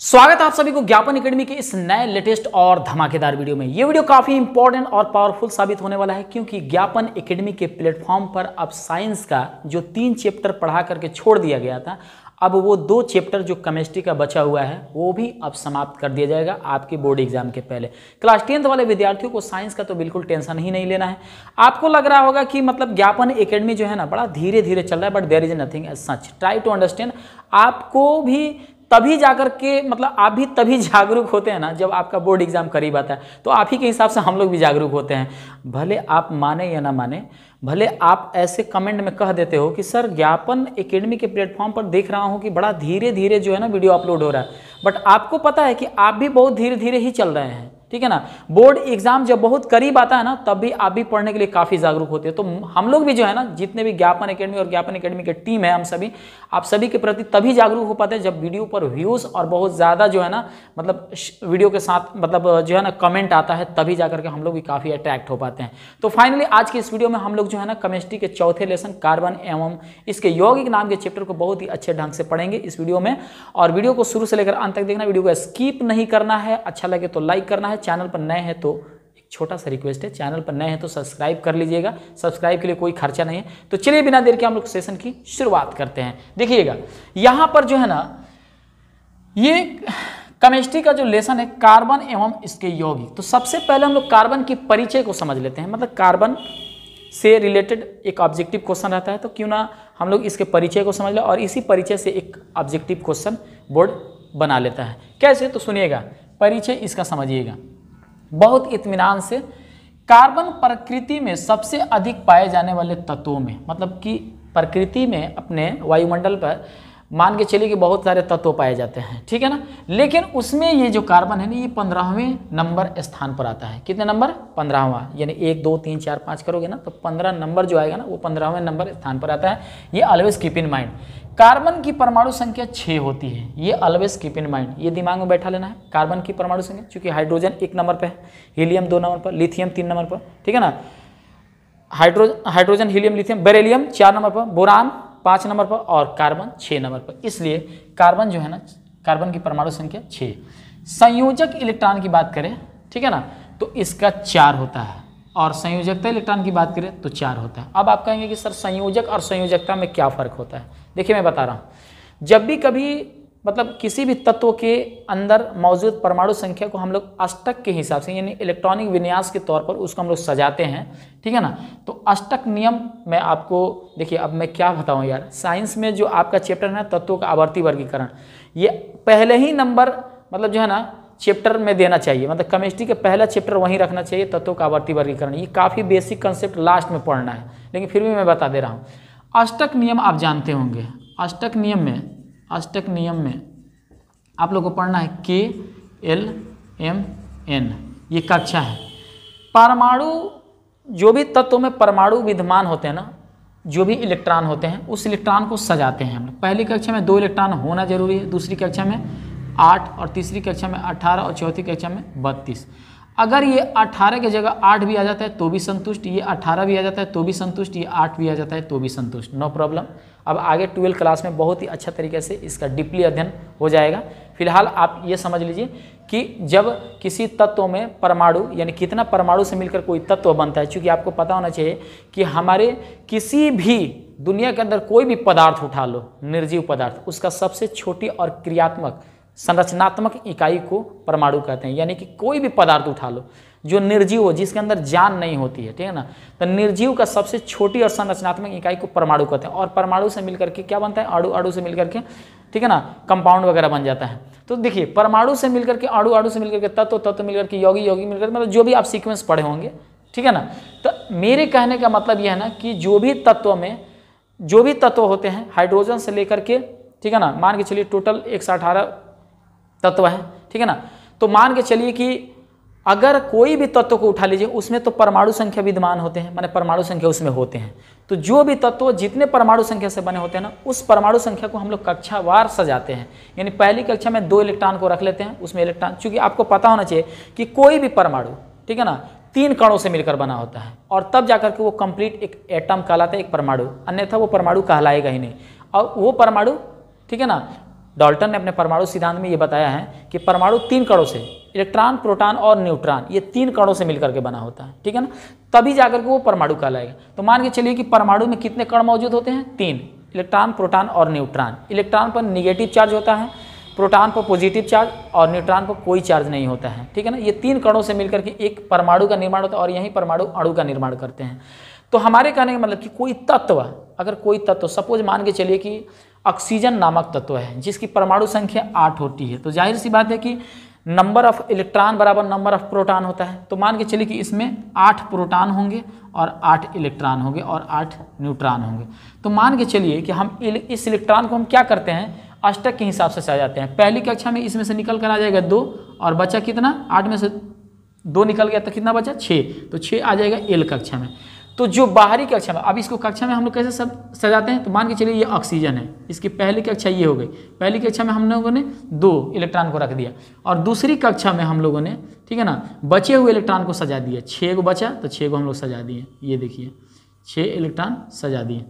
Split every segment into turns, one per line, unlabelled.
स्वागत है आप सभी को ज्ञापन अकेडमी के इस नए लेटेस्ट और धमाकेदार वीडियो में ये वीडियो काफ़ी इंपॉर्टेंट और पावरफुल साबित होने वाला है क्योंकि ज्ञापन अकेडमी के प्लेटफॉर्म पर अब साइंस का जो तीन चैप्टर पढ़ा करके छोड़ दिया गया था अब वो दो चैप्टर जो केमिस्ट्री का बचा हुआ है वो भी अब समाप्त कर दिया जाएगा आपके बोर्ड एग्जाम के पहले क्लास टेंथ वाले विद्यार्थियों को साइंस का तो बिल्कुल टेंशन ही नहीं लेना है आपको लग रहा होगा कि मतलब ज्ञापन एकेडमी जो है ना बड़ा धीरे धीरे चल रहा है but there is nothing as such try to understand आपको भी तभी जाकर के मतलब आप भी तभी जागरूक होते हैं ना जब आपका बोर्ड एग्जाम करीब आता है तो आप ही के हिसाब से हम लोग भी जागरूक होते हैं भले आप माने या ना माने भले आप ऐसे कमेंट में कह देते हो कि सर ज्ञापन एकेडमी के प्लेटफॉर्म पर देख रहा हूँ कि बड़ा धीरे धीरे जो है ना वीडियो अपलोड हो रहा है बट आपको पता है कि आप भी बहुत धीरे धीरे ही चल रहे हैं ठीक है ना बोर्ड एग्जाम जब बहुत करीब आता है ना तब भी आप भी पढ़ने के लिए काफ़ी जागरूक होते हैं तो हम लोग भी जो है ना जितने भी ज्ञापन एकेडमी और ज्ञापन एकेडमी के टीम है हम सभी आप सभी के प्रति तभी जागरूक हो पाते हैं जब वीडियो पर व्यूज़ और बहुत ज़्यादा जो है ना मतलब वीडियो के साथ मतलब जो है ना कमेंट आता है तभी जाकर के हम लोग भी काफ़ी अट्रैक्ट हो पाते हैं तो फाइनली आज की इस वीडियो में हम लोग जो है ना केमिस्ट्री के चौथे लेसन कार्बन एवं इसके यौगिक नाम के चैप्टर को बहुत ही अच्छे ढंग से पढ़ेंगे इस वीडियो में और वीडियो को शुरू से लेकर अंत तक देखना वीडियो को स्कीप नहीं करना है अच्छा लगे तो लाइक करना है चैनल पर नए हैं तो एक छोटा सा रिक्वेस्ट है चैनल पर नए हैं तो सब्सक्राइब कर लीजिएगा सब्सक्राइब के लिए कोई खर्चा नहीं है तो चलिए बिना देर के हम लोग सेशन की शुरुआत करते हैं देखिएगा यहाँ पर जो है ना ये केमिस्ट्री का जो लेसन है कार्बन एवं इसके यौगिक तो सबसे पहले हम लोग कार्बन की परिचय को समझ लेते हैं मतलब कार्बन से रिलेटेड एक ऑब्जेक्टिव क्वेश्चन रहता है तो क्यों ना हम लोग इसके परिचय को समझ लें और इसी परिचय से एक ऑब्जेक्टिव क्वेश्चन बोर्ड बना लेता है कैसे तो सुनिएगा परिचय इसका समझिएगा बहुत इत्मीनान से कार्बन प्रकृति में सबसे अधिक पाए जाने वाले तत्वों में मतलब कि प्रकृति में अपने वायुमंडल पर मान के चलिए कि बहुत सारे तत्व पाए जाते हैं ठीक है ना लेकिन उसमें ये जो कार्बन है ना ये पंद्रहवें नंबर स्थान पर आता है कितने नंबर पंद्रहवा यानी एक दो तीन चार पाँच करोगे ना तो पंद्रह नंबर जो आएगा ना वो पंद्रहवें नंबर स्थान पर आता है ये always keep in mind carbon की परमाणु संख्या छः होती है ये अलवेज कीप इन माइंड ये दिमाग में बैठा लेना है कार्बन की परमाणु संख्या चूंकि हाइड्रोजन एक नंबर पर है हीलियम दो नंबर पर लिथियम तीन नंबर पर ठीक है ना hydrogen hydrogen helium lithium beryllium चार नंबर पर बोरान पाँच नंबर पर और कार्बन छः नंबर पर इसलिए कार्बन जो है ना कार्बन की परमाणु संख्या छः संयोजक इलेक्ट्रॉन की बात करें ठीक है ना तो इसका चार होता है और संयोजकता इलेक्ट्रॉन की बात करें तो चार होता है अब आप कहेंगे कि सर संयोजक और संयोजकता में क्या फ़र्क होता है देखिए मैं बता रहा हूँ जब भी कभी मतलब किसी भी तत्व के अंदर मौजूद परमाणु संख्या को हम लोग अष्टक के हिसाब से यानी इलेक्ट्रॉनिक विन्यास के तौर पर उसको हम लोग सजाते हैं ठीक है ना तो अष्टक नियम मैं आपको देखिए अब मैं क्या बताऊँ यार साइंस में जो आपका चैप्टर है तत्वों का आवर्ती वर्गीकरण ये पहले ही नंबर मतलब जो है ना चैप्टर में देना चाहिए मतलब केमिस्ट्री के पहला चैप्टर वहीं रखना चाहिए तत्वों का आवर्ती वर्गीकरण ये काफ़ी बेसिक कंसेप्ट लास्ट में पढ़ना है लेकिन फिर भी मैं बता दे रहा हूँ अष्टक नियम आप जानते होंगे अष्टक नियम में अष्टक नियम में आप लोग को पढ़ना है के एल एम एन ये कक्षा है परमाणु जो भी तत्व में परमाणु विद्यमान होते हैं ना जो भी इलेक्ट्रॉन होते हैं उस इलेक्ट्रॉन को सजाते हैं हम लोग पहली कक्षा में दो इलेक्ट्रॉन होना जरूरी है दूसरी कक्षा में आठ और तीसरी कक्षा में अट्ठारह और चौथी कक्षा में बत्तीस अगर ये 18 की जगह 8 भी आ जाता है तो भी संतुष्ट ये 18 भी आ जाता है तो भी संतुष्ट ये 8 भी आ जाता है तो भी संतुष्ट नो प्रॉब्लम अब आगे ट्वेल्व क्लास में बहुत ही अच्छा तरीके से इसका डीपली अध्ययन हो जाएगा फिलहाल आप ये समझ लीजिए कि जब किसी तत्व में परमाणु यानी कितना परमाणु से मिलकर कोई तत्व बनता है चूँकि आपको पता होना चाहिए कि हमारे किसी भी दुनिया के अंदर कोई भी पदार्थ उठा लो निर्जीव पदार्थ उसका सबसे छोटी और क्रियात्मक संरचनात्मक इकाई को परमाणु कहते हैं यानी कि कोई भी पदार्थ उठा लो जो निर्जीव हो जिसके अंदर जान नहीं होती है ठीक है ना तो निर्जीव का सबसे छोटी और संरचनात्मक इकाई को परमाणु कहते हैं और परमाणु से मिलकर के क्या बनता है आड़ू आड़ू से मिलकर के ठीक है ना कंपाउंड वगैरह बन जाता है तो देखिए परमाणु से मिलकर के आड़ू आड़ू से मिलकर के तत्व तत्व मिलकर के योगी योगी मिलकर मतलब जो भी आप सिक्वेंस पढ़े होंगे ठीक है ना तो मेरे कहने का मतलब यह है ना कि जो भी तत्व में जो भी तत्व होते हैं हाइड्रोजन से लेकर के ठीक है ना मान के चलिए टोटल एक सौ अठारह तत्व है ठीक है ना तो मान के चलिए कि अगर कोई भी तत्व को उठा लीजिए उसमें तो परमाणु संख्या विद्यमान होते हैं माने परमाणु संख्या उसमें होते हैं तो जो भी तत्व जितने परमाणु संख्या से बने होते हैं ना उस परमाणु संख्या को हम लोग कक्षावार सजाते हैं यानी पहली कक्षा में दो इलेक्ट्रॉन को रख लेते हैं उसमें इलेक्ट्रॉन चूंकि आपको पता होना चाहिए कि कोई भी परमाणु ठीक है ना तीन कणों से मिलकर बना होता है और तब जाकर के वो कंप्लीट एक एटम कहलाता है एक परमाणु अन्यथा वो परमाणु कहलाएगा ही नहीं और वो परमाणु ठीक है ना डॉल्टन ने अपने परमाणु सिद्धांत में ये बताया है कि परमाणु तीन कणों से इलेक्ट्रॉन प्रोटॉन और न्यूट्रॉन ये तीन कणों से मिलकर के बना होता है ठीक है ना तभी जाकर के वो परमाणु कहलाएगा तो मान के चलिए कि परमाणु में कितने कण मौजूद होते हैं तीन इलेक्ट्रॉन प्रोटॉन और न्यूट्रॉन इलेक्ट्रॉन पर निगेटिव चार्ज होता है प्रोटॉन पर पॉजिटिव चार्ज और न्यूट्रॉन पर कोई चार्ज नहीं होता है ठीक है ना ये तीन कणों से मिलकर के एक परमाणु का निर्माण होता है और यहीं परमाणु अणु का निर्माण करते हैं तो हमारे कहने का मतलब कि कोई तत्व अगर कोई तत्व सपोज मान के चलिए कि ऑक्सीजन नामक तत्व है जिसकी परमाणु संख्या आठ होती है तो जाहिर सी बात है कि नंबर ऑफ इलेक्ट्रॉन बराबर नंबर ऑफ प्रोटॉन होता है तो मान के चलिए कि इसमें आठ प्रोटॉन होंगे और आठ इलेक्ट्रॉन होंगे और आठ न्यूट्रॉन होंगे तो मान के चलिए कि हम इस इलेक्ट्रॉन को हम क्या करते हैं अष्टक के हिसाब से जाते हैं पहली कक्षा में इसमें से निकल कर आ जाएगा दो और बचा कितना आठ में से दो निकल गया तो कितना बचा छः तो छः आ जाएगा एल कक्षा में तो जो बाहरी कक्षा में अब इसको कक्षा में हम लोग कैसे सब सजाते हैं तो मान के चलिए ये ऑक्सीजन है इसकी पहली कक्षा ये हो गई पहली कक्षा में हम लोगों ने दो इलेक्ट्रॉन को रख दिया और दूसरी कक्षा में हम लोगों ने ठीक है ना बचे हुए इलेक्ट्रॉन को सजा दिया छः को बचा तो छः को हम लोग सजा दिए ये देखिए छः इलेक्ट्रॉन सजा दिए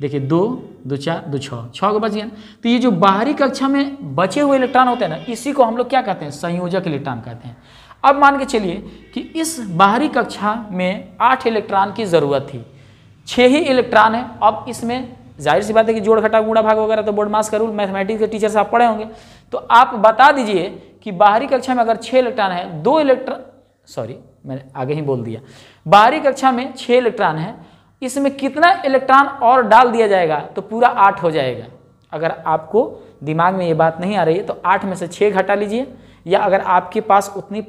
देखिए दो दो चार दो छः छः को बच गया तो ये जो बाहरी कक्षा में बचे हुए इलेक्ट्रॉन होते हैं ना इसी को हम लोग क्या कहते हैं संयोजक इलेक्ट्रॉन कहते हैं अब मान के चलिए कि इस बाहरी कक्षा में आठ इलेक्ट्रॉन की ज़रूरत थी छः ही इलेक्ट्रॉन है अब इसमें जाहिर सी बात है कि जोड़ घटा गुणा भाग वगैरह तो बोर्ड मास का रूल मैथमेटिक्स के टीचर साहब पढ़े होंगे तो आप बता दीजिए कि बाहरी कक्षा में अगर छः इलेक्ट्रॉन है दो इलेक्ट्रॉन सॉरी मैंने आगे ही बोल दिया बाहरी कक्षा में छः इलेक्ट्रॉन है इसमें कितना इलेक्ट्रॉन और डाल दिया जाएगा तो पूरा आठ हो जाएगा अगर आपको दिमाग में ये बात नहीं आ रही है तो आठ में से छः घटा लीजिए या अगर आपके पास उतनी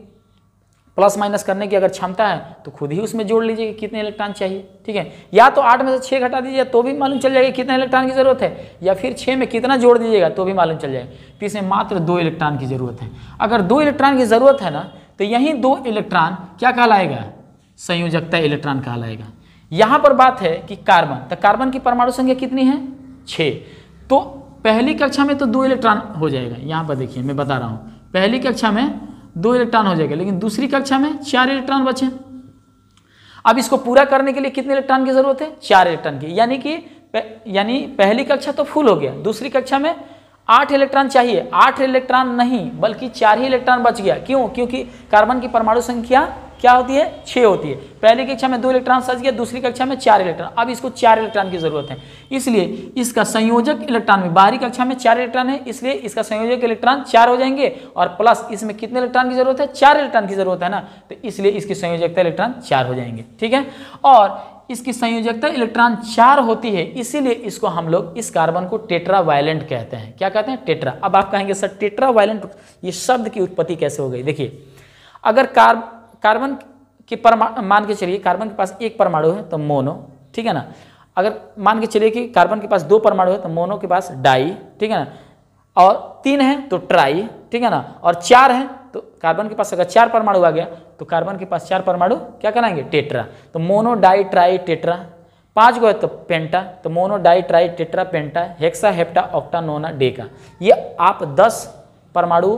प्लस माइनस करने की अगर क्षमता है तो खुद ही उसमें जोड़ लीजिए कि कितने इलेक्ट्रॉन चाहिए ठीक है या तो आठ में से छः घटा दीजिए तो भी मालूम चल जाएगा कितने इलेक्ट्रॉन की ज़रूरत है या फिर छः में कितना जोड़ दीजिएगा तो भी मालूम चल जाएगा तो इसमें मात्र दो इलेक्ट्रॉन की ज़रूरत है अगर दो इलेक्ट्रॉन की ज़रूरत है ना तो यही दो इलेक्ट्रॉन क्या कहलाएगा संयोजकता इलेक्ट्रॉन कहलाएगा यहाँ पर बात है कि कार्बन तो कार्बन की परमाणु संख्या कितनी है छः तो पहली कक्षा में तो दो इलेक्ट्रॉन हो जाएगा यहाँ पर देखिए मैं बता रहा हूँ पहली कक्षा में दो इलेक्ट्रॉन हो जाएगा लेकिन दूसरी कक्षा में चार इलेक्ट्रॉन बचे अब इसको पूरा करने के लिए कितने इलेक्ट्रॉन की जरूरत है चार इलेक्ट्रॉन की यानी कि यानी पहली कक्षा तो फुल हो गया दूसरी कक्षा में आठ इलेक्ट्रॉन चाहिए आठ इलेक्ट्रॉन नहीं बल्कि चार ही इलेक्ट्रॉन बच गया क्यों क्योंकि कार्बन की परमाणु संख्या क्या होती है छह होती है पहली कक्षा में दो इलेक्ट्रॉन सज गया दूसरी कक्षा में चार इलेक्ट्रॉन अब इसको चार इलेक्ट्रॉन की जरूरत है इसलिए इसका संयोजक इलेक्ट्रॉन में बाहरी कक्षा में चार इलेक्ट्रॉन है इसलिए इसका संयोजक इलेक्ट्रॉन चार हो जाएंगे और प्लस इसमें कितने इलेक्ट्रॉन की जरूरत है चार इलेक्ट्रॉन की जरूरत है ना तो इसलिए इसकी संयोजकता इलेक्ट्रॉन चार हो जाएंगे ठीक है और इसकी संयोजकता इलेक्ट्रॉन चार होती है इसीलिए इसको हम लोग इस कार्बन को टेट्रा वायलेंट कहते हैं क्या कहते हैं टेट्रा अब आप कहेंगे सर टेट्रा वायलेंट ये शब्द की उत्पत्ति कैसे हो गई देखिए अगर कार्बन कार्बन के परमाणु मान के चलिए कार्बन के पास एक परमाणु है तो मोनो ठीक है ना अगर मान के चलिए कि कार्बन के पास दो परमाणु है तो मोनो के पास डाई ठीक है ना और तीन है तो ट्राई ठीक है ना और चार है तो कार्बन के पास अगर चार परमाणु आ गया तो कार्बन के पास चार परमाणु क्या कराएंगे टेट्रा तो मोनो डाई ट्राई टेट्रा पांच गो है तो पेंटा तो mono di tri tetra penta hexa hepta octa nona deca ये आप दस परमाणु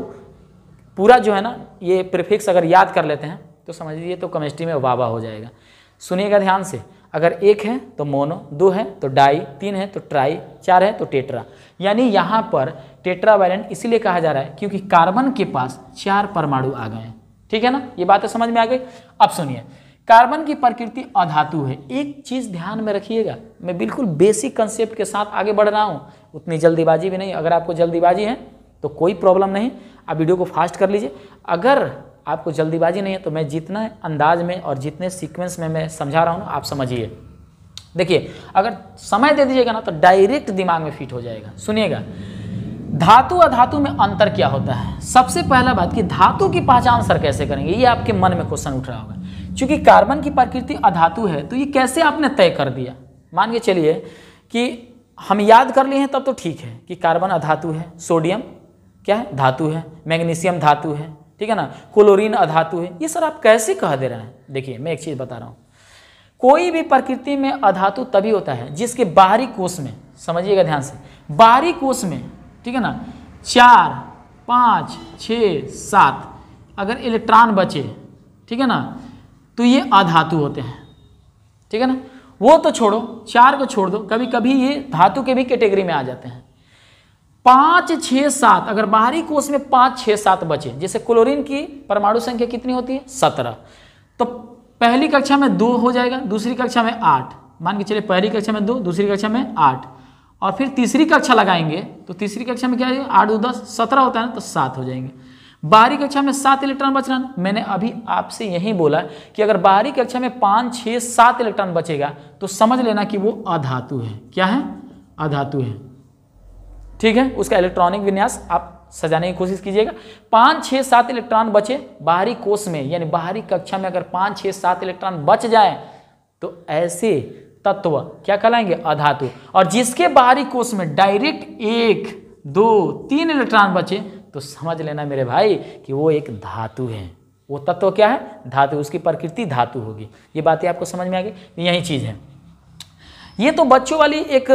पूरा जो है ना ये प्रिफिक्स अगर याद कर लेते हैं तो समझ लीजिए तो केमिस्ट्री में वाबा हो जाएगा सुनिएगा ध्यान से अगर एक है तो मोनो दो है तो डाई तीन है तो ट्राई चार है तो टेट्रा यानी यहाँ पर टेट्रा वैलेंट इसीलिए कहा जा रहा है क्योंकि कार्बन के पास चार परमाणु आ गए हैं ठीक है ना ये बात तो समझ में आ गई अब सुनिए कार्बन की प्रकृति अधातु है एक चीज़ ध्यान में रखिएगा मैं बिल्कुल बेसिक कंसेप्ट के साथ आगे बढ़ रहा हूँ उतनी जल्दीबाजी भी नहीं अगर आपको जल्दीबाजी है तो कोई प्रॉब्लम नहीं आप वीडियो को फास्ट कर लीजिए अगर आपको जल्दीबाजी नहीं है तो मैं जितना अंदाज में और जितने सीक्वेंस में मैं समझा रहा हूँ आप समझिए देखिए अगर समय दे दीजिएगा ना तो डायरेक्ट दिमाग में फिट हो जाएगा सुनिएगा धातु अधातु में अंतर क्या होता है सबसे पहला बात कि धातु की पहचान सर कैसे करेंगे ये आपके मन में क्वेश्चन उठ रहा होगा क्योंकि कार्बन की प्रकृति अधातु है तो ये कैसे आपने तय कर दिया मान के चलिए कि हम याद कर लिए हैं तब तो ठीक है कि कार्बन अधातु है सोडियम क्या है धातु है मैग्नीशियम धातु है ठीक है ना क्लोरीन अधातु है ये सर आप कैसे कह दे रहे हैं देखिए मैं एक चीज़ बता रहा हूँ कोई भी प्रकृति में अधातु तभी होता है जिसके बाहरी कोष में समझिएगा ध्यान से बाहरी कोष में ठीक है ना चार पाँच छ सात अगर इलेक्ट्रॉन बचे ठीक है ना तो ये अधातु होते हैं ठीक है ना वो तो छोड़ो चार को छोड़ दो कभी कभी ये धातु के भी कैटेगरी में आ जाते हैं पाँच छः सात अगर बाहरी कोष में पाँच छः सात बचे जैसे क्लोरीन की परमाणु संख्या कितनी होती है सत्रह तो पहली कक्षा में दो हो जाएगा दूसरी कक्षा में आठ मान के चलिए पहली कक्षा में दो दूसरी कक्षा में आठ और फिर तीसरी कक्षा लगाएंगे तो तीसरी कक्षा में क्या है आठ दो दस सत्रह होता है ना तो सात हो जाएंगे बाहरी कक्षा में सात इलेक्ट्रॉन बचना मैंने अभी आपसे यही बोला कि अगर बाहरी कक्षा में पाँच छः सात इलेक्ट्रॉन बचेगा तो समझ लेना कि वो अधातु है क्या है अधातु है ठीक है उसका इलेक्ट्रॉनिक विन्यास आप सजाने की कोशिश कीजिएगा पाँच छह सात इलेक्ट्रॉन बचे बाहरी कोष में यानी बाहरी कक्षा में अगर पाँच छः सात इलेक्ट्रॉन बच जाए तो ऐसे तत्व क्या कहलाएंगे अधातु और जिसके बाहरी कोष में डायरेक्ट एक दो तीन इलेक्ट्रॉन बचे तो समझ लेना मेरे भाई कि वो एक धातु है वो तत्व क्या है धातु उसकी प्रकृति धातु होगी ये बातें आपको समझ में आ गई यही चीज़ है ये तो बच्चों वाली एक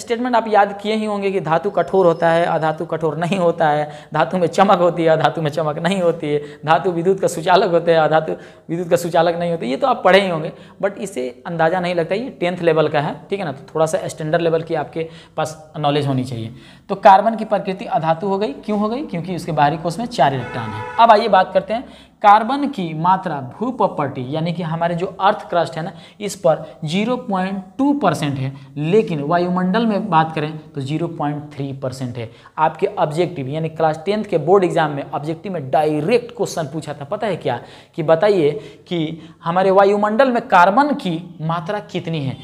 स्टेटमेंट आप याद किए ही होंगे कि धातु कठोर होता है अधातु कठोर नहीं होता है धातु में चमक होती है अधातु में चमक नहीं होती है धातु विद्युत का सुचालक होता है अधातु विद्युत का सुचालक नहीं होता ये तो आप पढ़े ही होंगे बट इसे अंदाज़ा नहीं लगता ये टेंथ लेवल का है ठीक है ना तो थोड़ा सा स्टैंडर्ड लेवल की आपके पास नॉलेज होनी चाहिए तो कार्बन की प्रकृति अधातु हो गई क्यों हो गई क्योंकि उसके बाहरी कोष में चार इलेक्ट्रॉन है अब आइए बात करते हैं कार्बन की मात्रा भूपपटी यानी कि हमारे जो अर्थ क्रस्ट है ना इस पर 0.2 परसेंट है लेकिन वायुमंडल में बात करें तो 0.3 परसेंट है आपके ऑब्जेक्टिव यानी क्लास टेंथ के बोर्ड एग्जाम में ऑब्जेक्टिव में डायरेक्ट क्वेश्चन पूछा था पता है क्या कि बताइए कि हमारे वायुमंडल में कार्बन की मात्रा कितनी है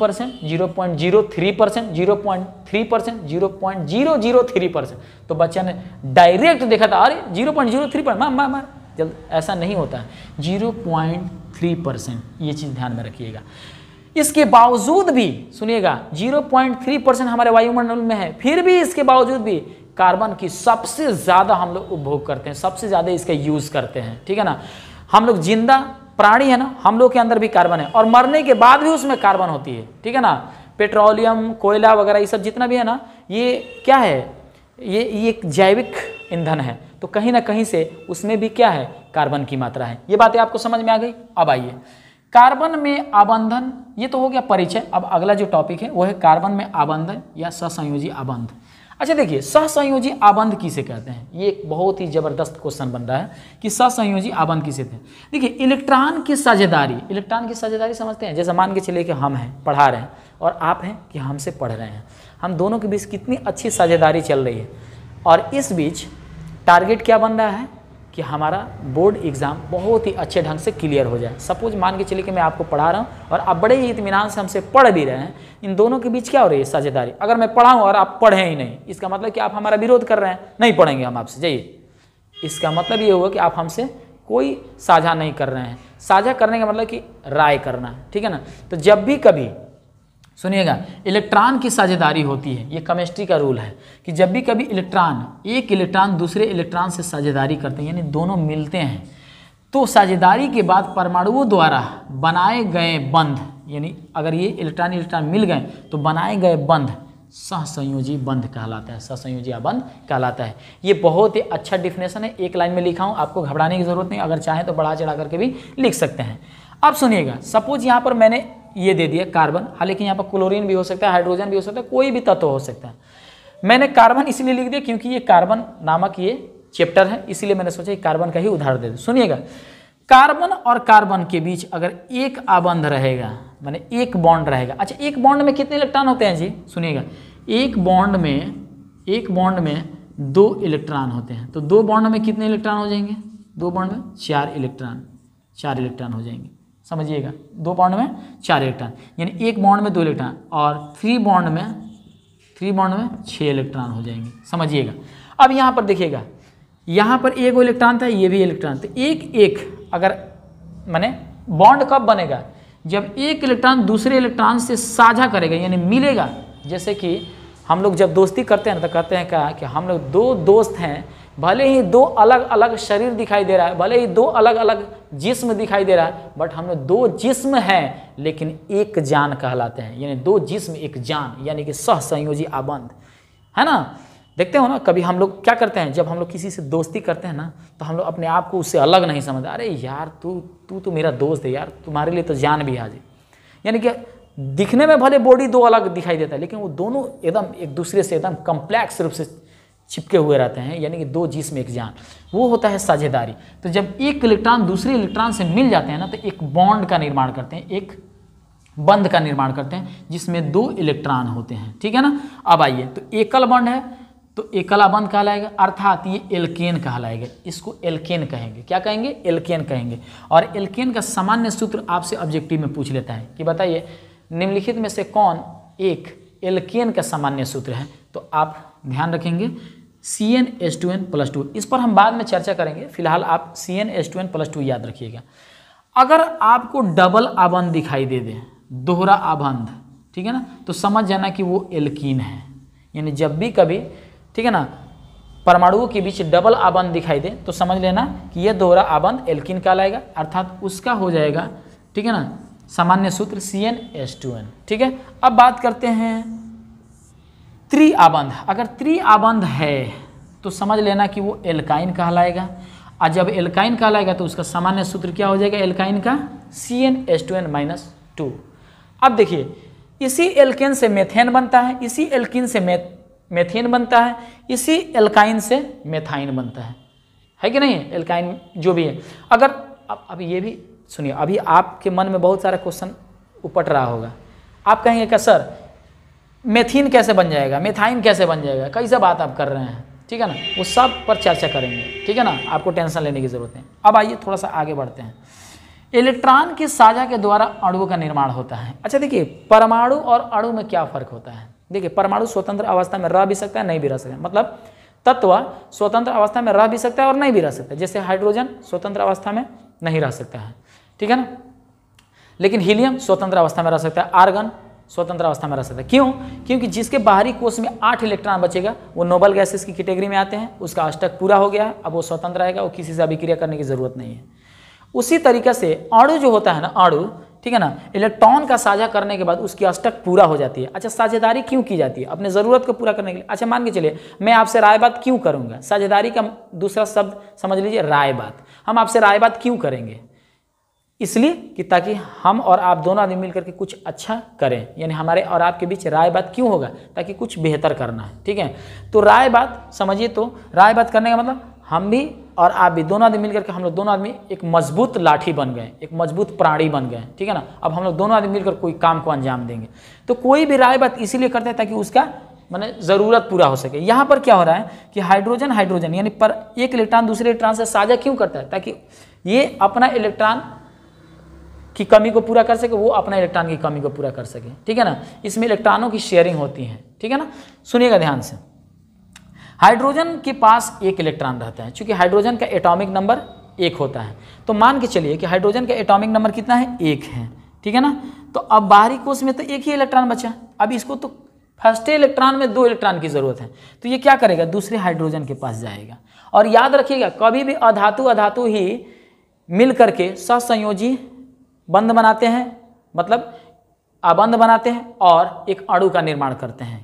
percent zero point zero three percent zero point three percent zero point zero zero three percent तो बच्चा ने डायरेक्ट देखा था अरे zero point zero three percent मार जल्द ऐसा नहीं होता है जीरो पॉइंट थ्री परसेंट ये चीज़ ध्यान में रखिएगा इसके बावजूद भी सुनिएगा जीरो पॉइंट थ्री परसेंट हमारे वायुमंडल में है फिर भी इसके बावजूद भी कार्बन की सबसे ज़्यादा हम लोग उपभोग करते हैं सबसे ज़्यादा इसका यूज़ करते हैं ठीक है ना हम लोग जिंदा प्राणी है ना हम लोग के अंदर भी कार्बन है और मरने के बाद भी उसमें कार्बन होती है ठीक है ना पेट्रोलियम कोयला वगैरह ये सब जितना भी है ना ये क्या है ये ये एक जैविक ईंधन है तो कहीं ना कहीं से उसमें भी क्या है कार्बन की मात्रा है ये बातें आपको समझ में आ गई अब आइए कार्बन में आबंधन ये तो हो गया परिचय अब अगला जो टॉपिक है वो है कार्बन में आबंधन या ससंयोजी आबंध अच्छा देखिए ससंयोजी आबंध किसे कहते हैं ये एक बहुत ही ज़बरदस्त क्वेश्चन बन रहा है कि ससंयोजी आबंध किसे थे देखिए इलेक्ट्रॉन की साझेदारी इलेक्ट्रॉन की साझेदारी समझते हैं जैसे मान के चले कि हम हैं पढ़ा रहे हैं और आप हैं कि हमसे पढ़ रहे हैं हम दोनों के बीच कितनी अच्छी साझेदारी चल रही है और इस बीच टारगेट क्या बन रहा है कि हमारा बोर्ड एग्ज़ाम बहुत ही अच्छे ढंग से क्लियर हो जाए सपोज मान के चलिए कि मैं आपको पढ़ा रहा हूँ और आप बड़े ही इतमान से हमसे पढ़ भी रहे हैं इन दोनों के बीच क्या हो रही है साझेदारी अगर मैं पढ़ाऊँ और आप पढ़ें ही नहीं इसका मतलब कि आप हमारा विरोध कर रहे हैं नहीं पढ़ेंगे हम आपसे जाइए इसका मतलब ये हुआ कि आप हमसे कोई साझा नहीं कर रहे हैं साझा करने का मतलब कि राय करना ठीक है ना तो जब भी कभी सुनिएगा इलेक्ट्रॉन की साझेदारी होती है ये केमिस्ट्री का रूल है कि जब भी कभी इलेक्ट्रॉन एक इलेक्ट्रॉन दूसरे इलेक्ट्रॉन से साझेदारी करते हैं यानी दोनों मिलते हैं तो साझेदारी के बाद परमाणुओं द्वारा बनाए गए बंध यानी अगर ये इलेक्ट्रॉन इलेक्ट्रॉन मिल गए तो बनाए गए बंध सहसंयोजी बंध कहलाता है सहसंयोजी बंध कहलाता है ये बहुत ही अच्छा डिफिनेशन है एक लाइन में लिखा हूँ आपको घबराने की जरूरत नहीं अगर चाहें तो बढ़ा चढ़ा करके भी लिख सकते हैं अब सुनिएगा सपोज यहाँ पर मैंने ये दे दिया कार्बन हालांकि यहाँ पर क्लोरीन भी हो सकता है हाइड्रोजन भी हो सकता है कोई भी तत्व हो सकता है मैंने कार्बन इसलिए लिख दिया क्योंकि ये कार्बन नामक ये चैप्टर है इसीलिए मैंने सोचा कार्बन का ही उदाहरण दे दूँ सुनिएगा कार्बन और कार्बन के बीच अगर एक आबंध रहेगा मैंने एक बॉन्ड रहेगा अच्छा एक बॉन्ड में कितने इलेक्ट्रॉन होते हैं जी सुनिएगा एक बॉन्ड में एक बॉन्ड में दो इलेक्ट्रॉन होते हैं तो दो बॉन्ड में कितने इलेक्ट्रॉन हो जाएंगे दो बॉन्ड में चार इलेक्ट्रॉन चार इलेक्ट्रॉन हो जाएंगे समझिएगा दो बॉन्ड में चार इलेक्ट्रॉन यानी एक बॉन्ड में दो इलेक्ट्रॉन और थ्री बॉन्ड में थ्री बॉन्ड में छः इलेक्ट्रॉन हो जाएंगे समझिएगा अब यहाँ पर देखिएगा यहाँ पर एक इलेक्ट्रॉन था ये भी इलेक्ट्रॉन था एक एक अगर माने बॉन्ड कब बनेगा जब एक इलेक्ट्रॉन दूसरे इलेक्ट्रॉन से साझा करेगा यानी मिलेगा जैसे कि हम लोग जब दोस्ती करते हैं ना तो कहते हैं क्या कि हम लोग दो दोस्त हैं भले ही दो अलग अलग शरीर दिखाई दे रहा है भले ही दो अलग अलग जिस्म दिखाई दे रहा है बट हम लोग दो जिस्म हैं लेकिन एक जान कहलाते हैं यानी दो जिस्म एक जान यानी कि सह संयोजी आबंध है ना देखते हो ना कभी हम लोग क्या करते हैं जब हम लोग किसी से दोस्ती करते हैं ना तो हम लोग अपने आप को उससे अलग नहीं समझते अरे यार तू तू तो मेरा दोस्त है यार तुम्हारे लिए तो जान भी हाजिर यानी कि दिखने में भले बॉडी दो अलग दिखाई देता है लेकिन वो दोनों एकदम एक दूसरे से एकदम कम्प्लेक्स रूप से छिपके हुए रहते हैं यानी कि दो जिसम एक जान वो होता है साझेदारी तो जब एक इलेक्ट्रॉन दूसरे इलेक्ट्रॉन से मिल जाते हैं ना तो एक बॉन्ड का निर्माण करते हैं एक बंध का निर्माण करते हैं जिसमें दो इलेक्ट्रॉन होते हैं ठीक है ना अब आइए तो एकल बॉन्ड है तो एकला बंध कहलाएगा अर्थात ये एल्केन कहलाएगा इसको एल्केन कहेंगे क्या कहेंगे एल्केन कहेंगे और एल्केन का सामान्य सूत्र आपसे ऑब्जेक्टिव में पूछ लेता है कि बताइए निम्नलिखित में से कौन एक एल्केन का सामान्य सूत्र है तो आप ध्यान रखेंगे C N S two N plus two इस पर हम बाद में चर्चा करेंगे फिलहाल आप C N S two N plus two याद रखिएगा अगर आपको डबल आबंध दिखाई दे दे दोहरा आबंध ठीक है ना तो समझ जाना कि वो एल्कीन है यानी जब भी कभी ठीक है ना परमाणुओं के बीच डबल आबंध दिखाई दे तो समझ लेना कि यह दोहरा आबंध एल्किन का लाएगा अर्थात उसका हो जाएगा ठीक है ना सामान्य सूत्र C N S two N ठीक है अब बात करते हैं त्रिआबंध अगर त्रिआबंध है तो समझ लेना कि वो एल्काइन कहलाएगा और जब एल्काइन कहलाएगा तो उसका सामान्य सूत्र क्या हो जाएगा एल्काइन का C N S two N minus two अब देखिए इसी एल्केन से मेथेन बनता है इसी एल्किन से मे, मेथेन बनता है इसी एल्काइन से मेथाइन बनता है है कि नहीं एल्काइन जो भी है अगर अब अब ये भी सुनिए अभी आपके मन में बहुत सारा क्वेश्चन उपट रहा होगा आप कहेंगे क्या सर मेथिन कैसे बन जाएगा मेथाइन कैसे बन जाएगा कई सब बात आप कर रहे हैं ठीक है ना वो सब पर चर्चा करेंगे ठीक है ना आपको टेंशन लेने की ज़रूरत है अब आइए थोड़ा सा आगे बढ़ते हैं इलेक्ट्रॉन की साझा के द्वारा अणु का निर्माण होता है अच्छा देखिए परमाणु और अणु में क्या फ़र्क होता है देखिए परमाणु स्वतंत्र अवस्था में रह भी सकता है नहीं भी रह सकता मतलब तत्व स्वतंत्र अवस्था में रह भी सकता है और नहीं भी रह सकता जैसे हाइड्रोजन स्वतंत्र अवस्था में नहीं रह सकता है ठीक है ना लेकिन हीलियम स्वतंत्र अवस्था में रह सकता है आर्गन स्वतंत्र अवस्था में रह सकता है क्यों क्योंकि जिसके बाहरी कोष में आठ इलेक्ट्रॉन बचेगा वो नोबल गैसेस की कैटेगरी में आते हैं उसका अष्टक पूरा हो गया है अब वो स्वतंत्र रहेगा वो किसी से अभिक्रिया करने की ज़रूरत नहीं है उसी तरीके से अणु जो होता है ना अणु ठीक है ना इलेक्ट्रॉन का साझा करने के बाद उसकी अष्टक पूरा हो जाती है अच्छा साझेदारी क्यों की जाती है अपने ज़रूरत को पूरा करने के लिए अच्छा मान के चलिए मैं आपसे रायबात क्यों करूंगा साझेदारी का दूसरा शब्द समझ लीजिए रायबात हम आपसे रायबात क्यों करेंगे इसलिए कि ताकि हम और आप दोनों आदमी मिलकर के कुछ अच्छा करें यानी हमारे और आपके बीच राय बात क्यों होगा ताकि कुछ बेहतर करना है ठीक है तो राय बात समझिए तो राय बात करने का मतलब हम भी और आप भी दोनों आदमी मिलकर के हम लोग दोनों आदमी एक मजबूत लाठी बन गए एक मजबूत प्राणी बन गए ठीक है ना अब हम लोग दोनों आदमी मिलकर कोई काम को अंजाम देंगे तो कोई भी राय बात इसीलिए करते हैं ताकि उसका मैंने ज़रूरत पूरा हो सके यहाँ पर क्या हो रहा है कि हाइड्रोजन हाइड्रोजन यानी पर एक इलेक्ट्रॉन दूसरे इलेक्ट्रॉन से साझा क्यों करता है ताकि ये अपना इलेक्ट्रॉन की कमी को पूरा कर सके वो अपना इलेक्ट्रॉन की कमी को पूरा कर सके ठीक है ना इसमें इलेक्ट्रॉनों की शेयरिंग होती है ठीक है ना सुनिएगा ध्यान से हाइड्रोजन के पास एक इलेक्ट्रॉन रहता है क्योंकि हाइड्रोजन का एटॉमिक नंबर एक होता है तो मान के चलिए कि हाइड्रोजन का एटॉमिक नंबर कितना है एक है ठीक है ना तो अब बाहरी कोष में तो एक ही इलेक्ट्रॉन बचा अब इसको तो फर्स्ट इलेक्ट्रॉन में दो इलेक्ट्रॉन की ज़रूरत है तो ये क्या करेगा दूसरे हाइड्रोजन के पास जाएगा और याद रखिएगा कभी भी अधातु अधातु ही मिल करके सहसंयोजी बंद बनाते हैं मतलब अबंध बनाते हैं और एक अणु का निर्माण करते हैं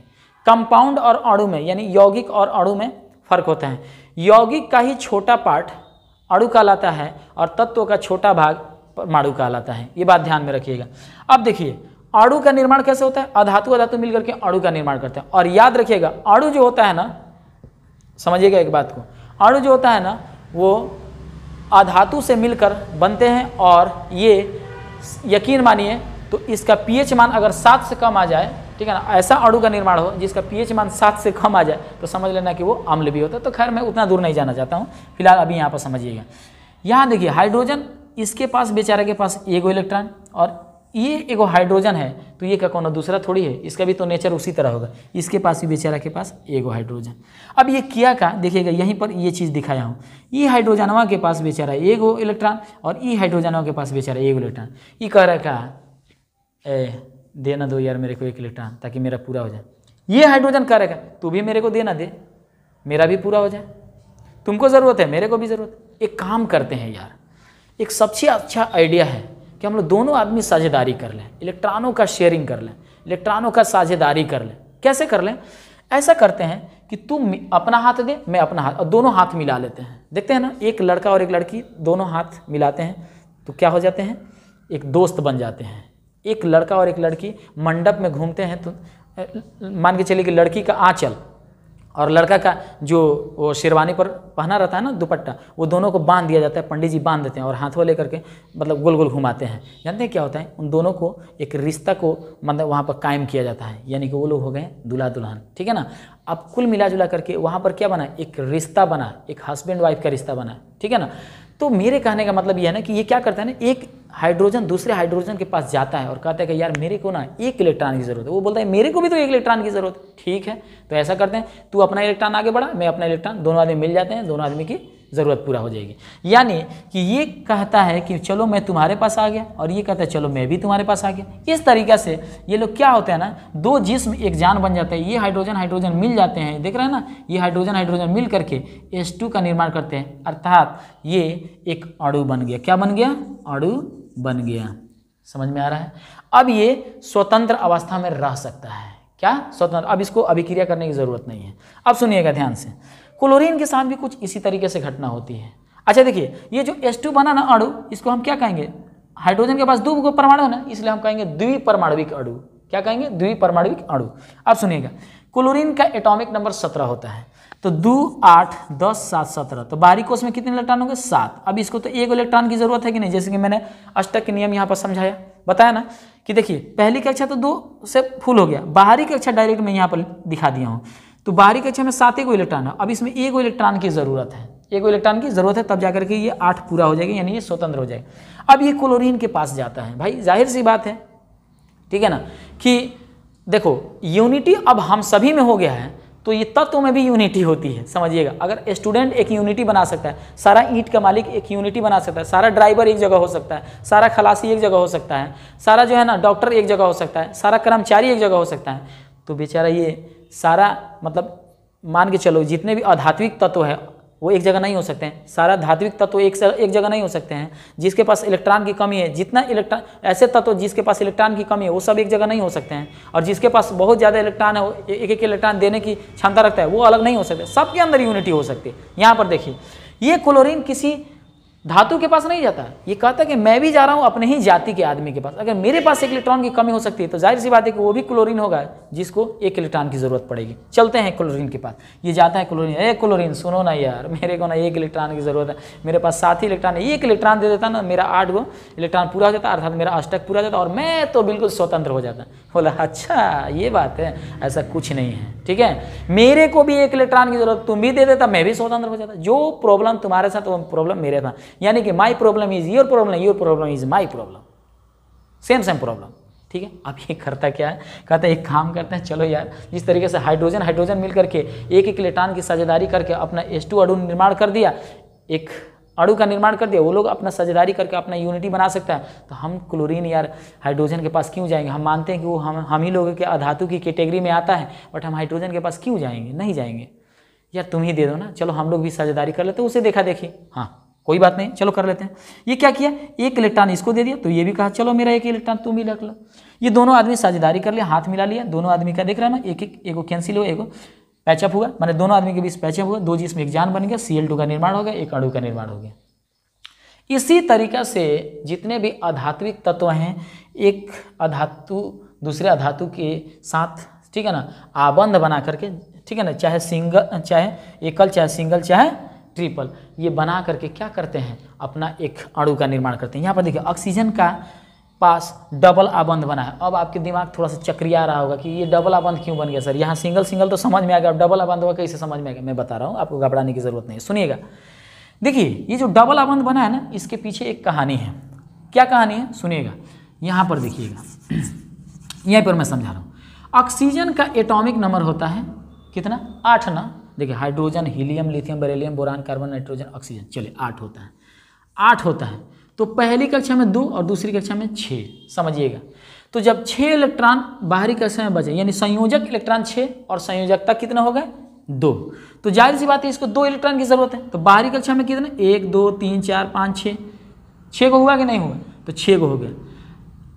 कंपाउंड और अणु में यानी यौगिक और अणु में फर्क होता है यौगिक का ही छोटा पार्ट अणु कहलाता है और तत्व का छोटा भाग परमाणु कहलाता है ये बात ध्यान में रखिएगा अब देखिए अणु का निर्माण कैसे होता है अधातु अधातु मिलकर के अणु का निर्माण करते हैं और याद रखिएगा अणु जो होता है ना समझिएगा एक बात को अणु जो होता है ना वो अधातु से मिलकर बनते हैं और ये यकीन मानिए तो इसका पीएच मान अगर सात से कम आ जाए ठीक है ना ऐसा अड़ू का निर्माण हो जिसका पीएच मान सात से कम आ जाए तो समझ लेना कि वो अम्ल भी होता है तो खैर मैं उतना दूर नहीं जाना चाहता हूँ फिलहाल अभी यहाँ पर समझिएगा यहाँ देखिए हाइड्रोजन इसके पास बेचारे के पास एगो इलेक्ट्रॉन और ये एगो हाइड्रोजन है तो ये का कौन दूसरा थोड़ी है इसका भी तो नेचर उसी तरह होगा इसके पास भी बेचारा के पास एगो हाइड्रोजन अब ये किया का देखिएगा यहीं पर ये चीज़ दिखाया हूँ ई हाइड्रोजनवा के पास बेचारा एगो इलेक्ट्रॉन और ई हाइड्रोजनवा के पास बेचारा एगो इलेक्ट्रॉन ये कह रहा का ए देना दो यार मेरे को एक इलेक्ट्रॉन ताकि मेरा पूरा हो जाए ये हाइड्रोजन कह रहा तू भी मेरे को देना दे मेरा भी पूरा हो जाए तुमको ज़रूरत है मेरे को भी ज़रूरत एक काम करते हैं यार एक सबसे अच्छा आइडिया है कि हम लोग दोनों आदमी साझेदारी कर लें इलेक्ट्रॉनों का शेयरिंग कर लें इलेक्ट्रॉनों का साझेदारी कर लें कैसे कर लें ऐसा करते हैं कि तुम अपना हाथ दे मैं अपना हाथ और दोनों हाथ मिला लेते हैं देखते हैं ना एक लड़का और एक लड़की दोनों हाथ मिलाते हैं तो क्या हो जाते हैं एक दोस्त बन जाते हैं एक लड़का और एक लड़की मंडप में घूमते हैं तो मान के चलिए कि लड़की का आँचल और लड़का का जो वो शेरवानी पर पहना रहता है ना दुपट्टा वो दोनों को बांध दिया जाता है पंडित जी बांध देते हैं और हाथों लेकर के मतलब गोल गोल घुमाते हैं जानते हैं क्या होता है उन दोनों को एक रिश्ता को मतलब वहाँ पर कायम किया जाता है यानी कि वो लोग हो गए दुल्हा दुल्हन ठीक है ना अब कुल मिला जुला करके वहाँ पर क्या बना एक रिश्ता बना एक हस्बैंड वाइफ का रिश्ता बना ठीक है ना तो मेरे कहने का मतलब यह है ना कि ये क्या करता है ना एक हाइड्रोजन दूसरे हाइड्रोजन के पास जाता है और कहता है कि यार मेरे को ना एक इलेक्ट्रॉन की जरूरत है वो बोलता है मेरे को भी तो एक इलेक्ट्रॉन की जरूरत है ठीक है तो ऐसा करते हैं तू अपना इलेक्ट्रॉन आगे बढ़ा मैं अपना इलेक्ट्रॉन दोनों आदमी मिल जाते हैं दोनों आदमी की ज़रूरत पूरा हो जाएगी यानी कि ये कहता है कि चलो मैं तुम्हारे पास आ गया और ये कहता है चलो मैं भी तुम्हारे पास आ गया इस तरीके से ये लोग क्या होते हैं ना दो जिसम एक जान बन जाता है ये हाइड्रोजन हाइड्रोजन मिल जाते हैं देख रहे हैं ना ये हाइड्रोजन हाइड्रोजन मिल करके एस का निर्माण करते हैं अर्थात ये एक अणु बन गया क्या बन गया अणु बन गया समझ में आ रहा है अब ये स्वतंत्र अवस्था में रह सकता है क्या स्वतंत्र अब इसको अभिक्रिया करने की ज़रूरत नहीं है अब सुनिएगा ध्यान से क्लोरीन के साथ भी कुछ इसी तरीके से घटना होती है अच्छा देखिए ये जो टू बना ना अड़ु इसको हम क्या कहेंगे हाइड्रोजन के पास दो परमाणु है ना इसलिए हम कहेंगे परमाणविक अड़ु क्या कहेंगे परमाणविक अड़ु अब सुनिएगा क्लोरीन का एटॉमिक नंबर सत्रह होता है तो दो आठ दस सात सत्रह तो बारी कोष में कितने इलेक्ट्रॉन होंगे सात अब इसको तो एक इलेक्ट्रॉन की जरूरत है कि नहीं जैसे कि मैंने अष्टक के नियम यहाँ पर समझाया बताया ना कि देखिए पहली कक्षा तो दो से फुल हो गया बाहरी कक्षा डायरेक्ट मैं यहाँ पर दिखा दिया हूँ तो बाहरी कक्षा में सात एक इलेक्ट्रॉन है अब इसमें एक इलेक्ट्रॉन की ज़रूरत है एक इलेक्ट्रॉन की ज़रूरत है तब जाकर के ये आठ पूरा हो जाएगा यानी ये स्वतंत्र हो जाएगा अब ये क्लोरीन के पास जाता है भाई जाहिर सी बात है ठीक है ना कि देखो यूनिटी अब हम सभी में हो गया है तो ये तत्व में भी यूनिटी होती है समझिएगा अगर स्टूडेंट एक यूनिटी बना सकता है सारा ईंट का मालिक एक यूनिटी बना सकता है सारा ड्राइवर एक जगह हो सकता है सारा खलासी एक जगह हो सकता है सारा जो है ना डॉक्टर एक जगह हो सकता है सारा कर्मचारी एक जगह हो सकता है तो बेचारा ये सारा मतलब मान के चलो जितने भी आध्यात्मिक तत्व हैं वो एक जगह नहीं हो सकते हैं सारा धात्विक तत्व एक से एक जगह नहीं हो सकते हैं जिसके पास इलेक्ट्रॉन की कमी है जितना इलेक्ट्रॉन ऐसे तत्व जिसके पास इलेक्ट्रॉन की कमी है वो सब एक जगह नहीं हो सकते हैं और जिसके पास बहुत ज़्यादा इलेक्ट्रॉन है वो एक एक इलेक्ट्रॉन देने की क्षमता रखता है वो अलग नहीं हो सकते सबके अंदर यूनिटी हो सकती है यहाँ पर देखिए ये क्लोरिन किसी धातु के पास नहीं जाता ये कहता है कि मैं भी जा रहा हूँ अपने ही जाति के आदमी के पास अगर मेरे पास एक इलेक्ट्रॉन की कमी हो सकती है तो जाहिर सी बात है कि वो भी क्लोरीन होगा जिसको एक इलेक्ट्रॉन की जरूरत पड़ेगी चलते हैं क्लोरीन के पास ये जाता है क्लोरीन ए क्लोरीन सुनो ना यार मेरे को ना एक इलेक्ट्रॉन की जरूरत है मेरे पास सात ही इलेक्ट्रॉन है एक इलेक्ट्रॉन दे देता ना मेरा आठ गो इलेक्ट्रॉन पूरा हो जाता अर्थात मेरा अष्टक पूरा जाता और मैं तो बिल्कुल स्वतंत्र हो जाता बोला अच्छा ये बात है ऐसा कुछ नहीं है ठीक है मेरे को भी एक इलेक्ट्रॉन की जरूरत तुम भी दे देता मैं भी स्वतंत्र हो जाता जो प्रॉब्लम तुम्हारे साथ वो प्रॉब्लम मेरे था यानी कि my problem is your problem your problem is my problem same same problem ठीक है अब ये करता क्या है कहता है एक काम करते हैं चलो यार जिस तरीके से हाइड्रोजन हाइड्रोजन मिल करके एक एक लेटान की साझेदारी करके अपना एस टू अड़ू निर्माण कर दिया एक अड़ू का निर्माण कर दिया वो लोग अपना साझेदारी करके अपना यूनिटी बना सकता है तो हम क्लोरीन यार हाइड्रोजन के पास क्यों जाएंगे हम मानते हैं कि वो हम हम ही लोगों के अधातु की कैटेगरी में आता है बट हम हाइड्रोजन के पास क्यों जाएंगे नहीं जाएंगे यार तुम ही दे दो ना चलो हम लोग भी साझेदारी कर लेते उसे देखा देखी हाँ कोई बात नहीं चलो कर लेते हैं ये क्या किया एक इलेक्ट्रॉन इसको दे दिया तो ये भी कहा चलो मेरा एक इलेक्ट्रॉन तुम भी रख लो ये दोनों आदमी साझेदारी कर लिया हाथ मिला लिया दोनों आदमी का देख रहे ना एक एक एगो कैंसिल हुआ एक पैचअप हुआ मैंने दोनों आदमी के बीच पैचअप हुआ दो जिसमें एक जान बन गया सी का निर्माण हो गया एक अड़ू का निर्माण हो गया इसी तरीका से जितने भी अधात्विक तत्व हैं एक अधातु दूसरे अधातु के साथ ठीक है ना आबंध बना करके ठीक है ना चाहे सिंगल चाहे एकल चाहे सिंगल चाहे ट्रिपल ये बना करके क्या करते हैं अपना एक अणु का निर्माण करते हैं यहाँ पर देखिए ऑक्सीजन का पास डबल आबंध बना है अब आपके दिमाग थोड़ा सा चक्रिया रहा होगा कि ये डबल आबंध क्यों बन गया सर यहाँ सिंगल सिंगल तो समझ में आ गया डबल आबंध हुआ कैसे समझ में आ गया मैं बता रहा हूँ आपको घबराने की ज़रूरत नहीं सुनिएगा देखिए ये जो डबल आबंध बना है ना इसके पीछे एक कहानी है क्या कहानी है सुनिएगा यहाँ पर देखिएगा यहीं पर मैं समझा रहा हूँ ऑक्सीजन का एटॉमिक नंबर होता है कितना आठ ना देखिए hydrogen helium lithium beryllium boron carbon nitrogen oxygen चलिए आठ होता है आठ होता है तो पहली कक्षा में दो और दूसरी कक्षा में छः समझिएगा तो जब छः इलेक्ट्रॉन बाहरी कक्षा में बचे यानी संयोजक इलेक्ट्रॉन छः और संयोजकता कितना हो गए दो तो जाहिर सी बात है इसको दो इलेक्ट्रॉन की जरूरत है तो बाहरी कक्षा में कितने एक दो तीन चार पाँच छः छः को हुआ कि नहीं हुआ तो छः को हो गया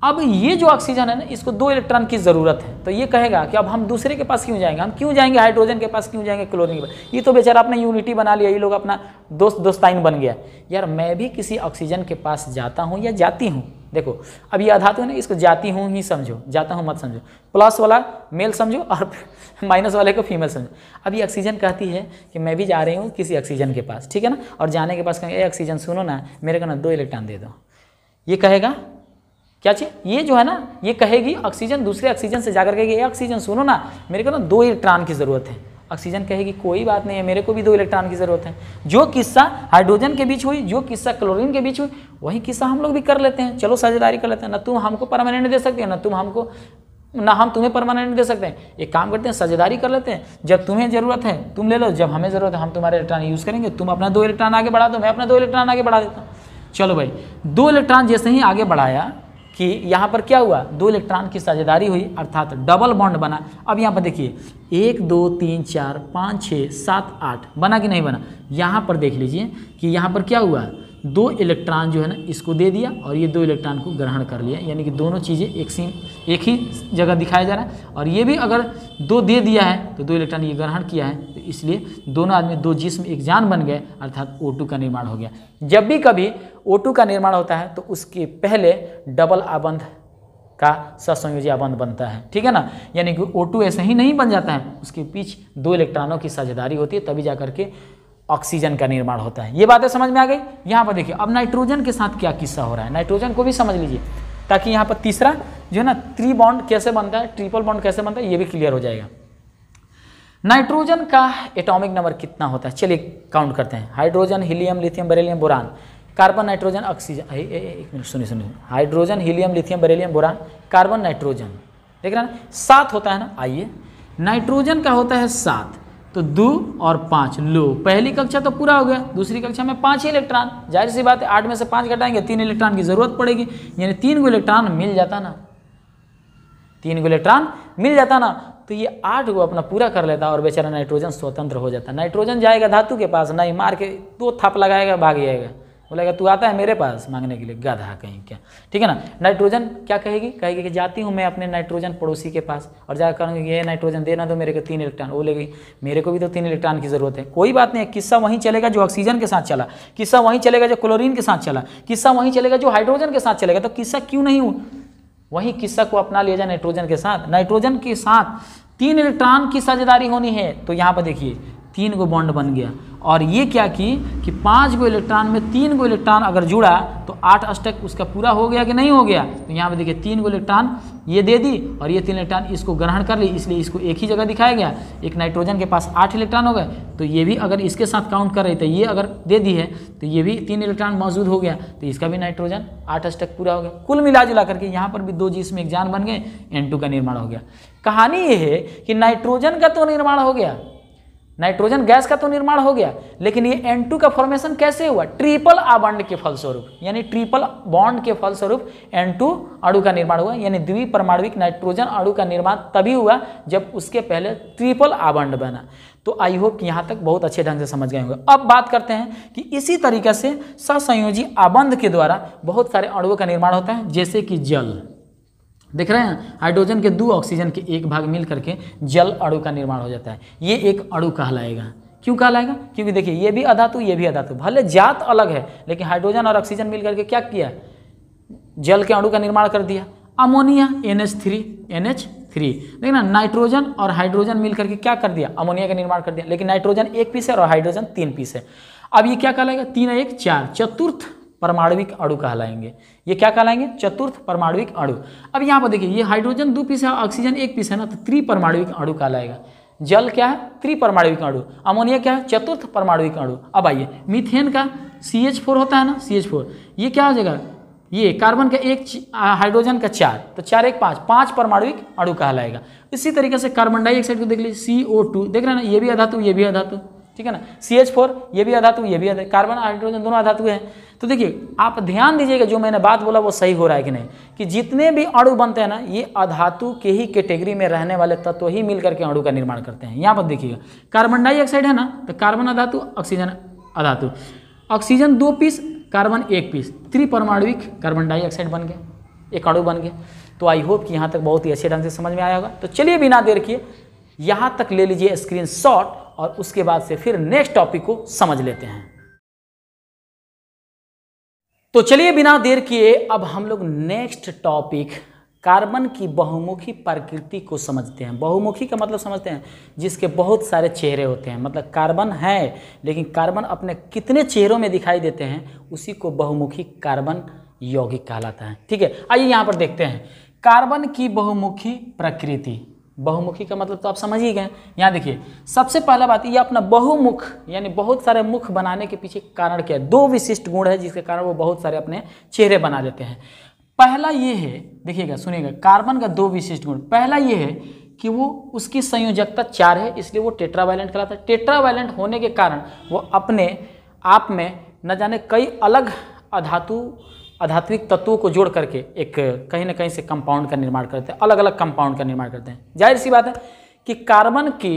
अब ये जो ऑक्सीजन है ना इसको दो इलेक्ट्रॉन की ज़रूरत है तो ये कहेगा कि अब हम दूसरे के पास क्यों जाएंगे हम क्यों जाएंगे हाइड्रोजन के पास क्यों जाएंगे क्लोरीन के पास ये तो बेचारा आपने यूनिटी बना लिया ये लोग अपना दोस्त दोस्ताइन बन गया यार मैं भी किसी ऑक्सीजन के पास जाता हूँ या जाती हूँ देखो अब ये अधातु है ना इसको जाती हूँ ही समझो जाता हूँ मत समझो प्लस वाला मेल समझो और माइनस वाले को फीमेल समझो अब ये ऑक्सीजन कहती है कि मैं भी जा रही हूँ किसी ऑक्सीजन के पास ठीक है ना और जाने के पास कहेंगे ऑक्सीजन सुनो ना मेरे को ना दो इलेक्ट्रॉन दे दो ये कहेगा क्या चाहिए ये जो है ना ये कहेगी ऑक्सीजन दूसरे ऑक्सीजन से जाकर कहेगी ये ऑक्सीजन सुनो ना मेरे को ना दो इलेक्ट्रॉन की ज़रूरत है ऑक्सीजन कहेगी कोई बात नहीं है मेरे को भी दो इलेक्ट्रॉन की ज़रूरत है जो किस्सा हाइड्रोजन के बीच हुई जो किस्सा क्लोरीन के बीच हुई वही किस्सा हम लोग भी कर लेते हैं चलो साझेदारी कर लेते हैं ना तुम हमको परमानेंट दे सकते हो ना तुम हमको ना हम तुम्हें परमानेंट दे सकते हैं एक काम करते हैं साझेदारी कर लेते हैं जब तुम्हें ज़रूरत है तुम ले लो जब हमें ज़रूरत है हम तुम्हारे इलेक्ट्रॉन यूज़ करेंगे तुम अपना दो इलेक्ट्रॉन आगे बढ़ा दो मैं अपना दो इलेक्ट्रॉन आगे बढ़ा देता हूँ चलो भाई दो इलेक्ट्रॉन जैसे ही आगे बढ़ाया कि यहाँ पर क्या हुआ दो इलेक्ट्रॉन की साझेदारी हुई अर्थात डबल बॉन्ड बना अब यहाँ पर देखिए एक दो तीन चार पाँच छः सात आठ बना कि नहीं बना यहाँ पर देख लीजिए कि यहाँ पर क्या हुआ दो इलेक्ट्रॉन जो है ना इसको दे दिया और ये दो इलेक्ट्रॉन को ग्रहण कर लिया यानी कि दोनों चीज़ें एक सी एक ही जगह दिखाया जा रहा है और ये भी अगर दो दे दिया है तो दो इलेक्ट्रॉन ये ग्रहण किया है तो इसलिए दोनों आदमी दो जिसम एक जान बन गए अर्थात ओ का निर्माण हो गया जब भी कभी ओ का निर्माण होता है तो उसके पहले डबल आबंध का ससंयोजी आबंध बनता है ठीक है ना यानी कि ओ ऐसे ही नहीं बन जाता है उसके पीछे दो इलेक्ट्रॉनों की साझेदारी होती है तभी जा करके ऑक्सीजन का निर्माण होता है ये बातें समझ में आ गई यहाँ पर देखिए अब नाइट्रोजन के साथ क्या किस्सा हो रहा है नाइट्रोजन को भी समझ लीजिए ताकि यहाँ पर तीसरा जो है ना थ्री बॉन्ड कैसे बनता है ट्रिपल बॉन्ड कैसे बनता है ये भी क्लियर हो जाएगा नाइट्रोजन का एटॉमिक नंबर कितना होता है चलिए काउंट करते हैं hydrogen helium lithium beryllium boron carbon nitrogen oxygen एक मिनट सुनिए सुनिए hydrogen helium lithium beryllium boron carbon nitrogen देख रहे हैं सात होता है ना आइए नाइट्रोजन का होता है सात तो दो और पाँच लो पहली कक्षा तो पूरा हो गया दूसरी कक्षा में पाँच ही इलेक्ट्रॉन जाहिर सी बात है आठ में से पाँच घटाएंगे तीन इलेक्ट्रॉन की ज़रूरत पड़ेगी यानी तीन को इलेक्ट्रॉन मिल जाता ना तीन को इलेक्ट्रॉन मिल जाता ना तो ये आठ को अपना पूरा कर लेता और बेचारा नाइट्रोजन स्वतंत्र हो जाता नाइट्रोजन जाएगा धातु के पास नहीं मार के दो थप लगाएगा भाग जाएगा बोलेगा तू आता है मेरे पास मांगने के लिए गधा कहीं क्या ठीक है ना नाइट्रोजन क्या कहेगी कहेगी कि जाती हूँ मैं अपने नाइट्रोजन पड़ोसी के पास और जाकर कहूँगी ये नाइट्रोजन देना तो मेरे को तीन इलेक्ट्रॉन वो लेगी मेरे को भी तो तीन इलेक्ट्रॉन की ज़रूरत है कोई बात नहीं किस्सा वहीं चलेगा जो ऑक्सीजन के साथ चला किस्सा वहीं चलेगा जो क्लोरीन के साथ चला किस्सा वहीं चलेगा जो हाइड्रोजन के साथ चलेगा तो किस्सा क्यों नहीं हुआ वही किस्सा को अपना लिया जाए नाइट्रोजन के साथ नाइट्रोजन के साथ तीन इलेक्ट्रॉन की साझेदारी होनी है तो यहाँ पर देखिए तीन गो बॉन्ड बन गया और ये क्या की कि पाँच गो इलेक्ट्रॉन में तीन गो इलेक्ट्रॉन अगर जुड़ा तो आठ अष्टक उसका पूरा हो गया कि नहीं हो गया तो यहाँ पे देखिए तीन गो इलेक्ट्रॉन ये दे दी और ये तीन इलेक्ट्रॉन इसको ग्रहण कर ली इसलिए इसको एक ही जगह दिखाया गया एक नाइट्रोजन के पास आठ इलेक्ट्रॉन हो गए तो ये भी अगर इसके साथ काउंट कर रहे थे ये अगर दे दी है तो ये भी तीन इलेक्ट्रॉन मौजूद हो गया तो इसका भी नाइट्रोजन आठ अष्टक पूरा हो गया कुल मिला जुला करके यहाँ पर भी दो जी इसमें एक जान बन गए एन का निर्माण हो गया कहानी ये है कि नाइट्रोजन का तो निर्माण हो गया नाइट्रोजन गैस का तो निर्माण हो गया लेकिन ये N2 का फॉर्मेशन कैसे हुआ ट्रिपल आबंड के फलस्वरूप यानी ट्रिपल बॉन्ड के फलस्वरूप N2 अणु का निर्माण हुआ यानी द्विपरमाणविक नाइट्रोजन अणु का निर्माण तभी हुआ जब उसके पहले ट्रिपल आबंड बना तो आई होप कि यहाँ तक बहुत अच्छे ढंग से समझ गए होंगे अब बात करते हैं कि इसी तरीके से ससंयोजी आबंध के द्वारा बहुत सारे अणुओं का निर्माण होता है जैसे कि जल देख रहे हैं हाइड्रोजन के दो ऑक्सीजन के एक भाग मिल करके जल अणु का निर्माण हो जाता है ये एक अणु कहलाएगा क्यों कहलाएगा क्योंकि देखिए ये भी अधातु ये भी अधातु भले जात अलग है लेकिन हाइड्रोजन और ऑक्सीजन मिल करके क्या किया जल के अणु का निर्माण कर दिया ammonia N H three N H three ना नाइट्रोजन और हाइड्रोजन मिल करके क्या कर दिया अमोनिया का निर्माण कर दिया लेकिन नाइट्रोजन एक पीस है और हाइड्रोजन तीन पीस है अब ये क्या कहलाएगा तीन एक चार चतुर्थ परमाणुविक अणु कहलाएंगे ये क्या कहलाएंगे चतुर्थ परमाणुविक अणु अब यहाँ पर देखिए ये हाइड्रोजन दो पीस है ऑक्सीजन एक पीस है ना तो त्रिपरमाणुविक अणु कहलाएगा जल क्या है त्रिपरमाणुविक अणु अमोनिया क्या है चतुर्थ परमाणुविक अणु अब आइए मीथेन का सी एच फोर होता है ना सी एच फोर ये क्या हो जाएगा ये कार्बन का एक हाइड्रोजन का चार तो चार एक पाँच पाँच परमाणुविक अणु कहलाएगा इसी तरीके से कार्बन डाइऑक्साइड को देख लीजिए सी ओ टू देख रहे हैं ना ये भी अधातु ये भी अधातु ठीक है ना सी एच फोर ये भी अधातु ये भी अधातु कार्बन हाइड्रोजन दोनों अधातु हैं तो देखिए आप ध्यान दीजिएगा जो मैंने बात बोला वो सही हो रहा है कि नहीं कि जितने भी अणु बनते हैं ना ये अधातु के ही कैटेगरी में रहने वाले तत्व ही मिल करके अणु का निर्माण करते हैं यहाँ पर देखिएगा कार्बन डाइऑक्साइड है ना तो कार्बन अधातु ऑक्सीजन अधातु ऑक्सीजन दो पीस कार्बन एक पीस त्रिपरमाणुविक कार्बन डाइऑक्साइड बन गए एक अणु बन गए तो आई होप कि यहाँ तक बहुत ही अच्छे ढंग से समझ में आया होगा तो चलिए बिना देर किए यहाँ तक ले लीजिए स्क्रीन शॉट और उसके बाद से फिर नेक्स्ट टॉपिक को समझ लेते हैं तो चलिए बिना देर किए अब हम लोग नेक्स्ट टॉपिक कार्बन की बहुमुखी प्रकृति को समझते हैं बहुमुखी का मतलब समझते हैं जिसके बहुत सारे चेहरे होते हैं मतलब कार्बन है लेकिन कार्बन अपने कितने चेहरों में दिखाई देते हैं उसी को बहुमुखी कार्बन यौगिक कहलाता है ठीक है आइए यहाँ पर देखते हैं कार्बन की बहुमुखी प्रकृति बहुमुखी का मतलब तो आप समझ ही गए यहाँ देखिए सबसे पहला बात ये अपना बहुमुख यानी बहुत सारे मुख बनाने के पीछे कारण क्या है दो विशिष्ट गुण है जिसके कारण वो बहुत सारे अपने चेहरे बना लेते हैं पहला ये है देखिएगा सुनिएगा कार्बन का दो विशिष्ट गुण पहला ये है कि वो उसकी संयोजकता चार है इसलिए वो टेट्रावायलेंट कहलाता है टेट्रावायलेंट होने के कारण वो अपने आप में न जाने कई अलग अधातु आध्यात्मिक तत्वों को जोड़ करके एक कहीं ना कहीं से कंपाउंड का निर्माण करते हैं अलग अलग कंपाउंड का निर्माण करते हैं जाहिर सी बात है कि कार्बन के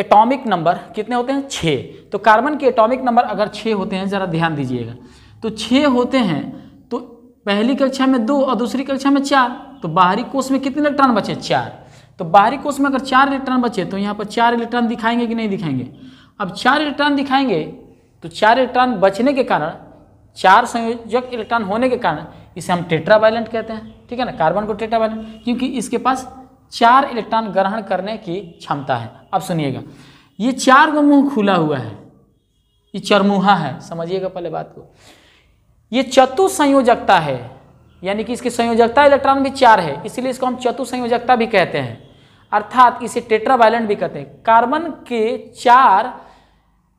एटॉमिक नंबर कितने होते हैं छः तो कार्बन के एटॉमिक नंबर अगर छः होते हैं ज़रा ध्यान दीजिएगा तो छः होते हैं तो पहली कक्षा में दो और दूसरी कक्षा में चार तो बाहरी कोष में कितने इलेक्ट्रॉन बचे चार तो बाहरी कोष में अगर चार इलेक्ट्रॉन बचे तो यहाँ पर चार इलेक्ट्रॉन दिखाएंगे कि नहीं दिखाएंगे अब चार इलेक्ट्रॉन दिखाएंगे तो चार इलेक्ट्रॉन बचने के कारण चार संयोजक इलेक्ट्रॉन होने के कारण इसे हम टेट्रावायलेंट कहते हैं ठीक है ना कार्बन को टेट्रावायलेंट क्योंकि इसके पास चार इलेक्ट्रॉन ग्रहण करने की क्षमता है अब सुनिएगा ये चार गो मुंह खुला हुआ है ये चरमुहा है समझिएगा पहले बात को ये चतुसंयोजकता है यानी कि इसकी संयोजकता इलेक्ट्रॉन भी चार है इसीलिए इसको हम चतुसंयोजकता भी कहते हैं अर्थात इसे टेट्रावायलेंट भी कहते हैं कार्बन के चार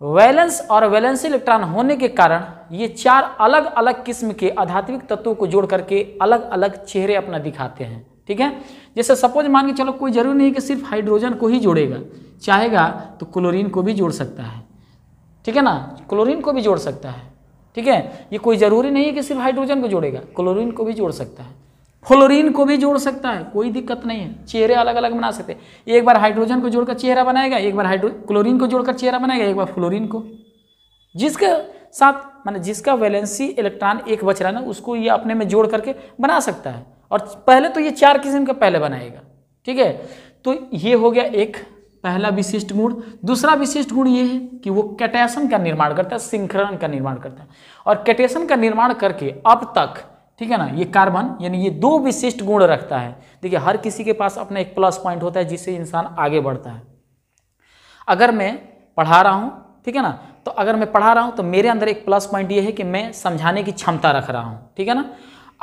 वैलेंस और वैलेंस इलेक्ट्रॉन होने के कारण ये चार अलग अलग किस्म के आध्यात्मिक तत्वों को जोड़ करके अलग अलग चेहरे अपना दिखाते हैं ठीक है जैसे सपोज मान के चलो कोई जरूरी नहीं कि सिर्फ हाइड्रोजन को ही जोड़ेगा चाहेगा तो क्लोरीन को भी जोड़ सकता है ठीक है ना क्लोरीन को भी जोड़ सकता है ठीक है ये कोई ज़रूरी नहीं है कि सिर्फ हाइड्रोजन को जोड़ेगा क्लोरीन को भी जोड़ सकता है फ्लोरीन को भी जोड़ सकता है कोई दिक्कत नहीं है चेहरे अलग अलग बना सकते हैं एक बार हाइड्रोजन को जोड़कर चेहरा बनाएगा एक बार हाइड्रो क्लोरीन को जोड़कर चेहरा बनाएगा एक बार फ्लोरीन को जिसके साथ माने जिसका वैलेंसी इलेक्ट्रॉन एक बच रहा ना उसको ये अपने में जोड़ करके बना सकता है और पहले तो ये चार किस्म का पहले बनाएगा ठीक है तो ये हो गया एक पहला विशिष्ट गुण दूसरा विशिष्ट गुण ये है कि वो कैटेशन का निर्माण करता है सिंखरण का निर्माण करता है और कैटेशन का निर्माण करके अब तक ठीक है ना ये कार्बन यानी ये दो विशिष्ट गुण रखता है देखिए हर किसी के पास अपना एक प्लस पॉइंट होता है जिससे इंसान आगे बढ़ता है अगर मैं पढ़ा रहा हूँ ठीक है ना तो अगर मैं पढ़ा रहा हूँ तो मेरे अंदर एक प्लस पॉइंट ये है कि मैं समझाने की क्षमता रख रहा हूँ ठीक है ना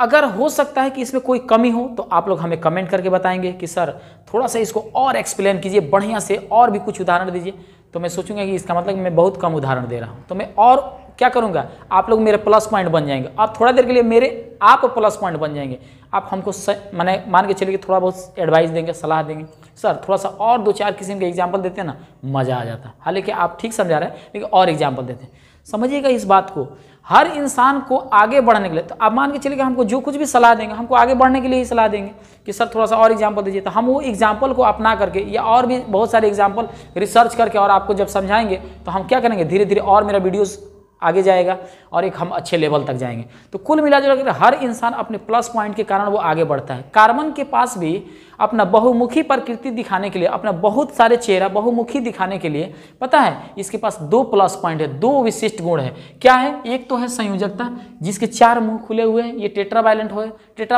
अगर हो सकता है कि इसमें कोई कमी हो तो आप लोग हमें कमेंट करके बताएंगे कि सर थोड़ा सा इसको और एक्सप्लेन कीजिए बढ़िया से और भी कुछ उदाहरण दीजिए तो मैं सोचूंगा कि इसका मतलब मैं बहुत कम उदाहरण दे रहा हूँ तो मैं और क्या करूँगा आप लोग मेरे प्लस पॉइंट बन जाएंगे आप थोड़ा देर के लिए मेरे आप प्लस पॉइंट बन जाएंगे आप हमको मैंने मान के चलिए थोड़ा बहुत एडवाइस देंगे सलाह देंगे सर थोड़ा सा और दो चार किस्म के एग्जाम्पल देते हैं ना मज़ा आ जाता हालांकि आप ठीक समझा रहे हैं लेकिन और एग्जाम्पल देते हैं समझिएगा इस बात को हर इंसान को आगे बढ़ने के लिए तो आप मान के चलिए कि हमको जो कुछ भी सलाह देंगे हमको आगे बढ़ने के लिए ही सलाह देंगे कि सर थोड़ा सा और एग्जाम्पल दीजिए तो हम वो एग्जाम्पल को अपना करके या और भी बहुत सारे एग्जाम्पल रिसर्च करके और आपको जब समझाएंगे तो हम क्या करेंगे धीरे धीरे और मेरा वीडियोज़ आगे जाएगा और एक हम अच्छे लेवल तक जाएंगे तो कुल मिलाजुला कर हर इंसान अपने प्लस पॉइंट के कारण वो आगे बढ़ता है कार्बन के पास भी अपना बहुमुखी प्रकृति दिखाने के लिए अपना बहुत सारे चेहरा बहुमुखी दिखाने के लिए पता है इसके पास दो प्लस पॉइंट है दो विशिष्ट गुण है क्या है एक तो है संयोजकता जिसके चार मुँह खुले हुए हैं ये वायलेंट हो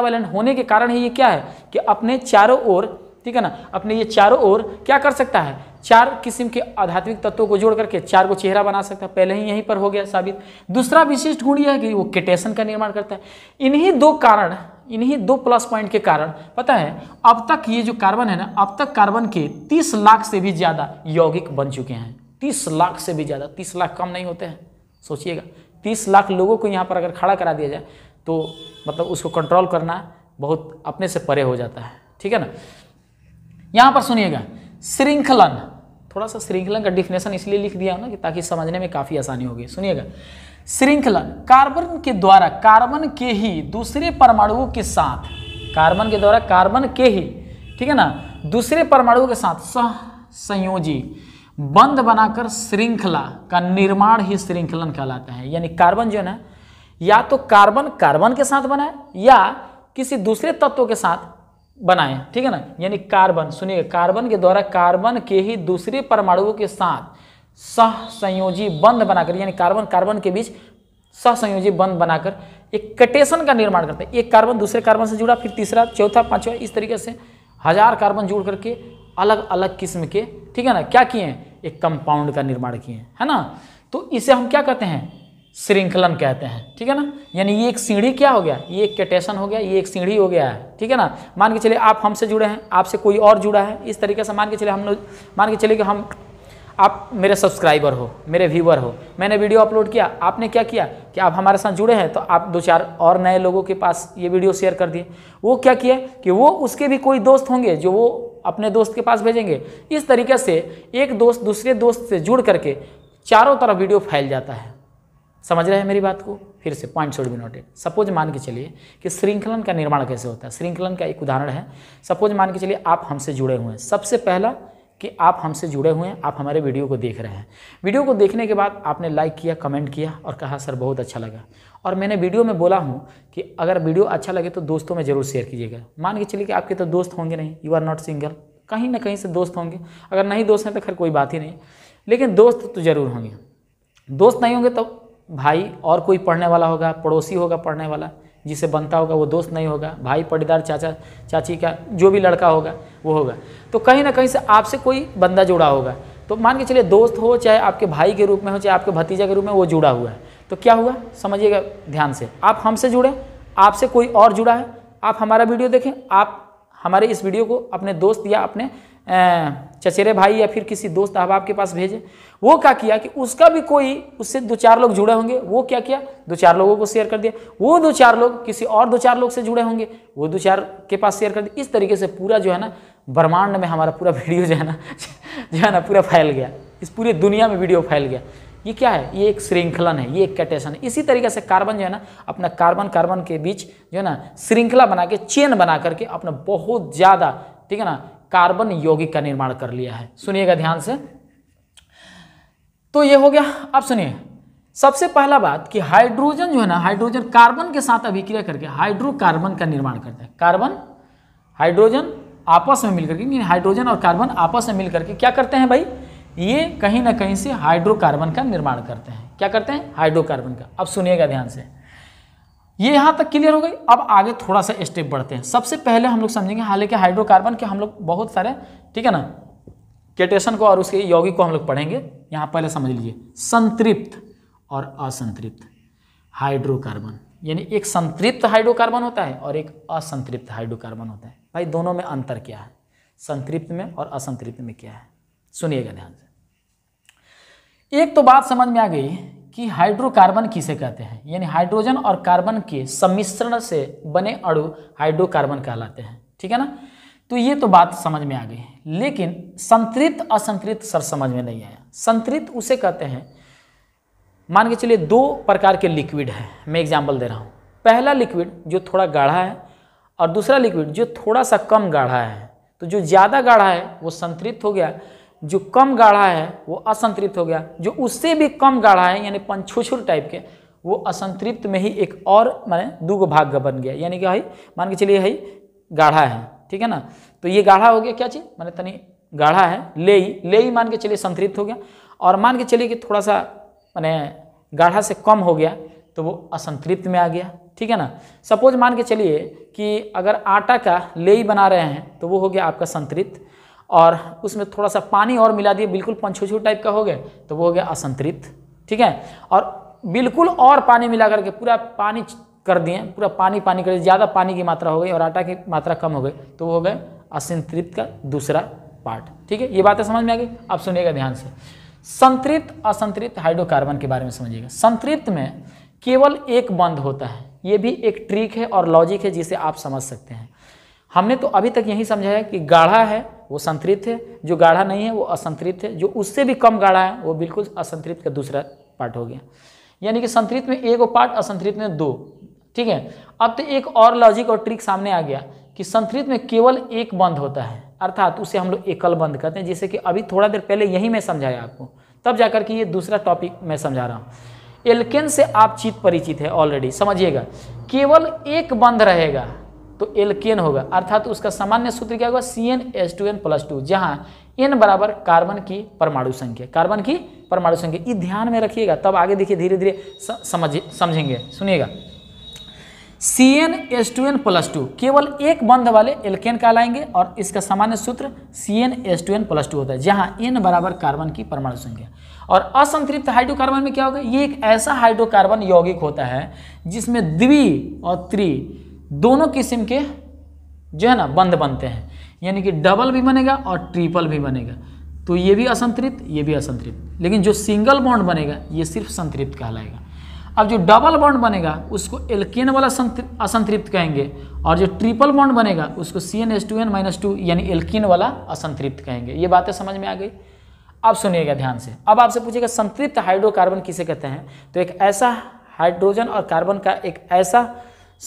वायलेंट होने के कारण ही ये क्या है कि अपने चारों ओर ठीक है ना अपने ये चारों ओर क्या कर सकता है चार किस्म के आध्यात्मिक तत्वों को जोड़ करके चार को चेहरा बना सकता है पहले ही यहीं पर हो गया साबित दूसरा विशिष्ट गुण यह है कि वो केटेशन का निर्माण करता है इन्हीं दो कारण इन्हीं दो प्लस पॉइंट के कारण पता है अब तक ये जो कार्बन है ना अब तक कार्बन के तीस लाख से भी ज़्यादा यौगिक बन चुके हैं तीस लाख से भी ज़्यादा तीस लाख कम नहीं होते हैं सोचिएगा तीस लाख लोगों को यहाँ पर अगर खड़ा करा दिया जाए तो मतलब उसको कंट्रोल करना बहुत अपने से परे हो जाता है ठीक है ना यहाँ पर सुनिएगा श्रृंखलन थोड़ा सा श्रृंखलन का डिफिनेशन इसलिए लिख दिया ना कि ताकि समझने में काफ़ी आसानी होगी सुनिएगा श्रृंखलन कार्बन के द्वारा कार्बन के ही दूसरे परमाणुओं के साथ कार्बन के द्वारा कार्बन के ही ठीक है ना दूसरे परमाणुओं के साथ सह संयोजी बंद बनाकर श्रृंखला का निर्माण ही श्रृंखलन कहलाता है यानी कार्बन जो है ना या तो कार्बन कार्बन के साथ बनाए या किसी दूसरे तत्व के साथ बनाए ठीक है ना यानी कार्बन सुनिए कार्बन के द्वारा कार्बन के ही दूसरे परमाणुओं के साथ सह संयोजी बंध बनाकर यानी कार्बन कार्बन के बीच सह संयोजी बंध बनाकर एक कटेशन का निर्माण करते हैं एक कार्बन दूसरे कार्बन से जुड़ा फिर तीसरा चौथा पांचवा इस तरीके से हजार कार्बन जुड़ करके अलग अलग किस्म के ठीक है ना क्या किए हैं एक कंपाउंड का निर्माण किए हैं है ना तो इसे हम क्या कहते हैं श्रृंखलन कहते हैं ठीक है ना यानी ये एक सीढ़ी क्या हो गया ये एक कैटेशन हो गया ये एक सीढ़ी हो गया है ठीक है ना मान के चलिए आप हमसे जुड़े हैं आपसे कोई और जुड़ा है इस तरीके से मान के चलिए हम लोग मान के चलिए कि हम आप मेरे सब्सक्राइबर हो मेरे व्यूवर हो मैंने वीडियो अपलोड किया आपने क्या किया कि आप हमारे साथ जुड़े हैं तो आप दो चार और नए लोगों के पास ये वीडियो शेयर कर दिए वो क्या किया कि वो उसके भी कोई दोस्त होंगे जो वो अपने दोस्त के पास भेजेंगे इस तरीके से एक दोस्त दूसरे दोस्त से जुड़ करके चारों तरफ वीडियो फैल जाता है समझ रहे हैं मेरी बात को फिर से point should be noted suppose मान के चलिए कि श्रृंखलन का निर्माण कैसे होता है श्रृंखलन का एक उदाहरण है सपोज मान के चलिए आप हमसे जुड़े हुए हैं सबसे पहला कि आप हमसे जुड़े हुए हैं आप हमारे वीडियो को देख रहे हैं वीडियो को देखने के बाद आपने लाइक किया कमेंट किया और कहा सर बहुत अच्छा लगा और मैंने वीडियो में बोला हूँ कि अगर वीडियो अच्छा लगे तो दोस्तों में ज़रूर शेयर कीजिएगा मान के चलिए कि आपके तो दोस्त होंगे नहीं यू आर नॉट सिंगल कहीं ना कहीं से दोस्त होंगे अगर नहीं दोस्त हैं तो खैर कोई बात ही नहीं लेकिन दोस्त तो ज़रूर होंगे दोस्त नहीं होंगे तो भाई और कोई पढ़ने वाला होगा पड़ोसी होगा पढ़ने वाला जिसे बनता होगा वो दोस्त नहीं होगा भाई पटीदार चाचा चाची का जो भी लड़का होगा वो होगा तो कहीं ना कहीं से आपसे कोई बंदा जुड़ा होगा तो मान के चलिए दोस्त हो चाहे आपके भाई के रूप में हो चाहे आपके भतीजा के रूप में वो जुड़ा हुआ है तो क्या हुआ समझिएगा ध्यान से आप हमसे जुड़े आपसे कोई और जुड़ा है आप हमारा वीडियो देखें आप हमारे इस वीडियो को अपने दोस्त या अपने चचेरे भाई या फिर किसी दोस्त अहबाब के पास भेजे वो क्या किया कि उसका भी कोई उससे दो चार लोग जुड़े होंगे वो क्या किया दो चार लोगों को शेयर कर दिया वो दो चार लोग किसी और दो चार लोग से जुड़े होंगे वो दो चार के पास शेयर कर दिया इस तरीके से पूरा जो है ना ब्रह्मांड में हमारा पूरा वीडियो जो है ना जो है ना पूरा फैल गया इस पूरी दुनिया में वीडियो फैल गया ये क्या है ये एक श्रृंखलन है ये एक कैटेशन है इसी तरीके से कार्बन जो है ना अपना कार्बन कार्बन के बीच जो है ना श्रृंखला बना के चेन बना करके अपना बहुत ज़्यादा ठीक है ना कार्बन यौगिक का निर्माण कर लिया है सुनिएगा ध्यान से तो ये हो गया अब सुनिए सबसे पहला बात कि हाइड्रोजन जो है ना हाइड्रोजन कार्बन के साथ अभिक्रिया करके हाइड्रोकार्बन का निर्माण करता है कार्बन हाइड्रोजन आपस में मिलकर के हाइड्रोजन और कार्बन आपस में मिलकर के क्या करते हैं भाई ये कहीं ना कहीं से हाइड्रोकार्बन का निर्माण करते हैं क्या करते हैं हाइड्रोकार्बन का अब सुनिएगा ध्यान से ये यहाँ तक क्लियर हो गई अब आगे थोड़ा सा स्टेप बढ़ते हैं सबसे पहले हम लोग समझेंगे हालांकि हाइड्रोकार्बन के हम लोग बहुत सारे ठीक है ना केटेशन को और उसके यौगिक को हम लोग पढ़ेंगे यहाँ पहले समझ लीजिए संतृप्त और असंतृप्त हाइड्रोकार्बन यानी एक संतृप्त हाइड्रोकार्बन होता है और एक असंतृप्त हाइड्रोकार्बन होता है भाई दोनों में अंतर क्या है संतृप्त में और असंतृप्त में क्या है सुनिएगा ध्यान से एक तो बात समझ में आ गई कि हाइड्रोकार्बन किसे कहते हैं यानी हाइड्रोजन और कार्बन के सम्मिश्रण से बने अणु हाइड्रोकार्बन कहलाते हैं ठीक है ना तो ये तो बात समझ में आ गई लेकिन संतृप्त असंतृप्त सर समझ में नहीं आया संतृप्त उसे कहते हैं मान के चलिए दो प्रकार के लिक्विड है मैं एग्जाम्पल दे रहा हूँ पहला लिक्विड जो थोड़ा गाढ़ा है और दूसरा लिक्विड जो थोड़ा सा कम गाढ़ा है तो जो ज़्यादा गाढ़ा है वो संतृप्त हो गया जो कम गाढ़ा है वो असंतृप्त हो गया जो उससे भी कम गाढ़ा है यानी पंछुछुर टाइप के वो असंतृप्त में ही एक और माने दूगो भाग बन गया यानी कि भाई मान के चलिए भाई गाढ़ा है ठीक है ना तो ये गाढ़ा हो गया क्या चीज़ माने तनी गाढ़ा है ले ही ले ही मान के चलिए संतृप्त हो गया और मान के चलिए कि थोड़ा सा माने गाढ़ा से कम हो गया तो वो असंतृप्त में आ गया ठीक है ना सपोज मान के चलिए कि अगर आटा का लेई बना रहे हैं तो वो हो गया आपका संतृप्त और उसमें थोड़ा सा पानी और मिला दिए बिल्कुल पंछुछू टाइप का हो गया तो वो हो गया असंतृप्त ठीक है और बिल्कुल और पानी मिला करके पूरा पानी कर दिए पूरा पानी पानी कर दिए ज़्यादा पानी की मात्रा हो गई और आटा की मात्रा कम हो गई तो वो हो गए असंतृप्त का दूसरा पार्ट ठीक है ये बातें समझ में आ गई आप सुनिएगा ध्यान से संतृप्त असंतृप्त हाइड्रोकार्बन के बारे में समझिएगा संतृप्त में केवल एक बंद होता है ये भी एक ट्रिक है और लॉजिक है जिसे आप समझ सकते हैं हमने तो अभी तक यही समझा है कि गाढ़ा है वो संतृप्त है जो गाढ़ा नहीं है वो असंतृप्त है जो उससे भी कम गाढ़ा है वो बिल्कुल असंतृप्त का दूसरा पार्ट हो गया यानी कि संतृप्त में एक पार्ट असंतृप्त में दो ठीक है अब तो एक और लॉजिक और ट्रिक सामने आ गया कि संतृत में केवल एक बंद होता है अर्थात उसे हम लोग एकल बंद कहते हैं जैसे कि अभी थोड़ा देर पहले यही मैं समझाया आपको तब जाकर के ये दूसरा टॉपिक मैं समझा रहा हूँ एल्केन से आप चित परिचित है ऑलरेडी समझिएगा केवल एक बंद रहेगा तो एलकेन होगा अर्थात तो उसका सामान्य सूत्र क्या होगा C N S two N plus two जहाँ एन बराबर कार्बन की परमाणु संख्या कार्बन की परमाणु संख्या ये ध्यान में रखिएगा तब आगे देखिए धीरे धीरे समझ समझेंगे सुनिएगा C N S two N plus two केवल एक बंध वाले एल्केन कहलाएंगे और इसका सामान्य सूत्र C N S two N plus two होता है जहाँ एन बराबर कार्बन की परमाणु संख्या और असंतृप्त हाइड्रोकार्बन में क्या होगा ये एक ऐसा हाइड्रोकार्बन यौगिक होता है जिसमें द्वि और त्रि दोनों किस्म के जो है ना बंद बनते हैं यानी कि डबल भी बनेगा और ट्रिपल भी बनेगा तो ये भी असंतृप्त ये भी असंतृप्त लेकिन जो सिंगल बॉन्ड बनेगा ये सिर्फ संतृप्त कहलाएगा अब जो डबल बॉन्ड बनेगा उसको एल्केन वाला असंतृप्त कहेंगे और जो ट्रिपल बॉन्ड बनेगा उसको C N S two N minus two यानी एल्किन वाला असंतृप्त कहेंगे ये बातें समझ में आ गई अब सुनिएगा ध्यान से अब आपसे पूछेगा संतृप्त हाइड्रोकार्बन किसे कहते हैं तो एक ऐसा हाइड्रोजन और कार्बन का एक ऐसा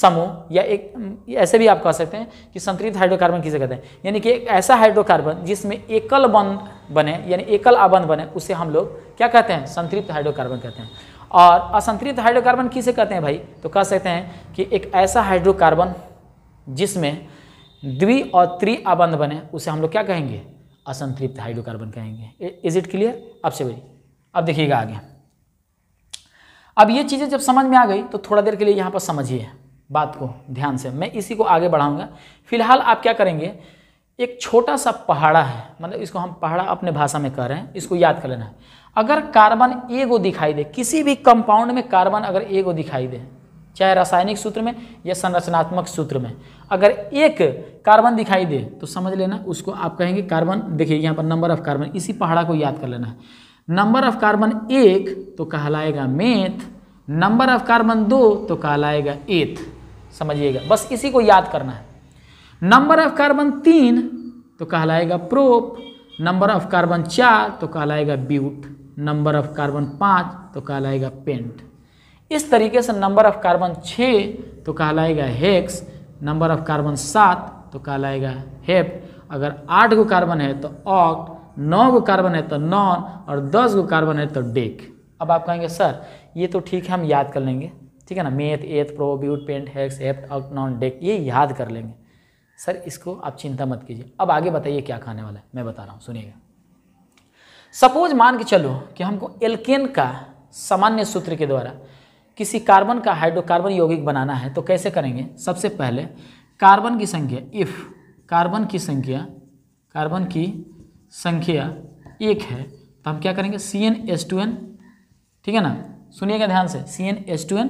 समूह या एक ऐसे भी आप कह सकते हैं कि संतृप्त हाइड्रोकार्बन किसे कहते हैं यानी कि एक ऐसा हाइड्रोकार्बन जिसमें एकल बन बने यानी एकल आबंध बने उसे हम लोग क्या कहते हैं संतृप्त हाइड्रोकार्बन कहते हैं और असंतृप्त हाइड्रोकार्बन किसे कहते हैं भाई तो कह सकते हैं कि एक ऐसा हाइड्रोकार्बन जिसमें द्वि और त्रि आबंध बने उसे हम लोग क्या कहेंगे असंतृप्त हाइड्रोकार्बन कहेंगे इज इट क्लियर अब से भाई अब देखिएगा आगे अब ये चीज़ें जब समझ में आ गई तो थोड़ा देर के लिए यहाँ पर समझिए बात को ध्यान से मैं इसी को आगे बढ़ाऊंगा फिलहाल आप क्या करेंगे एक छोटा सा पहाड़ा है मतलब इसको हम पहाड़ा अपने भाषा में कह रहे हैं इसको याद कर लेना है अगर कार्बन ए गो दिखाई दे किसी भी कंपाउंड में कार्बन अगर ए गो दिखाई दे चाहे रासायनिक सूत्र में या संरचनात्मक सूत्र में अगर एक कार्बन दिखाई दे तो समझ लेना उसको आप कहेंगे कार्बन देखिए यहाँ पर नंबर ऑफ कार्बन इसी पहाड़ा को याद कर लेना है नंबर ऑफ कार्बन एक तो कहलाएगा मेथ नंबर ऑफ कार्बन दो तो कहलाएगा एथ समझिएगा बस इसी को याद करना है नंबर ऑफ कार्बन तीन तो कहलाएगा प्रोप नंबर ऑफ कार्बन चार तो कहलाएगा ब्यूट नंबर ऑफ कार्बन पाँच तो कहलाएगा पेंट इस तरीके से नंबर ऑफ कार्बन छः तो कहलाएगा हेक्स नंबर ऑफ कार्बन सात तो कहलाएगा हेप अगर आठ गो कार्बन है तो ऑक्ट नौ गो कार्बन है तो नॉन और दस गो कार्बन है तो डेक अब आप कहेंगे सर ये तो ठीक है हम याद कर लेंगे ठीक है ना meth eth pro but pent hex hept up non dec ये याद कर लेंगे सर इसको आप चिंता मत कीजिए अब आगे बताइए क्या खाने वाला है मैं बता रहा हूँ सुनिएगा सपोज मान के चलो कि हमको एल्केन का सामान्य सूत्र के द्वारा किसी कार्बन का हाइड्रोकार्बन यौगिक बनाना है तो कैसे करेंगे सबसे पहले कार्बन की संख्या इफ़ कार्बन की संख्या कार्बन की संख्या एक है तो हम क्या करेंगे C N S two N ठीक है ना सुनिएगा ध्यान से C N H two N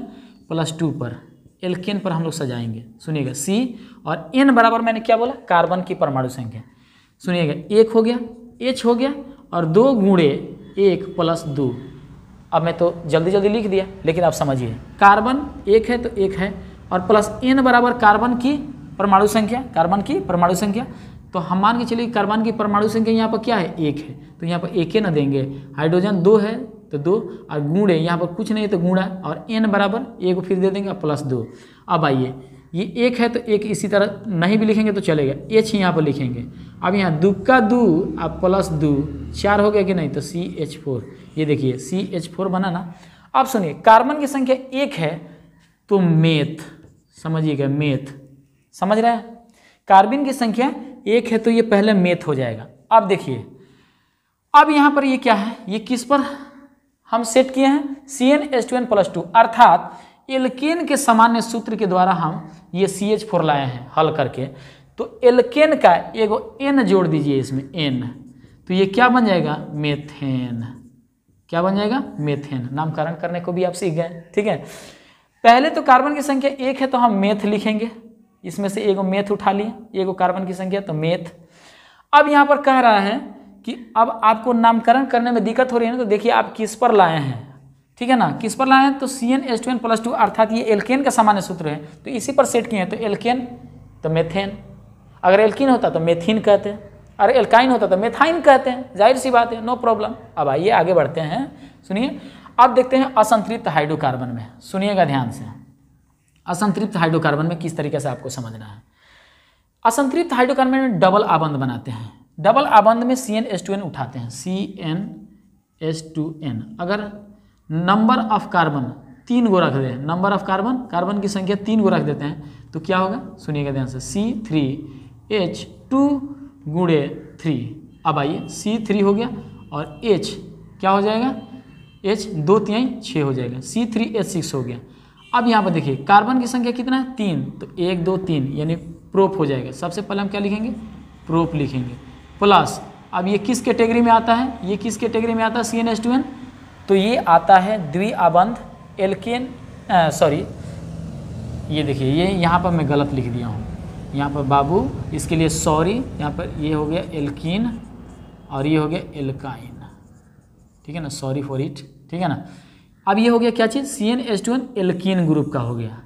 plus two पर एल्केन पर हम लोग सजाएंगे सुनिएगा सी और एन बराबर मैंने क्या बोला कार्बन की परमाणु संख्या सुनिएगा एक हो गया एच हो गया और दो गुणे एक प्लस दो अब मैं तो जल्दी जल्दी लिख दिया लेकिन आप समझिए कार्बन एक है तो एक है और प्लस एन बराबर कार्बन की परमाणु संख्या कार्बन की परमाणु संख्या तो हम मान के चलिए कार्बन की परमाणु संख्या यहाँ पर क्या है एक है तो यहाँ पर एक ही ना देंगे हाइड्रोजन दो है तो दो और गुणे यहाँ पर कुछ नहीं तो गुणा और एन बराबर ए को फिर दे देंगे प्लस दो अब आइए ये एक है तो एक इसी तरह नहीं भी लिखेंगे तो चलेगा एच यहाँ पर लिखेंगे अब यहाँ का दू और प्लस दू चार हो गया कि नहीं तो सी एच फोर ये देखिए सी एच फोर बना ना अब सुनिए कार्बन की संख्या एक है तो मेथ समझिएगा मेथ समझ रहे हैं कार्बन की संख्या एक है तो ये पहले मेथ हो जाएगा अब देखिए अब यहाँ पर ये क्या है ये किस पर हम सेट किए हैं C N S two N plus two अर्थात एल्केन के सामान्य सूत्र के द्वारा हम ये सी एच फोर लाए हैं हल करके तो एल्केन का एगो एन जोड़ दीजिए इसमें एन तो ये क्या बन जाएगा मेथेन क्या बन जाएगा मेथेन नामकरण करने को भी आप सीख गए ठीक है पहले तो कार्बन की संख्या एक है तो हम मेथ लिखेंगे इसमें से एगो मेथ उठा लिए एगो कार्बन की संख्या तो मेथ अब यहाँ पर कह रहा है कि अब आपको नामकरण करने में दिक्कत हो रही है ना तो देखिए आप किस पर लाए हैं ठीक है ना किस पर लाए हैं तो C N S two N plus two अर्थात ये एल्केन का सामान्य सूत्र है तो इसी पर सेट किए हैं तो एल्केन तो मेथेन अगर एल्किन होता तो मेथिन कहते हैं और एल्काइन होता तो मेथाइन कहते हैं जाहिर सी बात है नो प्रॉब्लम अब आइए आगे बढ़ते हैं सुनिए अब देखते हैं असंतृप्त हाइड्रोकार्बन में सुनिएगा ध्यान से असंतृप्त हाइड्रोकार्बन में किस तरीके से आपको समझना है असंतृप्त हाइड्रोकार्बन में डबल आबंध बनाते हैं डबल आबंध में C N S two N उठाते हैं C N S two N अगर नंबर ऑफ कार्बन तीन गो रख दें नंबर ऑफ कार्बन कार्बन की संख्या तीन गो रख देते हैं तो क्या होगा सुनिएगा ध्यान से सी थ्री एच टू गुड़े थ्री अब आइए सी थ्री हो गया और एच क्या हो जाएगा एच दो तिहाई छः हो जाएगा सी थ्री एच सिक्स हो गया अब यहाँ पर देखिए कार्बन की संख्या कितना है तीन तो एक दो तीन यानी प्रोप हो जाएगा सबसे पहले हम क्या लिखेंगे प्रोप लिखेंगे प्लस अब ये किस कैटेगरी में आता है ये किस कैटेगरी में आता है सी एन एस तो ये आता है द्वि आबंध एल्केन सॉरी ये देखिए ये यहाँ पर मैं गलत लिख दिया हूँ यहाँ पर बाबू इसके लिए सॉरी यहाँ पर ये हो गया एल्किन और ये हो गया एल्काइन ठीक है ना सॉरी फॉर इट ठीक है ना अब ये हो गया क्या चीज़ C N S two N alkene group का हो गया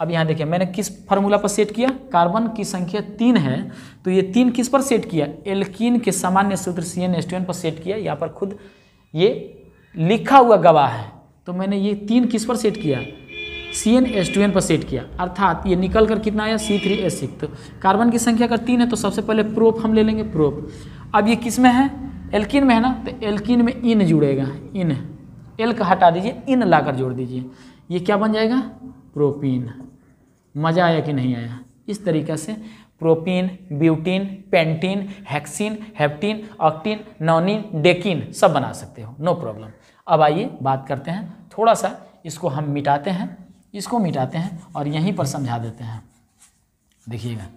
अब यहाँ देखिए मैंने किस फार्मूला पर सेट किया कार्बन की संख्या तीन है तो ये तीन किस पर सेट किया एल्किन के सामान्य सूत्र सी एन एस पर सेट किया यहाँ पर खुद ये लिखा हुआ गवाह है तो मैंने ये तीन किस पर सेट किया C N S two N पर सेट किया अर्थात ये निकल कर कितना आया सी थ्री एस सिक्स तो कार्बन की संख्या अगर तीन है तो सबसे पहले प्रोप हम ले लेंगे प्रोप अब ये किस में है एल्किन में है ना तो एल्किन में इन जुड़ेगा इन एल का हटा दीजिए इन लाकर जोड़ दीजिए ये क्या बन जाएगा प्रोपीन मज़ा आया कि नहीं आया इस तरीक़े से propene butene pentene hexene heptene octene nonene decene सब बना सकते हो नो प्रॉब्लम अब आइए बात करते हैं थोड़ा सा इसको हम मिटाते हैं इसको मिटाते हैं और यहीं पर समझा देते हैं देखिएगा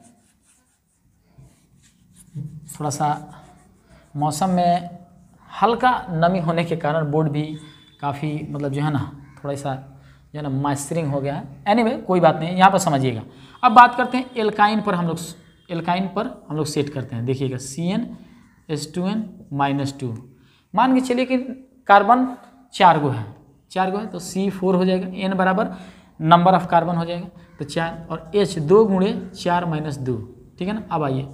थोड़ा सा मौसम में हल्का नमी होने के कारण बोर्ड भी काफ़ी मतलब जो है ना थोड़ा सा जो है ना माइस्टरिंग हो गया है एनी anyway, कोई बात नहीं यहाँ पर समझिएगा अब बात करते हैं एल्काइन पर हम लोग एल्काइन पर हम लोग सेट करते हैं देखिएगा C N S two N minus two मान के चलिए कि कार्बन चार गो है चार गो है तो सी फोर हो जाएगा एन बराबर नंबर ऑफ कार्बन हो जाएगा तो चार और एच दो गुणे चार माइनस दो ठीक है ना अब आइए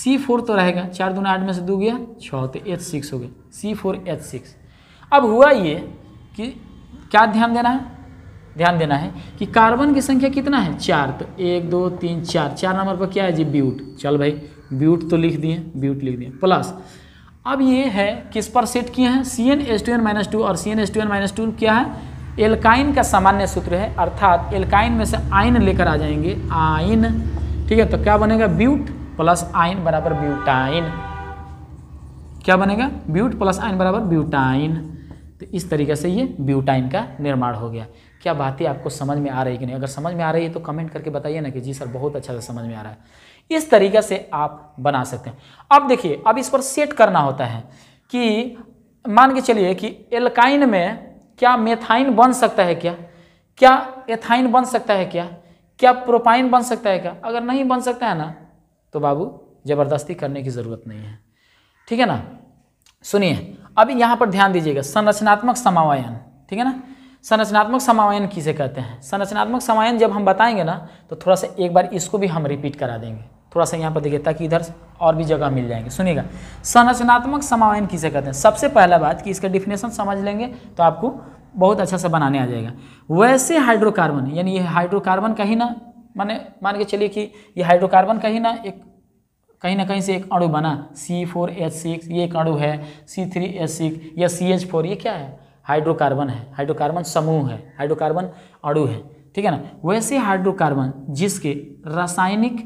सी फोर तो रहेगा चार दो आठ में से दो गया छः तो एच सिक्स हो गया सी फोर एच सिक्स अब हुआ ये कि क्या ध्यान देना है ध्यान देना है कि कार्बन की संख्या कितना है चार तो एक दो तीन चार चार नंबर पर क्या है जी ब्यूट चल भाई ब्यूट तो लिख दिए ब्यूट लिख दिए प्लस अब ये है किस पर सेट किए हैं C N S two N minus two और C N S two N minus two क्या है एल्काइन का सामान्य सूत्र है अर्थात एल्काइन में से आइन लेकर आ जाएंगे आइन ठीक है तो क्या बनेगा ब्यूट प्लस आइन बराबर ब्यूटाइन क्या बनेगा ब्यूट प्लस आइन बराबर ब्यूटाइन तो इस तरीके से ये ब्यूटाइन का निर्माण हो गया क्या बातें आपको समझ में आ रही कि नहीं अगर समझ में आ रही है तो कमेंट करके बताइए ना कि जी सर बहुत अच्छा से समझ में आ रहा है इस तरीके से आप बना सकते हैं अब देखिए अब इस पर सेट करना होता है कि मान के चलिए कि एल्काइन में क्या मेथाइन बन सकता है क्या क्या एथाइन बन सकता है क्या क्या प्रोपाइन बन सकता है क्या अगर नहीं बन सकता है ना तो बाबू ज़बरदस्ती करने की ज़रूरत नहीं है ठीक है ना सुनिए अब यहाँ पर ध्यान दीजिएगा संरचनात्मक समावयन ठीक है ना संरचनात्मक समावयन किसे कहते हैं संरचनात्मक समायन जब हम बताएंगे ना तो थोड़ा सा एक बार इसको भी हम रिपीट करा देंगे थोड़ा सा यहाँ पर देखिए ताकि इधर और भी जगह मिल जाएंगे सुनिएगा संरचनात्मक समावयन किसे कहते हैं सबसे पहला बात कि इसका डिफिनेशन समझ लेंगे तो आपको बहुत अच्छा से बनाने आ जाएगा वैसे हाइड्रोकार्बन यानी ये हाइड्रोकार्बन का ही ना माने मान के चलिए कि ये हाइड्रोकार्बन का ही ना एक कहीं ना कहीं से एक अणु बना सी फोर एच सिक्स ये एक अणु है सी थ्री एच सिक्स या सी एच फोर ये क्या है हाइड्रोकार्बन है हाइड्रोकार्बन समूह है हाइड्रोकार्बन अणु है ठीक है ना वैसे हाइड्रोकार्बन जिसके रासायनिक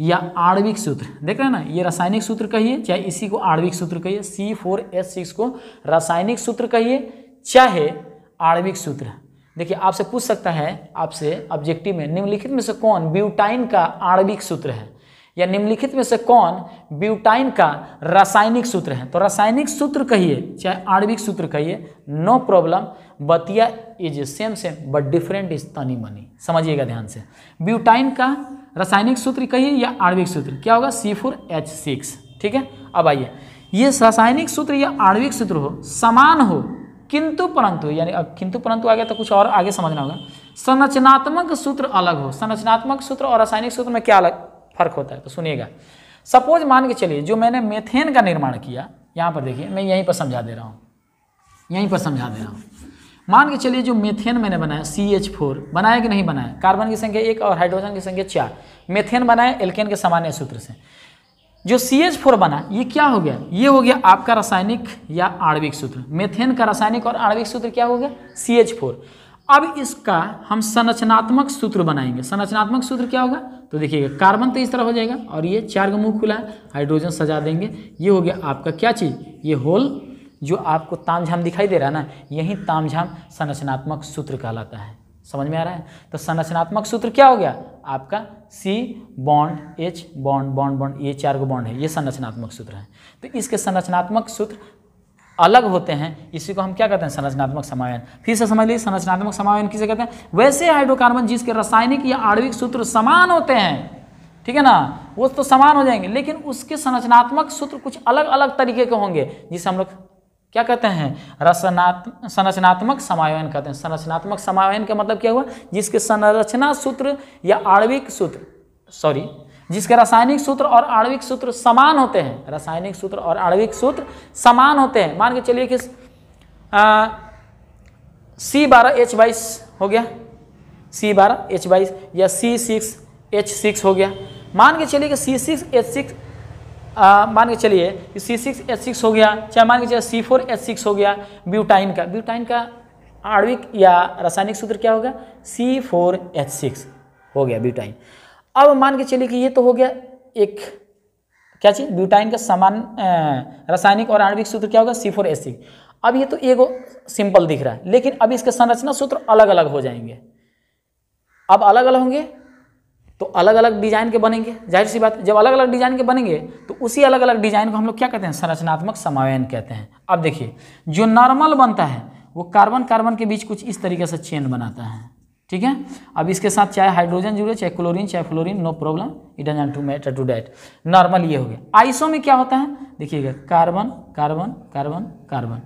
या आणविक सूत्र देख रहे हैं ना ये रासायनिक सूत्र कहिए चाहे इसी को आणविक सूत्र कहिए सी फोर एच सिक्स को रासायनिक सूत्र कहिए चाहे आणविक सूत्र देखिए आपसे पूछ सकता है आपसे ऑब्जेक्टिव में निम्नलिखित में से कौन ब्यूटाइन का आणविक सूत्र है या निम्नलिखित में से कौन ब्यूटाइन का रासायनिक सूत्र है तो रासायनिक सूत्र कहिए चाहे आणविक सूत्र कहिए नो प्रॉब्लम बतिया is same same but different is तनी मनी समझिएगा ध्यान से ब्यूटाइन का रासायनिक सूत्र कहिए या आणविक सूत्र क्या होगा सी फोर एच सिक्स ठीक है अब आइए ये रासायनिक सूत्र या आणविक सूत्र हो समान हो किंतु परंतु यानी अब किंतु परंतु आ गया तो कुछ और आगे समझना होगा संरचनात्मक सूत्र अलग हो संरचनात्मक सूत्र और रासायनिक सूत्र में क्या अलग फर्क होता है तो सुनिएगा सपोज मान के चलिए जो मैंने मेथेन का निर्माण किया यहाँ पर देखिए मैं यहीं पर समझा दे रहा हूँ यहीं पर समझा दे रहा हूँ मान के चलिए जो मेथेन मैंने बनाया सी एच फोर बनाया कि नहीं बनाया कार्बन की संख्या एक और हाइड्रोजन की संख्या चार मेथेन बनाया एल्केन के सामान्य सूत्र से जो सी एच फोर बना ये क्या हो गया ये हो गया आपका रासायनिक या आणविक सूत्र मेथेन का रासायनिक और आणविक सूत्र क्या हो गया सी एच फोर अब इसका हम संरचनात्मक सूत्र बनाएंगे संरचनात्मक सूत्र क्या होगा तो देखिएगा कार्बन तो इस तरह हो जाएगा और ये चार का मुँह खुला है हाइड्रोजन सजा देंगे ये हो गया आपका क्या चीज़ ये होल जो आपको तामझाम दिखाई दे रहा है ना यही तामझाम संरचनात्मक सूत्र कहलाता है समझ में आ रहा है तो संरचनात्मक सूत्र क्या हो गया आपका C bond H bond bond bond ये चार गो बॉन्ड है ये संरचनात्मक सूत्र है तो इसके संरचनात्मक सूत्र अलग होते हैं इसी को हम क्या कहते हैं संरचनात्मक समायन फिर से समझ लीजिए संरचनात्मक समायन किसे कहते हैं वैसे हाइड्रोकार्बन जिसके रासायनिक या आणविक सूत्र समान होते हैं ठीक है ना वो तो समान हो जाएंगे लेकिन उसके संरचनात्मक सूत्र कुछ अलग अलग तरीके के होंगे जिसे हम लोग क्या कहते हैं रसनात्म संरचनात्मक समायन कहते हैं संरचनात्मक समायन का मतलब क्या हुआ जिसके संरचना सूत्र या आणविक सूत्र सॉरी जिसके रासायनिक सूत्र और आणविक सूत्र समान होते हैं रासायनिक सूत्र और आणविक सूत्र समान होते हैं मान के चलिए कि सी बारह एच बाईस हो गया सी बारह एच बाईस या सी सिक्स एच सिक्स हो गया मान के चलिए कि सी सिक्स एच सिक्स मान के चलिए कि सी सिक्स एच सिक्स हो गया चाहे मान के चलिए सी फोर एच सिक्स हो गया ब्यूटाइन का ब्यूटाइन का आणविक या रासायनिक सूत्र क्या होगा सी फोर एच सिक्स हो गया ब्यूटाइन अब मान के चलिए कि ये तो हो गया एक क्या चीज़ ब्यूटाइन का समान रासायनिक और आणविक सूत्र क्या होगा सी फोर एस सी अब ये तो एक सिंपल दिख रहा है लेकिन अब इसके संरचना सूत्र अलग अलग हो जाएंगे अब अलग अलग होंगे तो अलग अलग डिजाइन के बनेंगे जाहिर सी बात जब अलग अलग डिजाइन के बनेंगे तो उसी अलग अलग डिजाइन को हम लोग क्या कहते हैं संरचनात्मक समावयन कहते हैं अब देखिए जो नॉर्मल बनता है वो कार्बन कार्बन के बीच कुछ इस तरीके से चेन बनाता है ठीक है अब इसके साथ चाहे हाइड्रोजन जुड़े चाहे क्लोरीन चाहे fluorine no problem it doesn't to matter to that normal ये हो गया आइसो में क्या होता है देखिएगा कार्बन कार्बन कार्बन कार्बन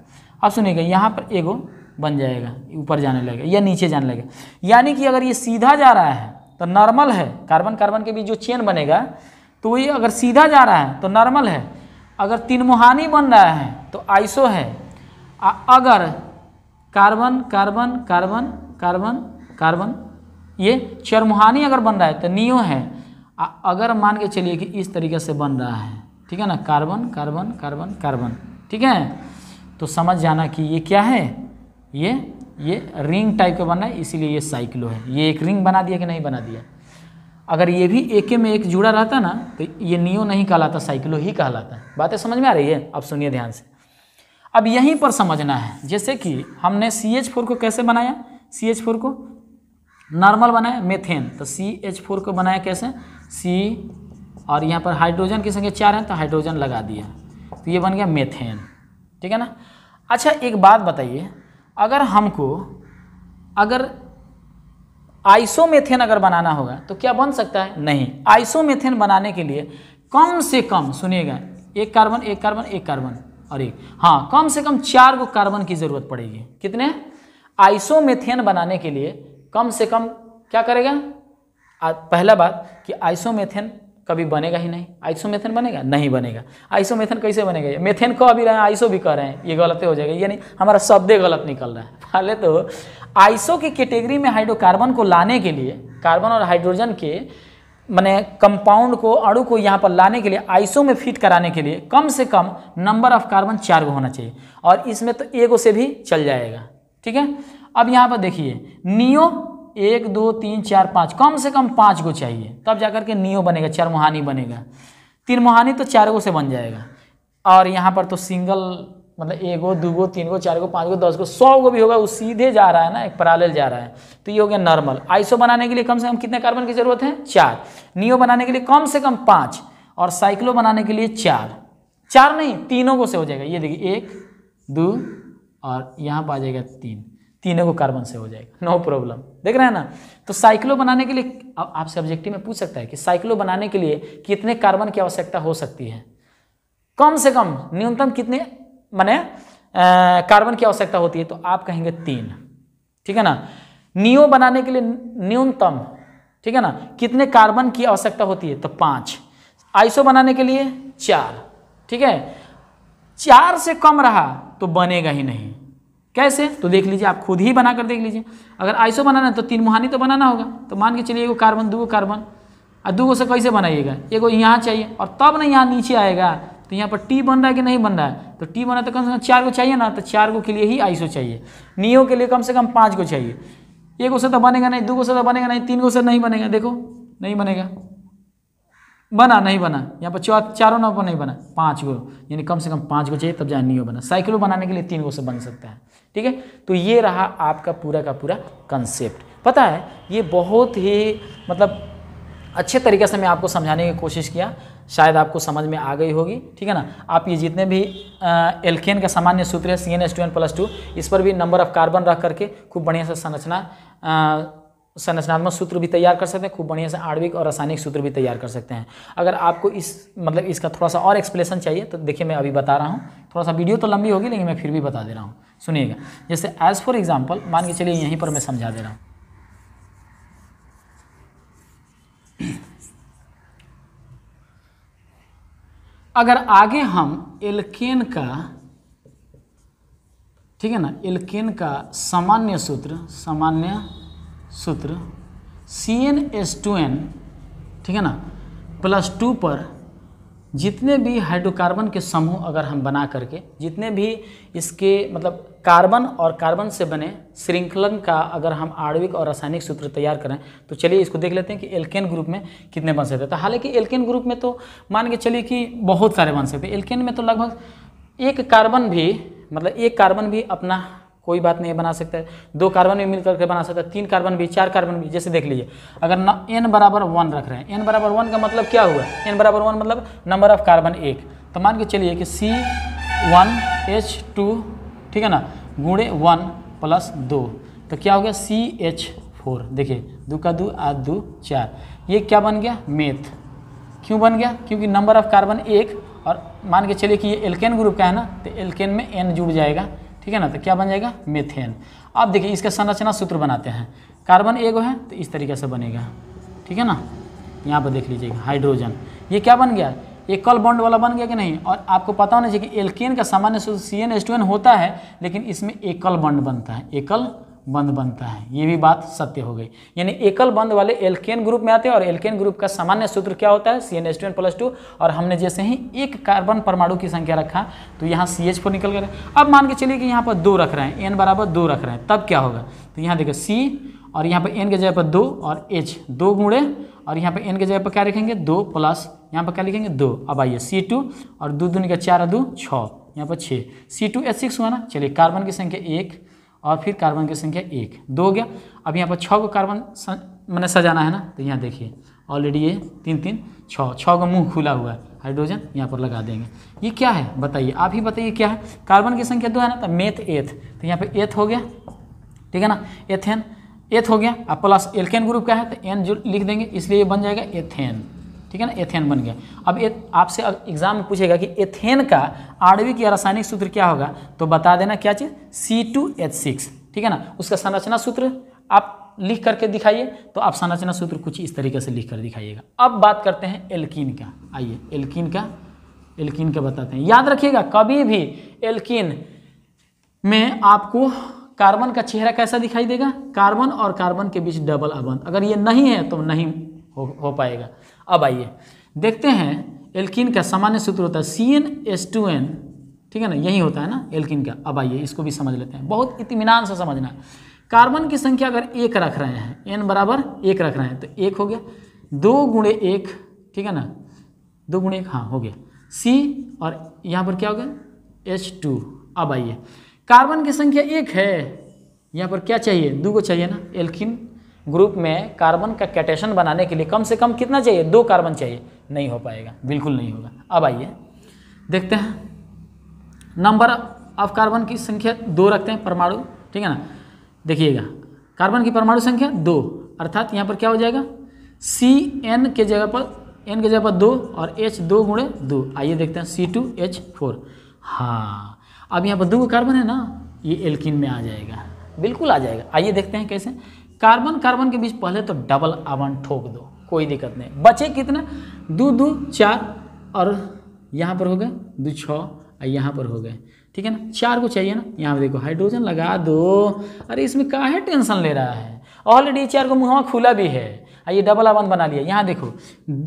अब सुनिएगा यहाँ पर एगो बन जाएगा ऊपर जाने लगेगा या नीचे जाने लगेगा यानी कि अगर ये सीधा जा रहा है तो नॉर्मल है कार्बन कार्बन के बीच जो चेन बनेगा तो ये अगर सीधा जा रहा है तो नॉर्मल है अगर तीन मुहानी बन रहा है तो आइसो है अगर carbon carbon carbon carbon carbon ये चरमुहानी अगर बन रहा है तो नियो है अगर मान के चलिए कि इस तरीके से बन रहा है ठीक है ना कार्बन कार्बन कार्बन कार्बन ठीक है तो समझ जाना कि ये क्या है ये ये रिंग टाइप का बन रहा है इसीलिए ये साइक्लो है ये एक रिंग बना दिया कि नहीं बना दिया अगर ये भी एक में एक जुड़ा रहता ना तो ये नियो नहीं कहलाता साइक्लो ही कहलाता बातें समझ में आ रही है अब सुनिए ध्यान से अब यहीं पर समझना है जैसे कि हमने सी एच फोर को कैसे बनाया सी एच फोर को नॉर्मल बनाए मेथेन तो सी एच फोर को बनाया कैसे सी और यहाँ पर हाइड्रोजन की संख्या चार है तो हाइड्रोजन लगा दिया तो ये बन गया मेथेन ठीक है ना अच्छा एक बात बताइए अगर हमको अगर आइसोमेथेन अगर बनाना होगा तो क्या बन सकता है नहीं आइसोमेथेन बनाने के लिए कम से कम सुनिएगा एक कार्बन एक कार्बन एक कार्बन और एक हाँ कम से कम चार गो कार्बन की जरूरत पड़ेगी कितने आइसोमेथेन बनाने के लिए कम से कम क्या करेगा पहला बात कि आइसोमेथेन कभी बनेगा ही नहीं आइसोमेथेन बनेगा नहीं बनेगा आइसोमेथेन कैसे बनेगा ये मेथेन कह भी रहे हैं आइसो भी कह रहे हैं ये गलत हो जाएगा ये नहीं हमारा शब्दे गलत निकल रहा है पहले तो आइसो की कैटेगरी में हाइड्रोकार्बन को लाने के लिए कार्बन और हाइड्रोजन के मैंने कंपाउंड को अणु को यहाँ पर लाने के लिए आइसो में फिट कराने के लिए कम से कम नंबर ऑफ कार्बन चार गो होना चाहिए और इसमें तो एगो से भी चल जाएगा ठीक है अब यहाँ पर देखिए नियो एक दो तीन चार पाँच कम से कम पाँच गो चाहिए तब जाकर के नियो बनेगा चार मुहानी बनेगा तीन मुहानी तो चार गो से बन जाएगा और यहाँ पर तो सिंगल मतलब एक दो गो तीन गो चार गो पाँच गो दस गो सौ गो भी होगा वो सीधे जा रहा है ना एक पैरेलल जा रहा है तो ये हो गया नॉर्मल आइसो बनाने के लिए कम से कम कितने कार्बन की जरूरत है चार नियो बनाने के लिए कम से कम पाँच और साइक्लो बनाने के लिए चार चार नहीं तीनों को से हो जाएगा ये देखिए एक दो और यहाँ पर आ जाएगा तीन तीनों को कार्बन से हो जाएगा नो प्रॉब्लम देख रहे हैं ना तो साइक्लो बनाने के लिए आपसे ऑब्जेक्टिव में पूछ सकता है कि साइक्लो बनाने के लिए कितने कार्बन की आवश्यकता हो सकती है कम से कम न्यूनतम कितने माने कार्बन की आवश्यकता होती है तो आप कहेंगे तीन ठीक है ना नियो बनाने के लिए न्यूनतम ठीक है ना कितने कार्बन की आवश्यकता होती है तो पाँच आइसो बनाने के लिए चार ठीक है चार से कम रहा तो बनेगा ही नहीं कैसे तो देख लीजिए आप खुद ही बना कर देख लीजिए अगर आइसो बनाना है तो तीन मुहानी तो बनाना होगा तो मान के चलिए एगो कार्बन दो कार्बन और दो से कैसे बनाइएगा एगो यहाँ चाहिए और तब ना यहाँ नीचे आएगा तो यहाँ पर टी बन रहा है कि नहीं बन रहा है तो टी बना तो कम से कम चार को चाहिए ना तो चार को के लिए ही आइसो चाहिए नियो के लिए कम से कम पाँच को चाहिए एक गो से तो बनेगा नहीं दो गो से तो बनेगा नहीं तीन गो से नहीं बनेगा देखो नहीं बनेगा बना नहीं बना यहाँ पर चौ चारों नंबर पर नहीं बना पाँच गो यानी कम से कम पाँच गो चाहिए तब जाए नियो बना साइकिलो बनाने के लिए तीन गो से बन सकता है ठीक है तो ये रहा आपका पूरा का पूरा कंसेप्ट पता है ये बहुत ही मतलब अच्छे तरीके से मैं आपको समझाने की कोशिश किया शायद आपको समझ में आ गई होगी ठीक है ना आप ये जितने भी एल्केन का सामान्य सूत्र है C N S two N plus two इस पर भी नंबर ऑफ कार्बन रख करके खूब बढ़िया से संरचना संरचनात्मक सूत्र भी तैयार कर सकते हैं खूब बढ़िया से आणविक और रासायनिक सूत्र भी तैयार कर सकते हैं अगर आपको इस मतलब इसका थोड़ा सा और एक्सप्लेसन चाहिए तो देखिए मैं अभी बता रहा हूँ थोड़ा सा वीडियो तो लंबी होगी लेकिन मैं फिर भी बता दे रहा हूँ सुनिएगा जैसे एज फॉर एग्जाम्पल मान के चलिए यहीं पर मैं समझा दे रहा हूँ अगर आगे हम एल्केन का ठीक है ना एल्केन का सामान्य सूत्र सामान्य सूत्र C N S two N ठीक है ना प्लस टू पर जितने भी हाइड्रोकार्बन के समूह अगर हम बना करके जितने भी इसके मतलब कार्बन और कार्बन से बने श्रृंखलन का अगर हम आणविक और रासायनिक सूत्र तैयार करें तो चलिए इसको देख लेते हैं कि एल्केन ग्रुप में कितने बन सकते हैं तो हालांकि एल्केन ग्रुप में तो मान के चलिए कि बहुत सारे बन सकते हैं एल्केन में तो लगभग एक कार्बन भी मतलब एक कार्बन भी अपना कोई बात नहीं बना सकता है दो कार्बन भी मिल करके बना सकता है तीन कार्बन भी चार कार्बन भी जैसे देख लीजिए अगर न एन बराबर वन रख रहे हैं एन बराबर वन का मतलब क्या हुआ एन बराबर वन मतलब नंबर ऑफ कार्बन एक तो मान के चलिए कि सी वन एच टू ठीक है ना गुणे वन प्लस दो तो क्या हो गया सी एच फोर देखिए दो का दो आठ दो चार ये क्या बन गया मेथ क्यों बन गया क्योंकि नंबर ऑफ कार्बन एक और मान के चलिए कि ये एल्केन ग्रुप का है ना तो एल्केन में एन जुड़ जाएगा ठीक है ना तो क्या बन जाएगा मेथेन अब देखिए इसका संरचना सूत्र बनाते हैं कार्बन एगो है तो इस तरीके से बनेगा ठीक है ना यहाँ पर देख लीजिएगा हाइड्रोजन ये क्या बन गया ये कल बॉन्ड वाला बन गया कि नहीं और आपको पता होना चाहिए कि एल्केन का सामान्य सी एन होता है लेकिन इसमें एकल बॉन्ड बनता है एकल बंद बनता है ये भी बात सत्य हो गई यानी एकल बंद वाले एल्केन ग्रुप में आते हैं और एल्केन ग्रुप का सामान्य सूत्र क्या होता है C N S two N plus two और हमने जैसे ही एक कार्बन परमाणु की संख्या रखा तो यहाँ सी एच फोर निकल गया अब मान के चलिए कि यहाँ पर दो रख रहे हैं एन बराबर दो रख रहे हैं तब क्या होगा तो यहाँ देखो सी और यहाँ पर एन के जगह पर दो और एच दो गुणे और यहाँ पर एन के जगह पर क्या लिखेंगे दो प्लस यहाँ पर क्या लिखेंगे दो अब आइए सी टू और दो दूनी का चार दो छः यहाँ पर छः सी टू एच सिक्स हुआ ना चलिए कार्बन की संख्या एक और फिर कार्बन की संख्या एक दो हो गया अब यहाँ पर छः को कार्बन मैंने सजाना है ना तो यहाँ देखिए ऑलरेडी ये तीन तीन छः छः का मुंह खुला हुआ है हाइड्रोजन यहाँ पर लगा देंगे ये क्या है बताइए आप ही बताइए क्या है कार्बन की संख्या दो है ना तो मेथ एथ तो यहाँ पर एथ हो गया ठीक है ना एथेन एथ हो गया अब प्लस एल्केन ग्रुप का है तो एन जो लिख देंगे इसलिए ये बन जाएगा एथेन ठीक है ना एथेन बन गया अब ए आपसे एग्जाम में पूछेगा कि एथेन का आणविक या रासायनिक सूत्र क्या होगा तो बता देना क्या चीज़ सी टू एच सिक्स ठीक है ना उसका संरचना सूत्र आप लिख करके दिखाइए तो आप संरचना सूत्र कुछ इस तरीके से लिख कर दिखाइएगा अब बात करते हैं एल्किन का आइए एल्किन का एल्किन का बताते हैं याद रखिएगा कभी भी एल्किन में आपको कार्बन का चेहरा कैसा दिखाई देगा कार्बन और कार्बन के बीच डबल अबंध अगर ये नहीं है तो नहीं हो, हो पाएगा अब आइए देखते हैं एल्किन का सामान्य सूत्र होता है C N S two N ठीक है ना यही होता है ना एल्किन का अब आइए इसको भी समझ लेते हैं बहुत इतमान से समझना है कार्बन की संख्या अगर एक रख रहे हैं एन बराबर एक रख रहे हैं तो एक हो गया दो गुणे एक ठीक है ना दो गुणे एक हाँ हो गया सी और यहाँ पर क्या हो गया एच टू अब आइए कार्बन की संख्या एक है यहाँ पर क्या चाहिए दो को चाहिए ना एल्किन ग्रुप में कार्बन का कैटेशन बनाने के लिए कम से कम कितना चाहिए दो कार्बन चाहिए नहीं हो पाएगा बिल्कुल नहीं होगा अब आइए देखते हैं नंबर ऑफ कार्बन की संख्या दो रखते हैं परमाणु ठीक है ना देखिएगा कार्बन की परमाणु संख्या दो अर्थात यहाँ पर क्या हो जाएगा सी एन के जगह पर एन के जगह पर दो और एच दो गुणे दो आइए देखते हैं सी टू एच फोर हाँ अब यहाँ पर दो कार्बन है ना ये एल्किन में आ जाएगा बिल्कुल आ जाएगा आइए देखते हैं कैसे कार्बन कार्बन के बीच पहले तो डबल आवन ठोक दो कोई दिक्कत नहीं बचे कितना दो दो चार और यहाँ पर हो गए दो छः और यहाँ पर हो गए ठीक है ना चार को चाहिए ना यहाँ पर देखो हाइड्रोजन लगा दो अरे इसमें काहे टेंशन ले रहा है ऑलरेडी चार को मुँह खुला भी है आइए ये डबल आवन बना लिया यहाँ देखो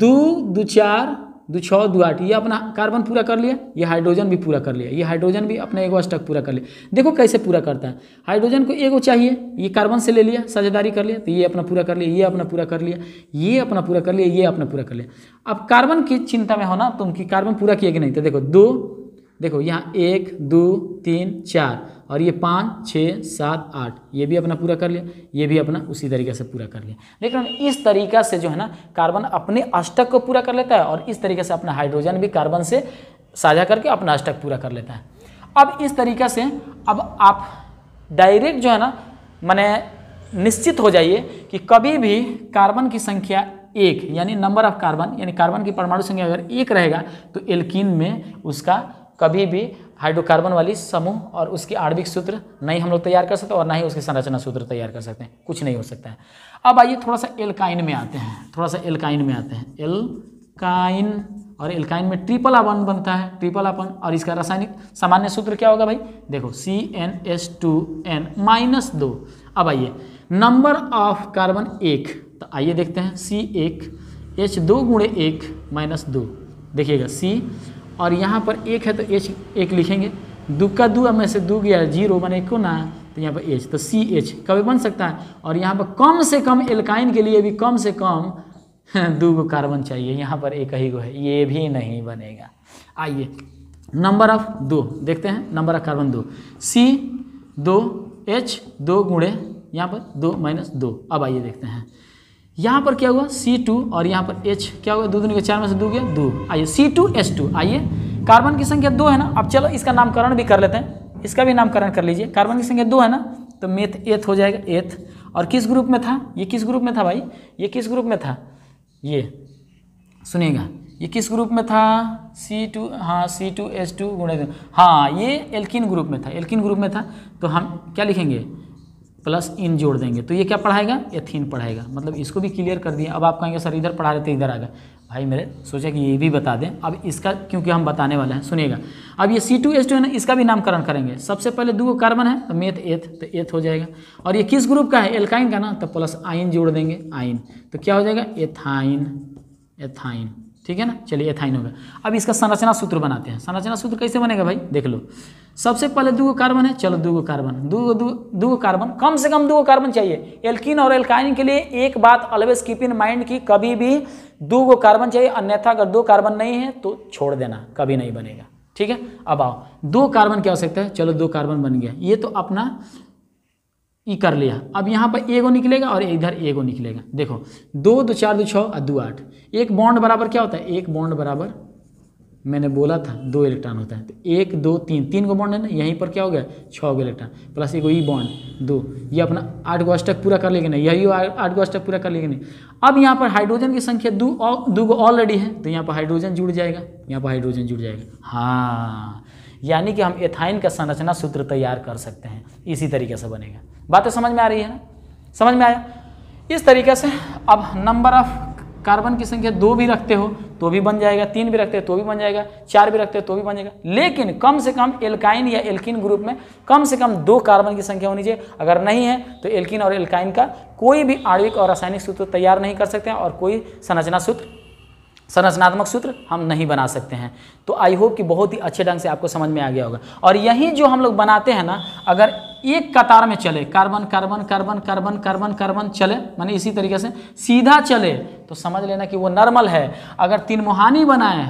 दो दो चार दो छः दो आठ ये अपना कार्बन पूरा कर लिया ये हाइड्रोजन भी पूरा कर लिया ये हाइड्रोजन भी अपना एगो स्टक पूरा कर लिया देखो कैसे पूरा करता है हाइड्रोजन को एगो चाहिए ये कार्बन से ले लिया साझेदारी कर लिया तो ये अपना पूरा कर लिया ये अपना पूरा कर लिया ये अपना पूरा कर लिया ये अपना पूरा कर लिया अब कार्बन की चिंता में होना तुम कि कार्बन पूरा किया कि नहीं तो देखो दो देखो यहाँ एक दो तीन चार और ये पाँच छः सात आठ ये भी अपना पूरा कर लिया ये भी अपना उसी तरीके से पूरा कर लिया लेकिन इस तरीका से जो है ना कार्बन अपने अष्टक को पूरा कर लेता है और इस तरीके से अपना हाइड्रोजन भी कार्बन से साझा करके अपना अष्टक पूरा कर लेता है अब इस तरीका से अब आप डायरेक्ट जो है ना मैंने निश्चित हो जाइए कि कभी भी कार्बन की संख्या एक यानी नंबर ऑफ कार्बन यानी कार्बन की परमाणु संख्या अगर एक रहेगा तो एल्किन में उसका कभी भी हाइड्रोकार्बन वाली समूह और उसकी आणविक सूत्र नहीं हम लोग तैयार कर सकते और ना ही उसके संरचना सूत्र तैयार कर सकते हैं कुछ नहीं हो सकता है अब आइए थोड़ा सा एल्काइन में आते हैं थोड़ा सा एल्काइन में आते हैं एल्काइन और एल्काइन में ट्रिपल आवन बनता है ट्रिपल अपन और इसका रासायनिक सामान्य सूत्र क्या होगा भाई देखो C N S two N minus दो अब आइए नंबर ऑफ कार्बन एक तो आइए देखते हैं सी एक एच दो गुणे एक माइनस दो देखिएगा सी और यहाँ पर एक है तो एच एक लिखेंगे दू का दू में से दू गया जीरो बने एक ना तो यहाँ पर एच तो सी एच कभी बन सकता है और यहाँ पर कम से कम एल्काइन के लिए भी कम से कम दो गो कार्बन चाहिए यहाँ पर एक ही गो है ये भी नहीं बनेगा आइए नंबर ऑफ दो देखते हैं नंबर ऑफ कार्बन दो सी दो एच दो गुणे यहाँ पर दो माइनस दो अब आइए देखते हैं यहाँ पर क्या हुआ C2 और यहाँ पर H क्या हुआ दो दिन के चार में से दो गया दो आइए C2H2 आइए कार्बन की संख्या दो है ना अब चलो इसका नामकरण भी कर लेते हैं इसका भी नामकरण कर लीजिए कार्बन की संख्या दो है ना तो मेथ एथ हो जाएगा एथ और किस ग्रुप में था ये किस ग्रुप में था भाई ये किस ग्रुप में था ये सुनिएगा ये किस ग्रुप में था सी टू हाँ सी टू एस टू हाँ ये एल्किन ग्रुप में था एल्किन ग्रुप में था तो हम क्या लिखेंगे प्लस इन जोड़ देंगे तो ये क्या पढ़ाएगा एथीन पढ़ाएगा मतलब इसको भी क्लियर कर दिया अब आप कहेंगे सर इधर पढ़ा रहे थे इधर आ गए भाई मेरे सोचा कि ये भी बता दें अब इसका क्योंकि हम बताने वाले हैं सुनिएगा अब ये सी टू एस टू है ना इसका भी नामकरण करेंगे सबसे पहले दो कार्बन है तो मेथ एथ तो एथ हो जाएगा और ये किस ग्रुप का है एल्काइन का ना तो प्लस आइन जोड़ देंगे आइन तो क्या हो जाएगा एथाइन एथाइन ठीक है ना चलिए एथाइन होगा अब इसका संरचना सूत्र बनाते हैं संरचना सूत्र कैसे बनेगा भाई देख लो सबसे पहले दो कार्बन है चलो दो कार्बन दो दो कार्बन कम से कम दो कार्बन चाहिए एल्किन और एल्काइन के लिए एक बात ऑलवेज कीप इन माइंड की कभी भी दो कार्बन चाहिए अन्यथा अगर दो कार्बन नहीं है तो छोड़ देना कभी नहीं बनेगा ठीक है अब आओ दो कार्बन की आवश्यकता है चलो दो कार्बन बन गया ये तो अपना ई कर लिया अब यहाँ पर एगो निकलेगा और इधर एगो निकलेगा देखो दो दो चार दो छः और दो आठ एक बॉन्ड बराबर क्या होता है एक बॉन्ड बराबर मैंने बोला था दो इलेक्ट्रॉन होता है तो एक दो तीन तीन को बॉन्ड है ना यहीं पर क्या हो गया छः गो इलेक्ट्रॉन प्लस एक ई बॉन्ड दो ये अपना आठ गो अष्टक पूरा कर लेगा नहीं यही आठ गो अष्टक पूरा कर लेगा नहीं अब यहाँ पर हाइड्रोजन की संख्या दो दो गो ऑलरेडी है तो यहाँ पर हाइड्रोजन जुड़ जाएगा यहाँ पर हाइड्रोजन जुड़ जाएगा हाँ यानी कि हम एथाइन का संरचना सूत्र तैयार कर सकते हैं इसी तरीके से बनेगा बातें समझ में आ रही है ना समझ में आया इस तरीके से अब नंबर ऑफ कार्बन की संख्या दो भी रखते हो तो भी बन जाएगा तीन भी रखते हो तो भी बन जाएगा चार भी रखते हो तो भी बन जाएगा लेकिन कम से कम एल्काइन या एल्किन ग्रुप में कम से कम दो कार्बन की संख्या होनी चाहिए अगर नहीं है तो एल्किन और एल्काइन का कोई भी आणविक और रासायनिक सूत्र तैयार नहीं कर सकते हैं और कोई संरचना सूत्र संरचनात्मक सूत्र हम नहीं बना सकते हैं तो आई होप कि बहुत ही अच्छे ढंग से आपको समझ में आ गया होगा और यही जो हम लोग बनाते हैं ना अगर एक कतार में चले carbon carbon carbon carbon carbon carbon चले माने इसी तरीके से सीधा चले तो समझ लेना कि वो नॉर्मल है अगर तीन मुहानी बनाए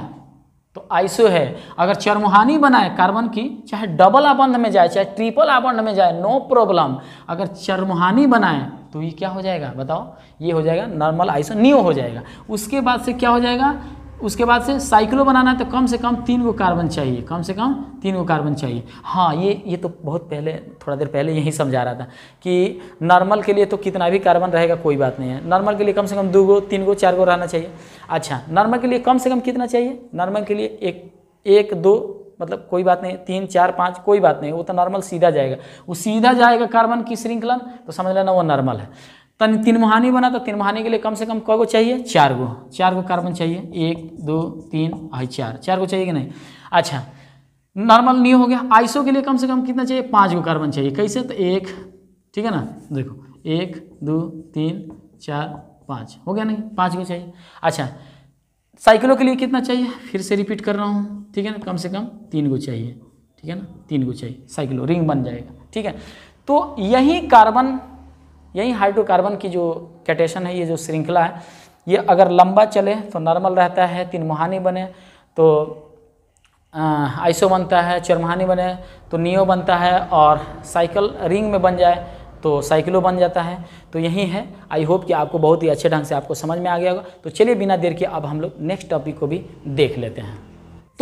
तो आइसो है अगर चरमुहानी बनाए कार्बन की चाहे डबल आबंध में जाए चाहे ट्रिपल आबंध में जाए नो प्रॉब्लम अगर चरमुहानी बनाए तो ये क्या हो जाएगा बताओ ये हो जाएगा नॉर्मल आइसो न्यू हो जाएगा उसके बाद से क्या हो जाएगा उसके बाद से साइकिलो बनाना है तो कम से कम तीन गो कार्बन चाहिए कम से कम तीन गो कार्बन चाहिए हाँ ये ये तो बहुत पहले थोड़ा देर पहले यही समझा रहा था कि नॉर्मल के लिए तो कितना भी कार्बन रहेगा कोई बात नहीं है नॉर्मल के लिए कम से कम दो गो तीन गो चार गो रहना चाहिए अच्छा नॉर्मल के लिए कम से कम कितना चाहिए नॉर्मल के लिए एक एक दो मतलब कोई बात नहीं तीन चार पाँच कोई बात नहीं वो तो नॉर्मल सीधा जाएगा वो सीधा जाएगा कार्बन की श्रृंखलन तो समझ लेना वो नॉर्मल है तन तीन मुहानी बना तो तीन मुहानी के लिए कम से कम कौ गो चाहिए चार गो चार गो कार्बन चाहिए एक दो तीन आई चार चार गो चाहिए कि नहीं अच्छा नॉर्मल न्यू हो गया आइसो के लिए कम से कम कितना चाहिए पाँच गो कार्बन चाहिए कैसे तो एक ठीक है ना देखो एक दो तीन चार पाँच हो गया नहीं पाँच गो चाहिए अच्छा साइकिलों के लिए कितना चाहिए फिर से रिपीट कर रहा हूँ ठीक है ना कम से कम तीन गो चाहिए ठीक है ना तीन गो चाहिए साइकिलो रिंग बन जाएगा ठीक है तो यही कार्बन यही हाइड्रोकार्बन की जो कैटेशन है ये जो श्रृंखला है ये अगर लंबा चले तो नॉर्मल रहता है तीन मुहानी बने तो आइसो बनता है चरमहानी बने तो नियो बनता है और साइकिल रिंग में बन जाए तो साइकिलो बन जाता है तो यही है आई होप कि आपको बहुत ही अच्छे ढंग से आपको समझ में आ गया होगा तो चलिए बिना देर के अब हम लोग नेक्स्ट टॉपिक को भी देख लेते हैं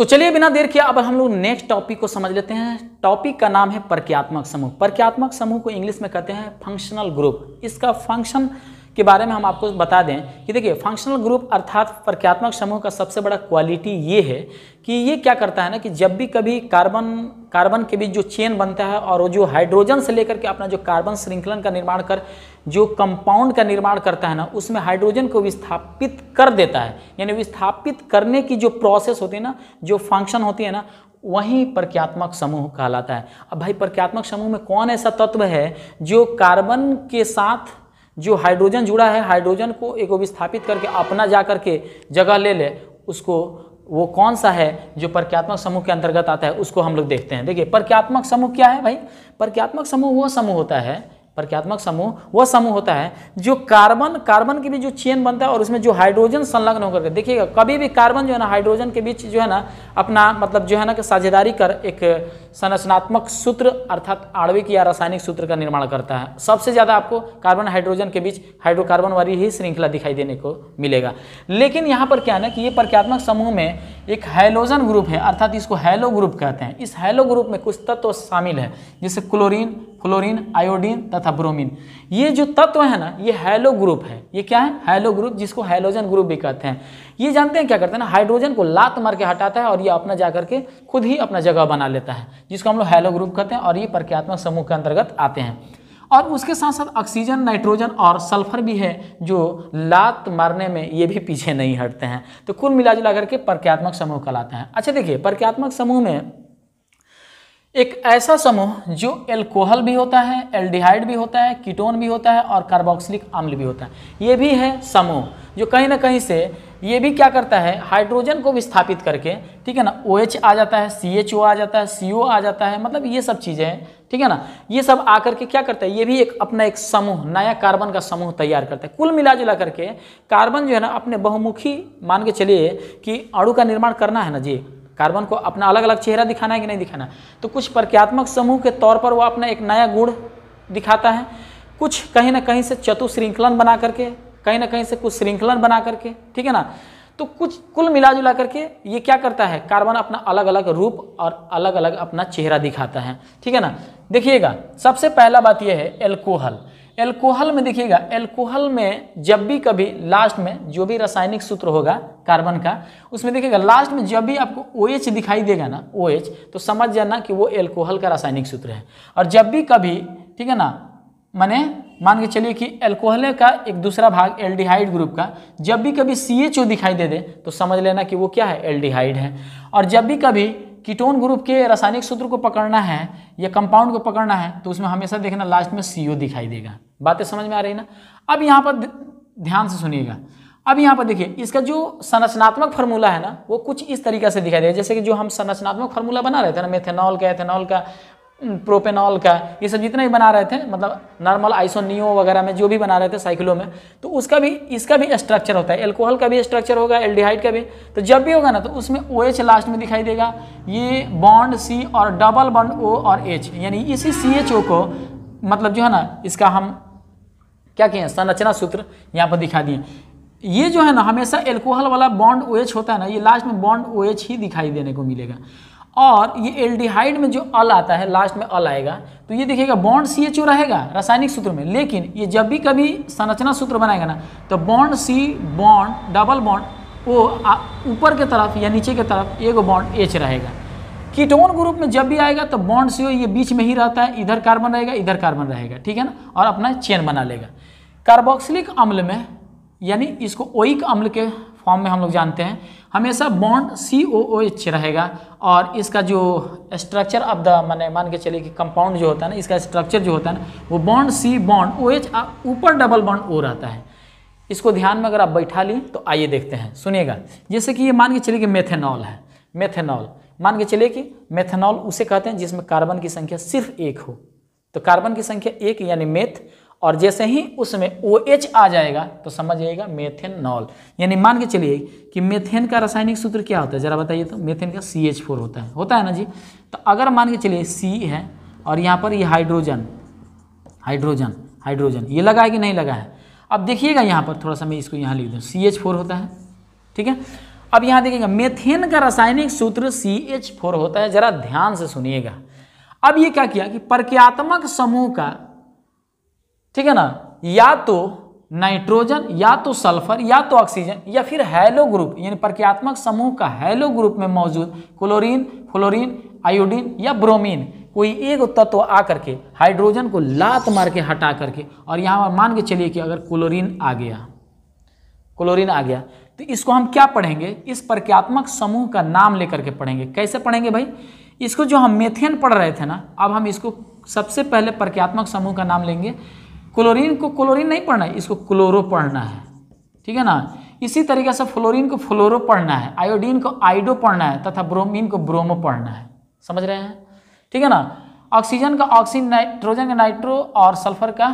तो चलिए बिना देर किया अब हम लोग नेक्स्ट टॉपिक को समझ लेते हैं टॉपिक का नाम है प्रक्रियात्मक समूह प्रक्रियात्मक समूह को इंग्लिश में कहते हैं फंक्शनल ग्रुप इसका फंक्शन function... के बारे में हम आपको बता दें कि देखिए फंक्शनल ग्रुप अर्थात प्रख्यात्मक समूह का सबसे बड़ा क्वालिटी ये है कि ये क्या करता है ना कि जब भी कभी कार्बन कार्बन के बीच जो चेन बनता है और वो जो हाइड्रोजन से लेकर के अपना जो कार्बन श्रृंखलन का निर्माण कर जो कंपाउंड का निर्माण करता है ना उसमें हाइड्रोजन को विस्थापित कर देता है यानी विस्थापित करने की जो प्रोसेस होती है ना जो फंक्शन होती है ना वहीं प्रख्यात्मक समूह कहलाता है अब भाई प्रख्यात्मक समूह में कौन ऐसा तत्व है जो कार्बन के साथ जो हाइड्रोजन जुड़ा है हाइड्रोजन को एक विस्थापित करके अपना जा करके जगह ले ले उसको वो कौन सा है जो प्रक्यात्मक समूह के अंतर्गत आता है उसको हम लोग देखते हैं देखिए प्रक्यात्मक समूह क्या है भाई प्रक्यात्मक समूह वो समूह होता है प्रक्यात्मक समूह वह समूह होता है जो कार्बन कार्बन के बीच जो चेन बनता है और उसमें जो हाइड्रोजन संलग्न होकर के देखिएगा कभी भी कार्बन जो है ना हाइड्रोजन के बीच जो है ना अपना मतलब जो है ना कि साझेदारी कर एक संरचनात्मक सूत्र अर्थात आणविक या रासायनिक सूत्र का निर्माण करता है सबसे ज़्यादा आपको कार्बन हाइड्रोजन के बीच हाइड्रोकार्बन वाली ही श्रृंखला दिखाई देने को मिलेगा लेकिन यहाँ पर क्या है ना कि ये प्रक्रियात्मक समूह में एक हैलोजन ग्रुप है अर्थात इसको हैलो ग्रुप कहते हैं इस हैलो ग्रुप में कुछ तत्व शामिल है जैसे क्लोरिन फ्लोरिन आयोडीन तथा ब्रोमिन ये जो तत्व है ना ये हैलो ग्रुप है ये क्या है हैलो ग्रुप जिसको हैलोजन ग्रुप भी कहते हैं ये जानते हैं क्या करते हैं ना हाइड्रोजन को लात मार के हटाता है और ये अपना जा करके खुद ही अपना जगह बना लेता है जिसको हम लोग हैलो ग्रुप कहते हैं और ये प्रक्रियात्मक समूह के अंतर्गत आते हैं और उसके साथ साथ ऑक्सीजन नाइट्रोजन और सल्फर भी है जो लात मारने में ये भी पीछे नहीं हटते हैं तो कुल मिला जुला करके प्रक्रियात्मक समूह कहलाते हैं अच्छा देखिए प्रक्रियात्मक समूह में एक ऐसा समूह जो एल्कोहल भी होता है एल्डिहाइड भी होता है कीटोन भी होता है और कार्बोक्सिलिक अम्ल भी होता है ये भी है समूह जो कहीं ना कहीं से ये भी क्या करता है हाइड्रोजन को विस्थापित करके ठीक है ना ओ OH आ जाता है सी एच ओ आ जाता है सी ओ आ जाता है मतलब ये सब चीज़ें हैं ठीक है ना ये सब आकर के क्या करता है ये भी एक अपना एक समूह नया कार्बन का समूह तैयार करता है कुल मिला जुला करके कार्बन जो है ना अपने बहुमुखी मान के चलिए कि अणु का निर्माण करना है ना जी कार्बन को अपना अलग अलग चेहरा दिखाना है कि नहीं दिखाना तो कुछ प्रक्रियात्मक समूह के तौर पर वो अपना एक नया गुण दिखाता है कुछ कहीं ना कहीं से चतुश्रृंखलन बना करके कहीं ना कहीं से कुछ श्रृंखलन बना करके ठीक है ना तो कुछ कुल मिला जुला करके ये क्या करता है कार्बन अपना अलग अलग रूप और अलग अलग अपना चेहरा दिखाता है ठीक है ना देखिएगा सबसे पहला बात यह है एल्कोहल एल्कोहल में देखिएगा एल्कोहल में जब भी कभी लास्ट में जो भी रासायनिक सूत्र होगा कार्बन का उसमें देखिएगा लास्ट में जब भी आपको ओ OH दिखाई देगा ना ओ OH, तो समझ जाना कि वो एल्कोहल का रासायनिक सूत्र है और जब भी कभी ठीक है ना मैंने मान के चलिए कि एल्कोहल का एक दूसरा भाग एल्डिहाइड ग्रुप का जब भी कभी सी एच ओ दिखाई दे दे तो समझ लेना कि वो क्या है एल्डिहाइड है और जब भी कभी कीटोन ग्रुप के रासायनिक सूत्र को पकड़ना है या कंपाउंड को पकड़ना है तो उसमें हमेशा देखना लास्ट में सी दिखाई देगा बातें समझ में आ रही ना अब यहाँ पर ध्यान से सुनिएगा अब यहाँ पर देखिए इसका जो संरचनात्मक फार्मूला है ना वो कुछ इस तरीके से दिखाई देगा जैसे कि जो हम संरचनात्मक फार्मूला बना रहे थे ना मेथेनॉल का एथेनॉल का हम्म, प्रोपेनॉल का ये सब जितना भी बना रहे थे मतलब नॉर्मल आइसोनियो वगैरह में जो भी बना रहे थे साइकिलों में तो उसका भी इसका भी स्ट्रक्चर होता है एल्कोहल का भी स्ट्रक्चर होगा एल्डिहाइड का भी तो जब भी होगा ना तो उसमें ओ OH लास्ट में दिखाई देगा ये बॉन्ड सी और डबल बॉन्ड ओ और एच यानी इसी सी एच ओ को मतलब जो है ना इसका हम क्या कहें संरचना सूत्र यहाँ पर दिखा दिए ये जो है ना हमेशा एल्कोहल वाला बॉन्ड ओ OH होता है ना ये लास्ट में बॉन्ड ओ OH ही दिखाई देने को मिलेगा और ये एल्डिहाइड में जो अल आता है लास्ट में अल आएगा तो ये देखिएगा बॉन्ड सी एच ओ रहेगा रासायनिक सूत्र में लेकिन ये जब भी कभी संरचना सूत्र बनाएगा ना तो bond C bond double bond वो ऊपर के तरफ या नीचे के तरफ एगो बॉन्ड एच रहेगा कीटोन ग्रुप में जब भी आएगा तो बॉन्ड सी ये बीच में ही रहता है इधर कार्बन रहेगा इधर कार्बन रहेगा ठीक है ना और अपना चेन बना लेगा कार्बोक्सिलिक अम्ल में यानी इसको ओइक अम्ल के फॉर्म में हम लोग जानते हैं हमेशा बॉन्ड सी ओ ओ एच रहेगा और इसका जो स्ट्रक्चर ऑफ द मैंने मान के चलिए कि कंपाउंड जो होता है ना इसका स्ट्रक्चर जो होता है ना वो bond C bond O H ऊपर डबल बॉन्ड ओ रहता है इसको ध्यान में अगर आप बैठा ली तो आइए देखते हैं सुनिएगा जैसे कि ये मान के चलिए कि मेथेनॉल है मेथेनॉल मान के चलिए कि मेथेनॉल उसे कहते हैं जिसमें कार्बन की संख्या सिर्फ एक हो तो कार्बन की संख्या एक यानी मेथ और जैसे ही उसमें ओ OH आ जाएगा तो समझ समझिएगा मेथेनॉल यानी मान के चलिए कि मेथेन का रासायनिक सूत्र क्या होता है जरा बताइए तो मेथेन का सी एच फोर होता है होता है ना जी तो अगर मान के चलिए सी है और यहाँ पर ये हाइड्रोजन हाइड्रोजन हाइड्रोजन ये लगा है कि नहीं लगा है अब देखिएगा यहाँ पर थोड़ा सा मैं इसको यहाँ लिख दूँ सी एच फोर होता है ठीक है अब यहाँ देखिएगा मेथेन का रासायनिक सूत्र सी एच फोर होता है जरा ध्यान से सुनिएगा अब ये क्या किया कि प्रक्रियात्मक समूह का ठीक है ना या तो नाइट्रोजन या तो सल्फर या तो ऑक्सीजन या फिर हैलो ग्रुप यानी प्रक्रियात्मक समूह का हैलो ग्रुप में मौजूद क्लोरीन फ्लोरीन आयोडीन या ब्रोमीन कोई एक तत्व तो आ के हाइड्रोजन को लात मार के हटा करके और यहाँ पर मान के चलिए कि अगर क्लोरीन आ गया क्लोरीन आ गया तो इसको हम क्या पढ़ेंगे इस प्रक्रियात्मक समूह का नाम लेकर के पढ़ेंगे कैसे पढ़ेंगे भाई इसको जो हम मेथेन पढ़ रहे थे ना अब हम इसको सबसे पहले प्रक्रियात्मक समूह का नाम लेंगे क्लोरीन को क्लोरीन नहीं पढ़ना है इसको क्लोरो पढ़ना है ठीक है ना इसी तरीके से फ्लोरीन को फ्लोरो पढ़ना है आयोडीन को आइडो पढ़ना है तथा ब्रोमीन को ब्रोमो पढ़ना है समझ रहे हैं ठीक है ना ऑक्सीजन का ऑक्सीजन नाइट्रोजन का नाइट्रो और सल्फर का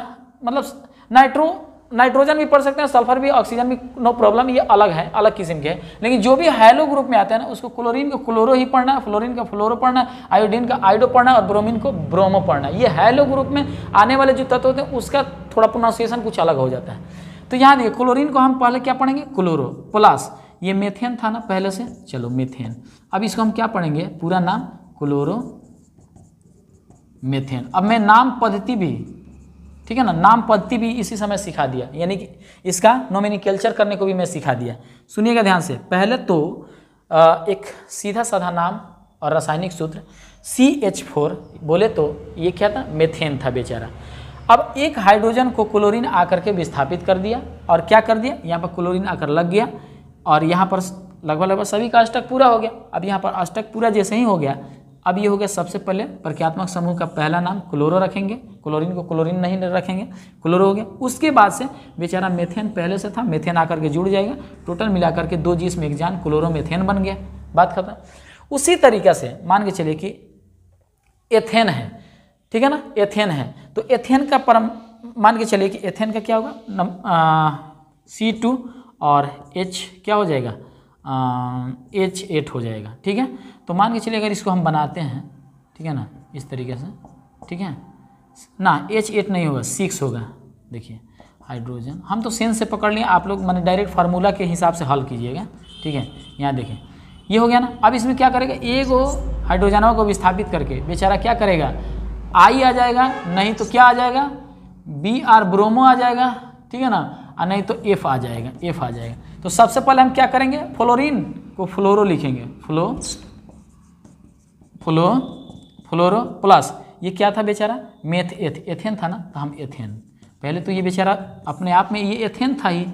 मतलब नाइट्रो नाइट्रोजन भी पढ़ सकते हैं सल्फर भी ऑक्सीजन भी नो प्रॉब्लम ये अलग है अलग किस्म के लेकिन जो भी हैलो ग्रुप में आते हैं ना उसको क्लोरीन का क्लोरो ही पढ़ना है फ्लोरिन का फ्लोरो पढ़ना है आयोडीन का आयोडो पढ़ना है और ब्रोमीन को ब्रोमो पढ़ना है ये हैलो ग्रुप में आने वाले जो तत्व होते हैं उसका थोड़ा प्रोनाउंसिएशन कुछ अलग हो जाता है तो यहाँ देखिए क्लोरिन को हम पहले क्या पढ़ेंगे क्लोरो प्लस ये मेथेन था ना पहले से चलो मेथेन अब इसको हम क्या पढ़ेंगे पूरा नाम क्लोरो मेथेन अब मैं नाम पद्धति भी ठीक है ना नाम पद्धति भी इसी समय सिखा दिया यानी कि इसका नोमिनी कल्चर करने को भी मैं सिखा दिया सुनिएगा ध्यान से पहले तो एक सीधा साधा नाम और रासायनिक सूत्र सी एच फोर बोले तो ये क्या था मेथेन था बेचारा अब एक हाइड्रोजन को क्लोरीन आकर के विस्थापित कर दिया और क्या कर दिया यहाँ पर क्लोरीन आकर लग गया और यहाँ पर लगभग लगभग सभी का अष्टक पूरा हो गया अब यहाँ पर अष्टक पूरा जैसे ही हो गया अब ये हो गया सबसे पहले प्रख्यात्मक समूह का पहला नाम क्लोरो रखेंगे क्लोरीन को क्लोरीन नहीं रखेंगे क्लोरो हो गया उसके बाद से बेचारा मेथेन पहले से था मेथेन आकर के जुड़ जाएगा टोटल मिलाकर के दो जीस में एग्जाम क्लोरोमेथेन बन गया बात खत्म उसी तरीका से मान के चलिए कि एथेन है ठीक है ना एथेन है तो एथेन का परम मान के चलिए कि एथेन का क्या होगा सी टू और एच क्या हो जाएगा एच एट हो जाएगा ठीक है तो मान के चलिए अगर इसको हम बनाते हैं ठीक है ना इस तरीके से ठीक है ना एच एट नहीं होगा सिक्स होगा देखिए हाइड्रोजन हम तो सेंस से पकड़ लिए आप लोग मैंने डायरेक्ट फार्मूला के हिसाब से हल कीजिएगा ठीक है यहाँ देखें ये हो गया ना अब इसमें क्या करेगा ए को हाइड्रोजनों को विस्थापित करके बेचारा क्या करेगा आई आ जाएगा नहीं तो क्या आ जाएगा बी आर ब्रोमो आ जाएगा ठीक है ना और नहीं तो एफ आ जाएगा एफ आ जाएगा तो सबसे पहले हम क्या करेंगे फ्लोरिन को फ्लोरो लिखेंगे फ्लो फ्लो फ्लोरो प्लस ये क्या था बेचारा मेथ एथ एथेन था ना तो हम एथेन पहले तो ये बेचारा अपने आप में ये एथेन था ही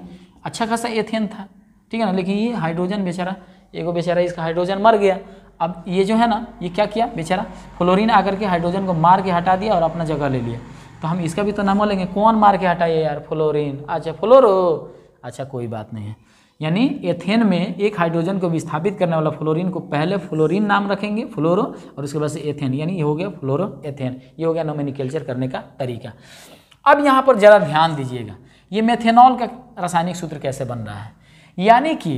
अच्छा खासा एथेन था ठीक है ना लेकिन ये हाइड्रोजन बेचारा एगो बेचारा इसका हाइड्रोजन मर गया अब ये जो है ना ये क्या किया बेचारा फ्लोरिन आकर के हाइड्रोजन को मार के हटा दिया और अपना जगह ले लिया तो हम इसका भी तो नाम लेंगे कौन मार के हटाइए यार फ्लोरिन अच्छा फ्लोरो अच्छा कोई बात नहीं है यानी एथेन में एक हाइड्रोजन को विस्थापित करने वाला फ्लोरीन को पहले फ्लोरीन नाम रखेंगे फ्लोरो और उसके बाद से एथेन यानी ये हो गया फ्लोरो एथेन ये हो गया नोमेनिकल्चर करने का तरीका अब यहाँ पर ज़रा ध्यान दीजिएगा ये मेथेनॉल का रासायनिक सूत्र कैसे बन रहा है यानी कि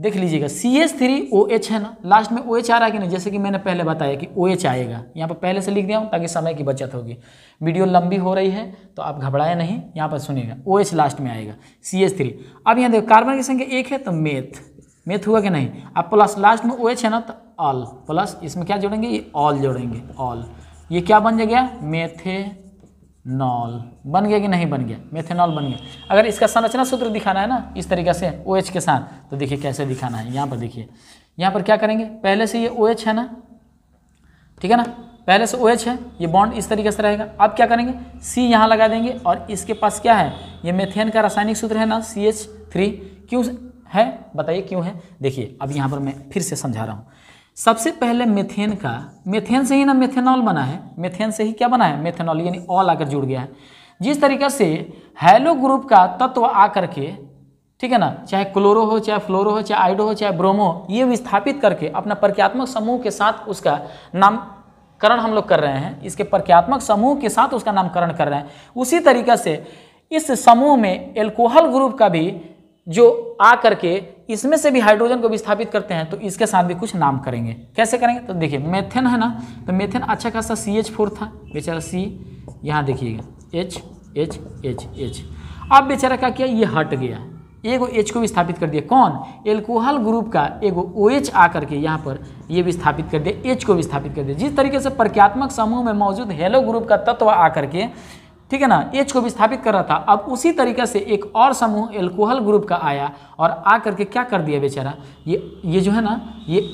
देख लीजिएगा C H three O H है ना लास्ट में ओ एच आ रहा है कि नहीं जैसे कि मैंने पहले बताया कि ओ एच आएगा यहाँ पर पहले से लिख दिया हूँ ताकि समय की बचत होगी वीडियो लंबी हो रही है तो आप घबराए नहीं यहाँ पर सुनिएगा ओ एच लास्ट में आएगा सी एच थ्री अब यहाँ देखो कार्बन की संख्या एक है तो मेथ मेथ हुआ कि नहीं अब प्लस लास्ट में ओ एच है ना तो ऑल प्लस इसमें क्या जोड़ेंगे ये ऑल जोड़ेंगे ऑल ये क्या बन जाएगा मेथे नॉल बन गया कि नहीं बन गया मेथेनॉल बन गया अगर इसका संरचना सूत्र दिखाना है ना इस तरीके से ओ OH के साथ तो देखिए कैसे दिखाना है यहाँ पर देखिए यहाँ पर क्या करेंगे पहले से ये ओ OH है ना ठीक है ना पहले से ओ OH है ये बॉन्ड इस तरीके से रहेगा अब क्या करेंगे सी यहाँ लगा देंगे और इसके पास क्या है ये मेथेन का रासायनिक सूत्र है ना सी एच थ्री क्यों है बताइए क्यों है देखिए अब यहाँ पर मैं फिर से समझा रहा हूँ सबसे पहले मेथेन का मेथेन से ही ना मेथेनॉल बना है मेथेन से ही क्या बना है मेथेनॉल यानी ऑल आकर जुड़ गया है जिस तरीके से हेलो ग्रुप का तत्व आकर के ठीक है ना चाहे क्लोरो हो चाहे फ्लोरो हो चाहे आइडो हो चाहे ब्रोमो ये विस्थापित करके अपना प्रक्रियात्मक समूह के साथ उसका नाम करण हम लोग कर रहे हैं इसके प्रक्रियात्मक समूह के साथ उसका नामकरण कर रहे हैं उसी तरीके से इस समूह में एल्कोहल ग्रुप का भी जो आ करके इसमें से भी हाइड्रोजन को विस्थापित करते हैं तो इसके साथ भी कुछ नाम करेंगे कैसे करेंगे तो देखिए मेथेन है ना तो मेथेन अच्छा खासा सी एच फोर था बेचारा सी यहाँ देखिएगा एच एच एच एच अब बेचारा क्या किया ये हट गया एगो एच को विस्थापित कर दिया कौन एल्कोहल ग्रुप का एगो ओ OH आकर के यहाँ पर ये विस्थापित कर दिया एच को विस्थापित कर दिया जिस तरीके से प्रक्रियात्मक समूह में मौजूद हेलो ग्रुप का तत्व आकर के ठीक है ना एच को विस्थापित कर रहा था अब उसी तरीके से एक और समूह एल्कोहल ग्रुप का आया और आ करके क्या कर दिया बेचारा ये ये जो है ना ये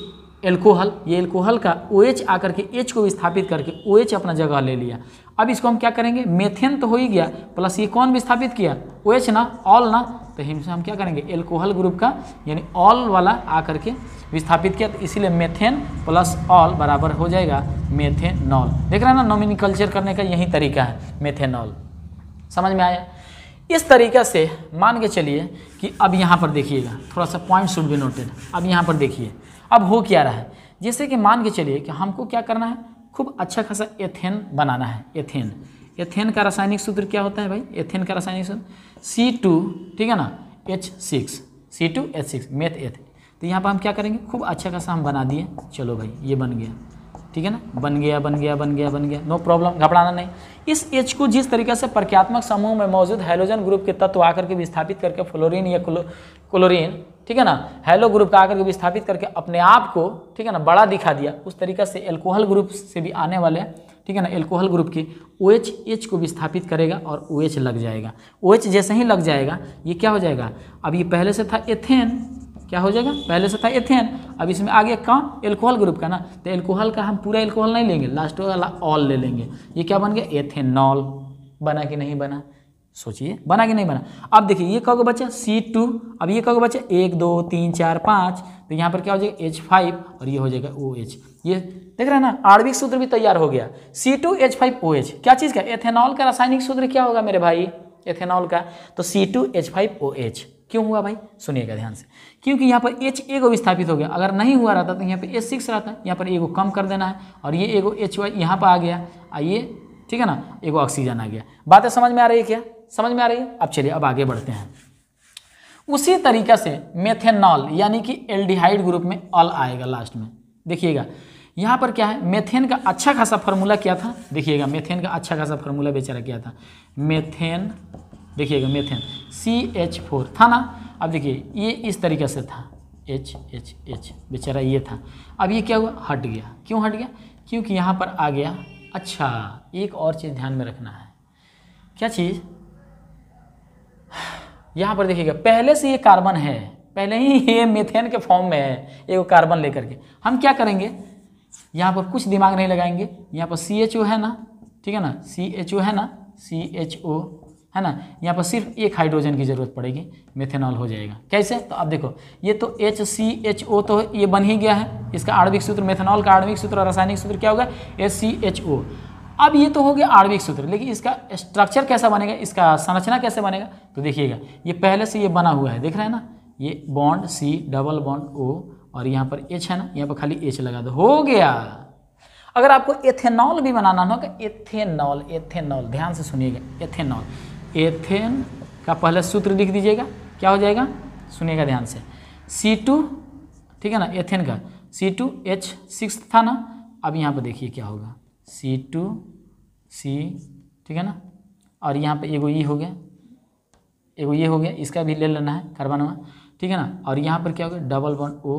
एल्कोहल ये एल्कोहल का ओ OH एच आकर के एच को विस्थापित करके ओ OH अपना जगह ले लिया अब इसको हम क्या करेंगे मेथेन तो हो ही गया प्लस ये कौन विस्थापित किया ओ OH एच ना ऑल ना तो हिमसे हम क्या करेंगे एल्कोहल ग्रुप का यानी ऑल वाला आकर के विस्थापित किया तो इसीलिए मेथेन प्लस ऑल बराबर हो जाएगा मेथेनॉल देख रहे हैं ना नोमिनिकल्चर करने का यही तरीका है मेथेनॉल समझ में आया इस तरीका से मान के चलिए कि अब यहाँ पर देखिएगा थोड़ा सा पॉइंट शुड भी नोटेड अब यहाँ पर देखिए अब हो क्या रहा है जैसे कि मान के चलिए कि हमको क्या करना है खूब अच्छा खासा एथेन बनाना है एथेन एथेन का रासायनिक सूत्र क्या होता है भाई एथेन का रासायनिक सूत्र सी टू ठीक है ना H six C two H six meth eth तो यहाँ पर हम क्या करेंगे खूब अच्छा खासा हम बना दिए चलो भाई ये बन गया ठीक है ना बन गया बन गया बन गया बन गया नो प्रॉब्लम घबराना नहीं इस एच को जिस तरीके से प्रख्यात्मक समूह में मौजूद हाइड्रोजन ग्रुप के तत्व आकर के विस्थापित करके फ्लोरीन या क्लो क्लोरिन ठीक है ना हेलो ग्रुप का आकर के विस्थापित करके अपने आप को ठीक है ना बड़ा दिखा दिया उस तरीका से एल्कोहल ग्रुप से भी आने वाले ठीक है ना एल्कोहल ग्रुप की ओ एच एच को विस्थापित करेगा और ओ एच लग जाएगा ओ एच जैसे ही लग जाएगा ये क्या हो जाएगा अब ये पहले से था एथेन क्या हो जाएगा पहले से था एथेन अब इसमें आ गया कहाँ एल्कोहल ग्रुप का ना तो एल्कोहल का हम पूरा एल्कोहल नहीं लेंगे लास्ट वाला ऑल ले लेंगे ये क्या बन गया एथेनॉल बना कि नहीं बना सोचिए बना कि नहीं बना अब देखिए ये कहोगे बच्चा सी टू अब ये कहोगे बच्चा एक दो तीन चार पाँच तो यहाँ पर क्या हो जाएगा एच फाइव और ये हो जाएगा ओ एच ये देख रहे हैं ना आणविक सूत्र भी तैयार हो गया C two H five O H क्या चीज़ का एथेनॉल का रासायनिक सूत्र क्या होगा मेरे भाई एथेनॉल का तो C two H five O H क्यों हुआ भाई सुनिएगा ध्यान से क्योंकि यहाँ पर एच ए को विस्थापित हो गया अगर नहीं हुआ रहता तो यहाँ पर एच सिक्स रहता यहाँ पर एगो कम कर देना है और ये एगो एच वाई यहाँ पर आ गया आइए ठीक है ना एगो ऑक्सीजन आ गया बातें समझ में आ रही है क्या समझ में आ रही है अब चलिए अब आगे बढ़ते हैं उसी तरीका से मेथेनॉल यानी कि एल्डिहाइड ग्रुप में ऑल आएगा लास्ट में देखिएगा यहाँ पर क्या है मेथेन का अच्छा खासा फार्मूला क्या था देखिएगा मेथेन का अच्छा खासा फार्मूला बेचारा क्या था मेथेन देखिएगा मेथेन सी एच फोर था ना अब देखिए ये इस तरीके से था एच एच एच बेचारा ये था अब ये क्या हुआ हट गया क्यों हट गया क्योंकि यहाँ पर आ गया अच्छा एक और चीज़ ध्यान में रखना है क्या चीज़ यहाँ पर देखिएगा पहले से ये कार्बन है पहले ही ये मेथेन के फॉर्म में है ये कार्बन लेकर के हम क्या करेंगे यहाँ पर कुछ दिमाग नहीं लगाएंगे यहाँ पर सी एच ओ है ना ठीक है ना सी एच ओ है ना सी एच ओ है ना यहाँ पर सिर्फ एक हाइड्रोजन की ज़रूरत पड़ेगी मेथेनॉल हो जाएगा कैसे तो आप देखो ये तो एच सी एच ओ तो ये बन ही गया है इसका आणविक सूत्र मेथेनॉल का आणविक सूत्र और रासायनिक सूत्र क्या होगा एच सी एच ओ अब ये तो हो गया आणविक सूत्र लेकिन इसका स्ट्रक्चर कैसा बनेगा इसका संरचना कैसे बनेगा तो देखिएगा ये पहले से ये बना हुआ है देख रहे हैं ना ये bond C double bond O और यहाँ पर एच है ना यहाँ पर खाली एच लगा दो हो गया अगर आपको एथेनॉल भी बनाना होगा एथेनॉल एथेनॉल ध्यान से सुनिएगा एथेनॉल एथेन का पहले सूत्र लिख दीजिएगा क्या हो जाएगा सुनिएगा ध्यान से सी टू ठीक है ना एथेन का सी टू एच सिक्स था ना अब यहाँ पर देखिए क्या होगा सी टू सी ठीक है ना और यहाँ पे एगो ई e हो गया एगो ये e हो गया इसका भी ले लेना है कार्बन में ठीक है ना और यहाँ पर क्या हो गया डबल वन ओ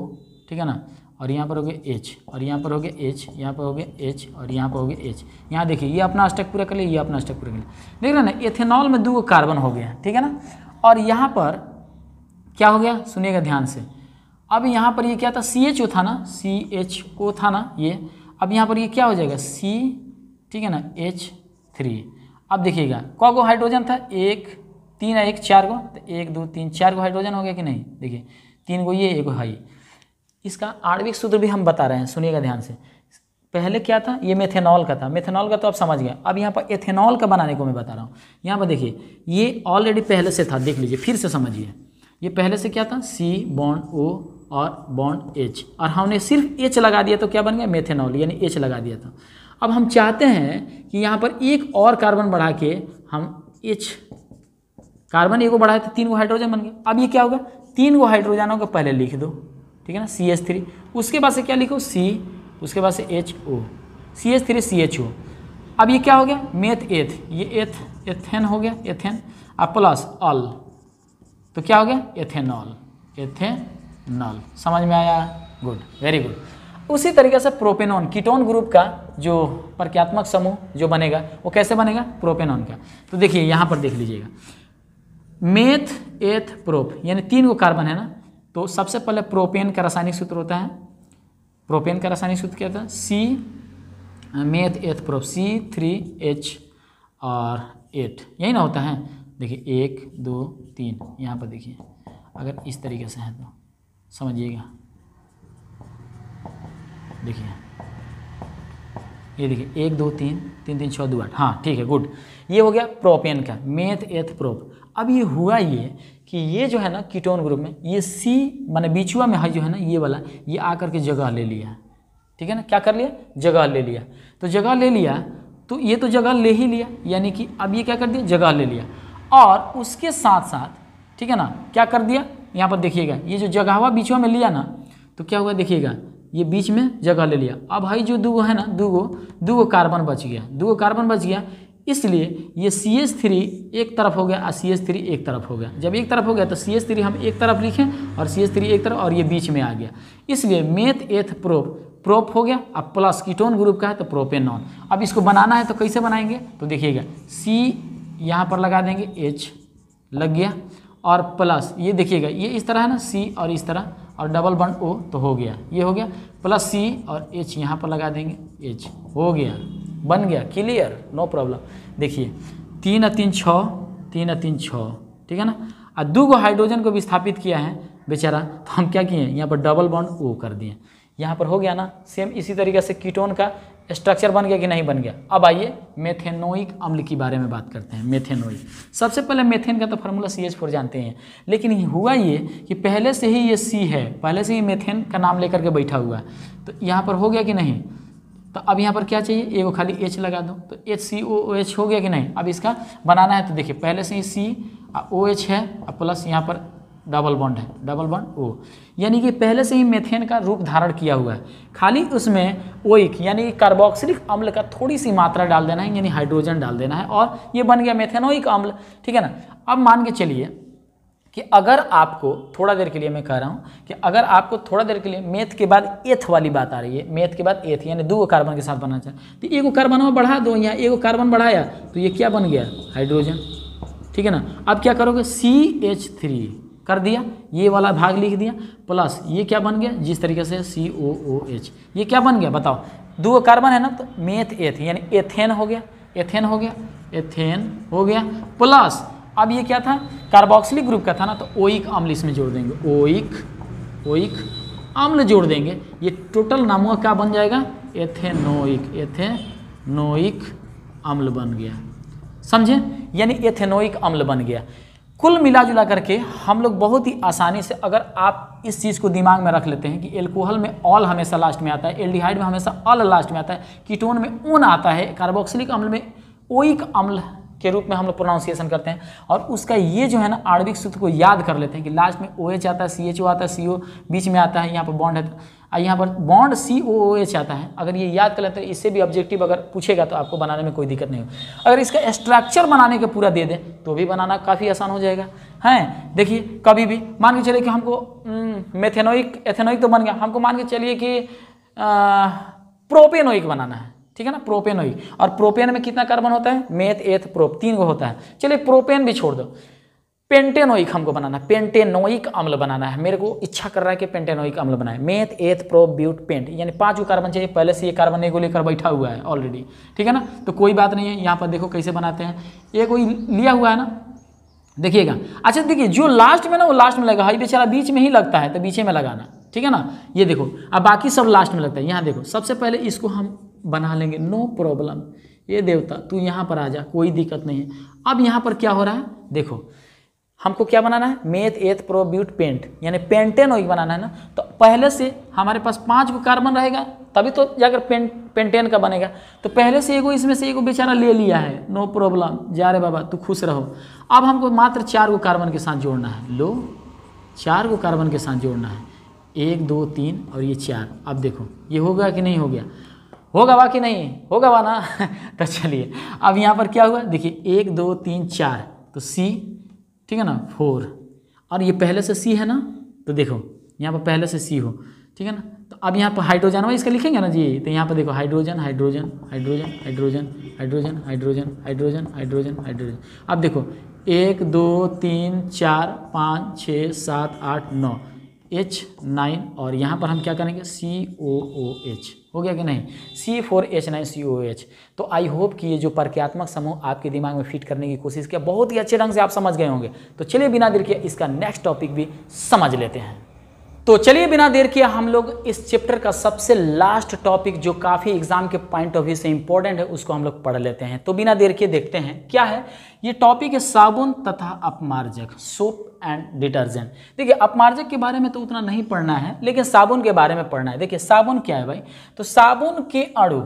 ठीक है ना और यहाँ पर हो गया एच और यहाँ पर हो गया एच यहाँ पर हो गया एच और यहाँ पर हो गया एच यहाँ देखिए ये अपना स्टेक पूरा कर लिया ये अपना स्टेक पूरा कर लिया देख रहे ना एथेनॉल में दो कार्बन हो गया ठीक है ना और यहाँ पर क्या हो गया सुनिएगा ध्यान से अब यहाँ पर ये क्या था सी एच ओ था ना सी एच ओ था ना ये अब यहाँ पर ये क्या हो जाएगा सी ठीक है ना एच थ्री अब देखिएगा कौ गो हाइड्रोजन था एक तीन है एक चार गो तो एक दो तीन चार गो हाइड्रोजन हो गया कि नहीं देखिए तीन गो ये एक गो हाई इसका आणविक सूत्र भी हम बता रहे हैं सुनिएगा ध्यान से पहले क्या था ये मेथेनॉल का था मेथेनॉल का तो आप समझ गए अब यहाँ पर एथेनॉल का बनाने को मैं बता रहा हूँ यहाँ पर देखिए ये ऑलरेडी पहले से था देख लीजिए फिर से समझिए ये पहले से क्या था सी बॉन्ड ओ और बॉन्ड एच और हमने सिर्फ एच लगा दिया तो क्या बन गया मेथेनॉल यानी एच लगा दिया था अब हम चाहते हैं कि यहाँ पर एक और कार्बन बढ़ा के हम एच कार्बन एक को बढ़ाए तो तीन को हाइड्रोजन बन गया अब ये क्या होगा तीन को हाइड्रोजन का पहले लिख दो ठीक है ना सी एच थ्री उसके बाद से क्या लिखो सी उसके बाद से H O C H three C H O अब ये क्या हो गया मेथ एथ ये एथ एथेन हो गया एथेन और प्लस अल तो क्या हो गया एथेनॉल एथेन नल समझ में आया गुड वेरी गुड उसी तरीके से प्रोपेनॉन कीटोन ग्रुप का जो प्रक्रियात्मक समूह जो बनेगा वो कैसे बनेगा प्रोपेनॉन का तो देखिए यहाँ पर देख लीजिएगा मेथ एथ प्रोप यानी तीन गो कार्बन है ना तो सबसे पहले प्रोपेन का रासायनिक सूत्र होता है प्रोपेन का रासायनिक सूत्र क्या होता है C meth eth prop C three H और एट यही ना होता है देखिए एक दो तीन यहाँ पर देखिए अगर इस तरीके से है तो समझिएगा देखिए ये देखिए एक दो तीन तीन तीन छः दो आठ हाँ ठीक है गुड ये हो गया प्रोपेन का मेथ एथ प्रोप अब ये हुआ ये कि ये जो है ना कीटोन ग्रुप में ये सी माने बीचुआ में है जो है ना ये वाला ये आकर के जगह ले लिया ठीक है ना क्या कर लिया जगह ले लिया तो जगह ले लिया तो ये तो जगह ले ही लिया यानी कि अब ये क्या कर दिया जगह ले लिया और उसके साथ साथ ठीक है ना क्या कर दिया यहाँ पर देखिएगा ये जो जगह हुआ बीचवा में लिया ना तो क्या हुआ देखिएगा ये बीच में जगह ले लिया अब भाई जो दूगो है ना दूगो दूगो कार्बन बच गया दूगो कार्बन बच गया इसलिए ये सी एच थ्री एक तरफ हो गया और सी एस थ्री एक तरफ हो गया जब एक तरफ हो गया तो सी एस थ्री हम एक तरफ लिखें और सी एस थ्री एक तरफ और ये बीच में आ गया इसलिए मेथ एथ प्रोप प्रोप हो गया अब प्लस कीटोन ग्रुप का है तो नॉन अब इसको बनाना है तो कैसे बनाएंगे तो देखिएगा सी यहाँ पर लगा देंगे एच लग गया और प्लस ये देखिएगा ये इस तरह है ना सी और इस तरह और डबल बन ओ तो हो गया ये हो गया प्लस सी और एच यहाँ पर लगा देंगे एच हो गया बन गया क्लियर नो प्रॉब्लम देखिए तीन और तीन छः तीन और तीन छ ठीक है ना और दो को हाइड्रोजन को विस्थापित किया है बेचारा तो हम क्या किए यहाँ पर डबल बॉन्ड ओ कर दिए यहाँ पर हो गया ना सेम इसी तरीके से कीटोन का स्ट्रक्चर बन गया कि नहीं बन गया अब आइए मेथेनोइक अम्ल के बारे में बात करते हैं मेथेनोइक सबसे पहले मेथेन का तो फार्मूला सी एच फोर जानते हैं लेकिन हुआ ये कि पहले से ही ये सी है पहले से ही मेथेन का नाम लेकर के बैठा हुआ है तो यहाँ पर हो गया कि नहीं तो अब यहाँ पर क्या चाहिए एगो खाली एच लगा दो तो एच सी ओ ओ एच हो गया कि नहीं अब इसका बनाना है तो देखिए पहले से ही सी ओ एच है और प्लस यहाँ पर डबल बॉन्ड है डबल बॉन्ड ओ यानी कि पहले से ही मेथेन का रूप धारण किया हुआ है खाली उसमें ओइक यानी कार्बोक्सिलिक अम्ल का थोड़ी सी मात्रा डाल देना है यानी हाइड्रोजन डाल देना है और ये बन गया मेथेनोइक अम्ल ठीक है ना अब मान के चलिए कि अगर आपको थोड़ा देर के लिए मैं कह रहा हूँ कि अगर आपको थोड़ा देर के लिए मेथ के बाद एथ वाली बात आ रही है मेथ के बाद एथ यानी दो कार्बन के साथ बनना चाहिए तो एगो कार्बन में बढ़ा दो या एगो कार्बन बढ़ाया तो ये क्या बन गया हाइड्रोजन ठीक है ना अब क्या करोगे सी एच थ्री कर दिया ये वाला भाग लिख दिया प्लस ये क्या बन गया जिस तरीके से सी ओ ओ एच ये क्या बन गया बताओ दो कार्बन है ना तो मेथ एथ यानी एथेन हो गया एथेन हो गया एथेन हो गया प्लस अब ये क्या था कार्बोक्सिलिक ग्रुप का था ना तो ओइक अम्ल इसमें जोड़ देंगे ओइक ओइक अम्ल जोड़ देंगे ये टोटल नामों का बन जाएगा एथेनोइक एथेनोइक अम्ल बन गया समझे यानी एथेनोइक अम्ल बन गया कुल मिला जुला करके हम लोग बहुत ही आसानी से अगर आप इस चीज़ को दिमाग में रख लेते हैं कि एल्कोहल में ऑल हमेशा लास्ट में आता है एल्डिहाइड में हमेशा ऑल लास्ट में आता है कीटोन में ऊन आता है कार्बोक्सिलिक अम्ल में ओइक अम्ल के रूप में हम लोग प्रोनाउंसिएशन करते हैं और उसका ये जो है ना आणविक सूत्र को याद कर लेते हैं कि लास्ट में ओ OH एच आता है सी एच ओ आता है सी ओ बीच में आता है यहाँ पर बॉन्ड है और यहाँ पर बॉन्ड सी ओ ओ एच आता है अगर ये याद कर लें तो इससे भी ऑब्जेक्टिव अगर पूछेगा तो आपको बनाने में कोई दिक्कत नहीं हो अगर इसका स्ट्रक्चर बनाने के पूरा दे दें तो भी बनाना काफ़ी आसान हो जाएगा हैं देखिए कभी भी मान के चलिए कि हमको मेथेनोइक हम्म, एथेनोइक तो बन गया हमको मान के चलिए कि प्रोपेनोइक बनाना है ठीक है ना प्रोपेनोइक और प्रोपेन में कितना कार्बन होता है मेथ एथ प्रोप तीन को होता है चलिए प्रोपेन भी छोड़ दो पेंटेनोइक हमको बनाना है पेंटेनोइक अम्ल बनाना है मेरे को इच्छा कर रहा है कि पेंटेनोइक अम्ल बनाए meth eth pro but pent यानी पांचों कार्बन चाहिए पहले से ये कार्बन को लेकर बैठा हुआ है ऑलरेडी ठीक है ना तो कोई बात नहीं है यहाँ पर देखो कैसे बनाते हैं ये कोई लिया हुआ है ना देखिएगा अच्छा देखिए जो लास्ट में ना वो लास्ट में लगा हाई बेचारा बीच में ही लगता है तो बीच में लगाना ठीक है ना ये देखो अब बाकी सब लास्ट में लगता है यहाँ देखो सबसे पहले इसको हम बना लेंगे नो प्रॉब्लम ये देवता तू यहाँ पर आ जा कोई दिक्कत नहीं है अब यहाँ पर क्या हो रहा है देखो हमको क्या बनाना है meth eth pro but pent यानी पेंटेन ऑइल बनाना है ना तो पहले से हमारे पास पाँच गो कार्बन रहेगा तभी तो जाकर पेंट पेंटेन का बनेगा तो पहले से एगो इसमें से एगो बेचारा ले लिया है नो प्रॉब्लम जा रे बाबा तू खुश रहो अब हमको मात्र चार गो कार्बन के साथ जोड़ना है लो चार गो कार्बन के साथ जोड़ना है एक दो तीन और ये चार अब देखो ये हो गया कि नहीं हो गया होगा वा कि नहीं होगा वा ना तो चलिए अब यहाँ पर क्या हुआ देखिए एक दो तीन चार तो सी ठीक है ना फोर और ये पहले से सी है ना तो देखो यहाँ पर पहले से सी हो ठीक है ना तो अब यहाँ पर हाइड्रोजन हो इसका लिखेंगे ना जी तो यहाँ पर देखो hydrogen hydrogen hydrogen hydrogen hydrogen hydrogen hydrogen hydrogen hydrogen अब देखो एक दो तीन चार पाँच छः सात आठ नौ एच नाइन और यहाँ पर हम क्या करेंगे सी ओ ओ एच हो गया कि नहीं C four H nine C O H तो आई होप कि ये जो प्रक्रियात्मक समूह आपके दिमाग में फिट करने की कोशिश किया बहुत ही अच्छे ढंग से आप समझ गए होंगे तो चलिए बिना देर के इसका नेक्स्ट टॉपिक भी समझ लेते हैं तो चलिए बिना देर किए हम लोग इस चैप्टर का सबसे लास्ट टॉपिक जो काफ़ी एग्जाम के पॉइंट ऑफ व्यू से इंपॉर्टेंट है उसको हम लोग पढ़ लेते हैं तो बिना देर किए देखते हैं क्या है ये टॉपिक है साबुन तथा अपमार्जक सोप एंड डिटर्जेंट देखिए अपमार्जक के बारे में तो उतना नहीं पढ़ना है लेकिन साबुन के बारे में पढ़ना है देखिए साबुन क्या है भाई तो साबुन के अड़ू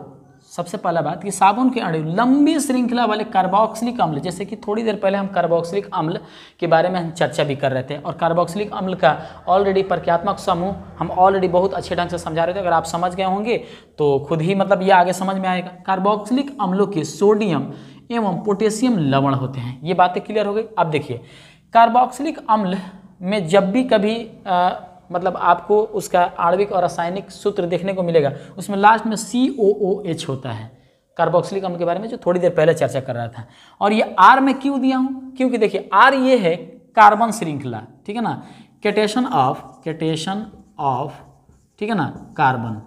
सबसे पहला बात कि साबुन के अणु लंबी श्रृंखला वाले कार्बोक्सिलिक अम्ल जैसे कि थोड़ी देर पहले हम कार्बोक्सिलिक अम्ल के बारे में हम चर्चा भी कर रहे थे और कार्बोक्सिलिक अम्ल का ऑलरेडी प्रक्रियात्मक समूह हम ऑलरेडी बहुत अच्छे ढंग से समझा रहे थे अगर आप समझ गए होंगे तो खुद ही मतलब ये आगे समझ में आएगा कार्बोक्सिलिक अम्लों के सोडियम एवं पोटेशियम लवण होते हैं ये बातें क्लियर हो गई अब देखिए कार्बोक्सिलिक अम्ल में जब भी कभी आ, मतलब आपको उसका आणविक और रासायनिक सूत्र देखने को मिलेगा उसमें लास्ट में सी ओ ओ एच होता है कार्बोक्सिलिक अम्ल के बारे में जो थोड़ी देर पहले चर्चा कर रहा था और ये आर मैं क्यों दिया हूँ क्योंकि देखिए आर ये है कार्बन श्रृंखला ठीक है ना कैटेशन ऑफ कैटेशन ऑफ ठीक है ना कार्बन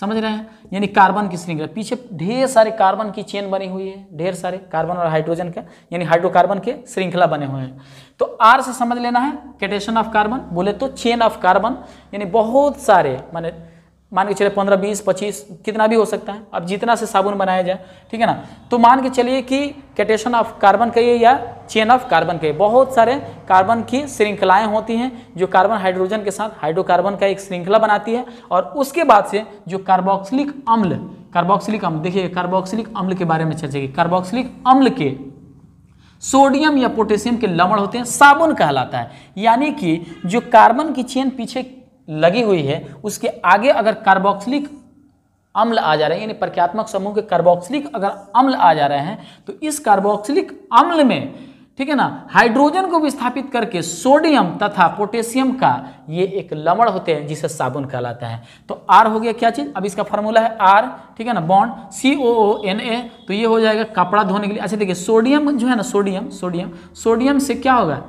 समझ रहे हैं यानी कार्बन की श्रृंखला पीछे ढेर सारे कार्बन की चेन बनी हुई है ढेर सारे कार्बन और हाइड्रोजन के यानी हाइड्रोकार्बन के श्रृंखला बने हुए हैं तो आर से समझ लेना है कैटेशन ऑफ कार्बन बोले तो चेन ऑफ कार्बन यानी बहुत सारे माने मान के चलिए पंद्रह बीस पच्चीस कितना भी हो सकता है अब जितना से साबुन बनाया जाए ठीक है ना तो मान के चलिए कि कैटेशन ऑफ कार्बन कहिए या चेन ऑफ कार्बन कहिए बहुत सारे कार्बन की श्रृंखलाएं होती हैं जो कार्बन हाइड्रोजन के साथ हाइड्रोकार्बन का एक श्रृंखला बनाती है और उसके बाद से जो कार्बोक्सिलिक अम्ल कार्बोक्सिलिक अम्ल देखिए कार्बोक्सिलिक अम्ल के बारे में चर्चा की कार्बोक्सिलिक अम्ल के सोडियम या पोटेशियम के लवण होते हैं साबुन कहलाता है यानी कि जो कार्बन की चेन पीछे लगी हुई है उसके आगे अगर कार्बोक्सिलिक अम्ल आ जा रहे हैं यानी प्रख्यात्मक समूह के कार्बोक्सिलिक अगर अम्ल आ जा रहे हैं तो इस कार्बोक्सिलिक अम्ल में ठीक है ना हाइड्रोजन को विस्थापित करके सोडियम तथा पोटेशियम का ये एक लवण होते हैं जिसे साबुन कहलाता है तो आर हो गया क्या चीज़ अब इसका फॉर्मूला है आर ठीक है ना bond C O O N A तो ये हो जाएगा कपड़ा धोने के लिए अच्छा देखिए सोडियम जो है ना सोडियम सोडियम सोडियम से क्या होगा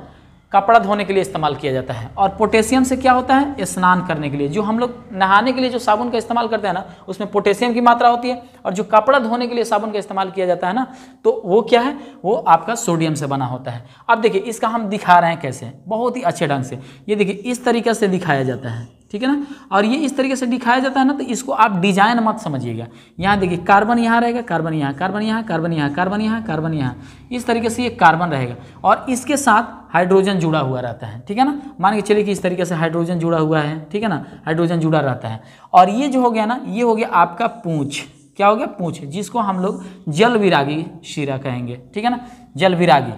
कपड़ा धोने के लिए इस्तेमाल किया जाता है और पोटेशियम से क्या होता है स्नान करने के लिए जो हम लोग नहाने के लिए जो साबुन का इस्तेमाल करते हैं ना उसमें पोटेशियम की मात्रा होती है और जो कपड़ा धोने के लिए साबुन का इस्तेमाल किया जाता है ना तो वो क्या है वो आपका सोडियम से बना होता है अब देखिए इसका हम दिखा रहे हैं कैसे बहुत ही अच्छे ढंग से ये देखिए इस तरीके से दिखाया जाता है ठीक है ना और ये इस तरीके से दिखाया जाता है ना तो इसको आप डिजाइन मत समझिएगा यहाँ देखिए कार्बन यहाँ रहेगा कार्बन यहाँ कार्बन यहाँ कार्बन यहाँ कार्बन यहाँ कार्बन यहाँ इस तरीके से ये कार्बन रहेगा और इसके साथ हाइड्रोजन जुड़ा हुआ रहता है ठीक है ना मान के चलिए कि इस तरीके से हाइड्रोजन जुड़ा हुआ है ठीक है ना हाइड्रोजन जुड़ा रहता है और ये जो हो गया ना ये हो गया आपका पूछ क्या हो गया पूछ जिसको हम लोग जल विरागी शीरा कहेंगे ठीक है ना जल विरागी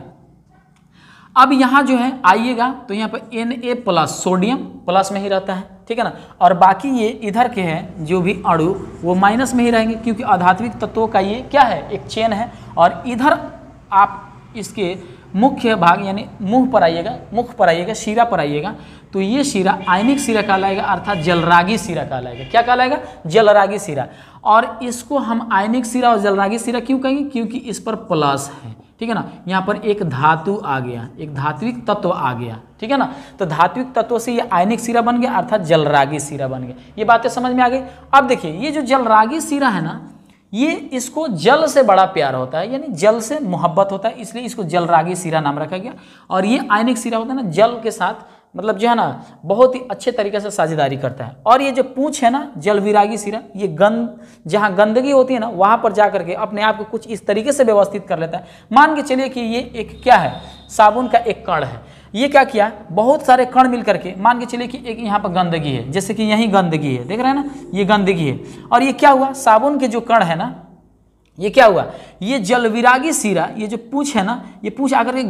अब यहाँ जो है आइएगा तो यहाँ पर N A plus sodium plus में ही रहता है ठीक है ना और बाकी ये इधर के हैं जो भी अणु वो माइनस में ही रहेंगे क्योंकि आधात्विक तत्वों का ये क्या है एक चेन है और इधर आप इसके मुख्य भाग यानी मुंह पर आइएगा मुख पर आइएगा शीरा पर आइएगा तो ये शीरा आयनिक शीरा कहलाएगा अर्थात जलरागी शीरा कहलाएगा क्या कहलाएगा जलरागी शीरा और इसको हम आयनिक शीरा और जलरागी शीरा क्यों कहेंगे क्योंकि इस पर प्लस है ठीक है ना यहाँ पर एक धातु आ गया एक धात्विक तत्व आ गया ठीक है ना तो धात्विक तत्व से ये आयनिक सिरा बन गया अर्थात जलरागी सिरा बन गया ये बातें समझ में आ गई अब देखिए ये जो जलरागी सिरा है ना ये इसको जल से बड़ा प्यार होता है यानी जल से मोहब्बत होता है इसलिए इसको जलरागी सिरा नाम रखा गया और ये आयनिक सिरा होता है ना जल के साथ मतलब जो है ना बहुत ही अच्छे तरीके से साझेदारी करता है और ये जो पूछ है ना जलविरागी सिरा ये गंद जहाँ गंदगी होती है ना वहाँ पर जा करके अपने आप को कुछ इस तरीके से व्यवस्थित कर लेता है मान के चलिए कि ये एक क्या है साबुन का एक कण है ये क्या किया बहुत सारे कण मिल करके मान के चलिए कि एक यहाँ पर गंदगी है जैसे कि यहीं गंदगी है देख रहे हैं ना ये गंदगी है और ये क्या हुआ साबुन के जो कण है ना ये क्या हुआ ये जलविरागी सिरा ये जो पूछ है ना ये पूछ आकर के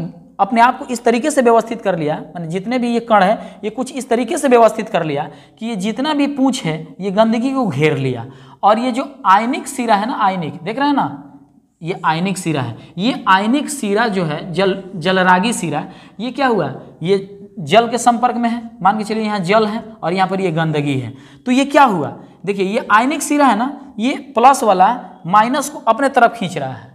अपने आप को इस तरीके से व्यवस्थित कर लिया मैंने जितने भी ये कण है ये कुछ इस तरीके से व्यवस्थित कर लिया कि ये जितना भी पूछ है ये गंदगी को घेर लिया और ये जो आयनिक सिरा है ना आयनिक देख रहे हैं ना ये आयनिक सिरा है ये आयनिक सिरा जो है जल जलरागी सिरा ये क्या हुआ ये जल के संपर्क में है मान के चलिए यहाँ जल है और यहाँ पर ये गंदगी है तो ये क्या हुआ देखिए ये आयनिक सिरा है ना ये प्लस वाला माइनस को अपने तरफ खींच रहा है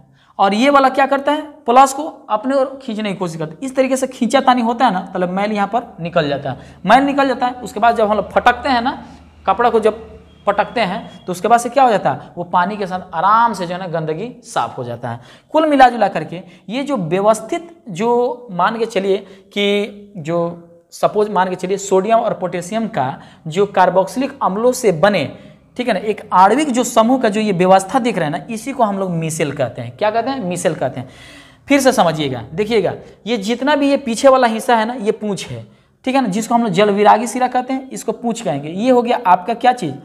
और ये वाला क्या करता है प्लस को अपने और खींचने की कोशिश करता है इस तरीके से खींचा तानी होता है ना मतलब मैल यहाँ पर निकल जाता है मैल निकल जाता है उसके बाद जब हम लोग फटकते हैं ना कपड़ा को जब पटकते हैं तो उसके बाद से क्या हो जाता है वो पानी के साथ आराम से जो है ना गंदगी साफ हो जाता है कुल मिला जुला करके ये जो व्यवस्थित जो मान के चलिए कि जो सपोज मान के चलिए सोडियम और पोटेशियम का जो कार्बोक्सिलिक अम्लों से बने ठीक है ना एक आणविक जो समूह का जो ये व्यवस्था दिख रहा है ना इसी को हम लोग मिसेल कहते हैं क्या कहते हैं मिसेल कहते हैं फिर से समझिएगा देखिएगा ये जितना भी ये पीछे वाला हिस्सा है ना ये पूछ है ठीक है ना जिसको हम लोग जल विरागी सिरा कहते हैं इसको पूछ कहेंगे ये हो गया आपका क्या चीज़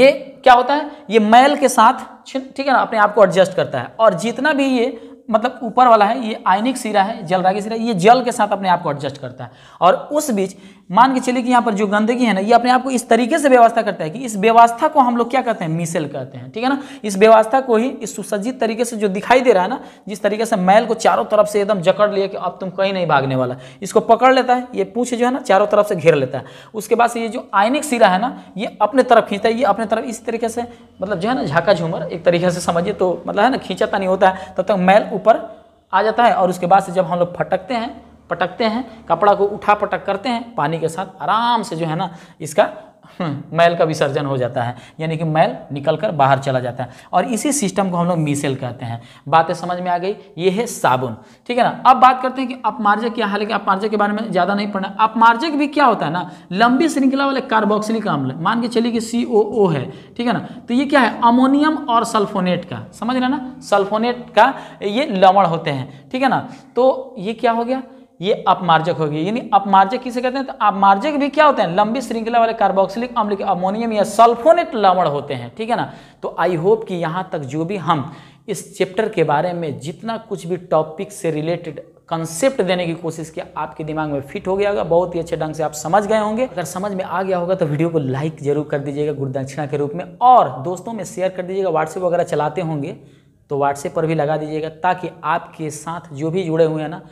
ये क्या होता है ये मैल के साथ ठीक है ना अपने आप को एडजस्ट करता है और जितना भी ये मतलब ऊपर वाला है ये आयनिक सिरा है जल रागी सिरा ये जल के साथ अपने आप को एडजस्ट करता है और उस बीच मान के चलिए कि यहाँ पर जो गंदगी है ना ये अपने आप को इस तरीके से व्यवस्था करता है कि इस व्यवस्था को हम लोग क्या कहते हैं मिसल कहते हैं ठीक है ना इस व्यवस्था को ही इस सुसज्जित तरीके से जो दिखाई दे रहा है ना जिस तरीके से मैल को चारों तरफ से एकदम जकड़ लिया कि अब तुम कहीं नहीं भागने वाला इसको पकड़ लेता है ये पूछ जो है ना चारों तरफ से घेर लेता है उसके बाद से ये जो आयनिक सिरा है ना ये अपने तरफ खींचता है ये अपने तरफ इस तरीके से मतलब जो है ना झाका झूमर एक तरीके से समझिए तो मतलब है ना खींचाता नहीं होता है तब तक मैल ऊपर आ जाता है और उसके बाद से जब हम लोग फटकते हैं पटकते हैं कपड़ा को उठा पटक करते हैं पानी के साथ आराम से जो है ना इसका हम्म, मैल का विसर्जन हो जाता है यानी कि मैल निकल कर बाहर चला जाता है और इसी सिस्टम को हम लोग मीसेल कहते हैं बातें समझ में आ गई ये है साबुन ठीक है ना अब बात करते हैं कि अपमार्जक क्या हालांकि अपमार्जक के बारे में ज़्यादा नहीं पढ़ना अपमार्जक भी क्या होता है ना लंबी श्रृंखला वाले कार्बोक्सिलिक अम्ल मान के चलिए कि सी ओ ओ है ठीक है ना तो ये क्या है अमोनियम और सल्फोनेट का समझ रहे ना सल्फोनेट का ये लवण होते हैं ठीक है ना तो ये क्या हो गया ये अपमार्जक होगी यानी अपमार्जक किसे कहते हैं तो अपमार्जक भी क्या होते हैं लंबी श्रृंखला वाले कार्बोक्सिलिक अम्ल के अमोनियम या सल्फोनेट लवण होते हैं ठीक है ना तो आई होप कि यहाँ तक जो भी हम इस चैप्टर के बारे में जितना कुछ भी टॉपिक से रिलेटेड कंसेप्ट देने की कोशिश किया आपके दिमाग में फिट हो गया होगा बहुत ही अच्छे ढंग से आप समझ गए होंगे अगर समझ में आ गया होगा तो वीडियो को लाइक जरूर कर दीजिएगा गुरुदक्षिणा के रूप में और दोस्तों में शेयर कर दीजिएगा व्हाट्सएप वगैरह चलाते होंगे तो व्हाट्सएप पर भी लगा दीजिएगा ताकि आपके साथ जो भी जुड़े हुए हैं ना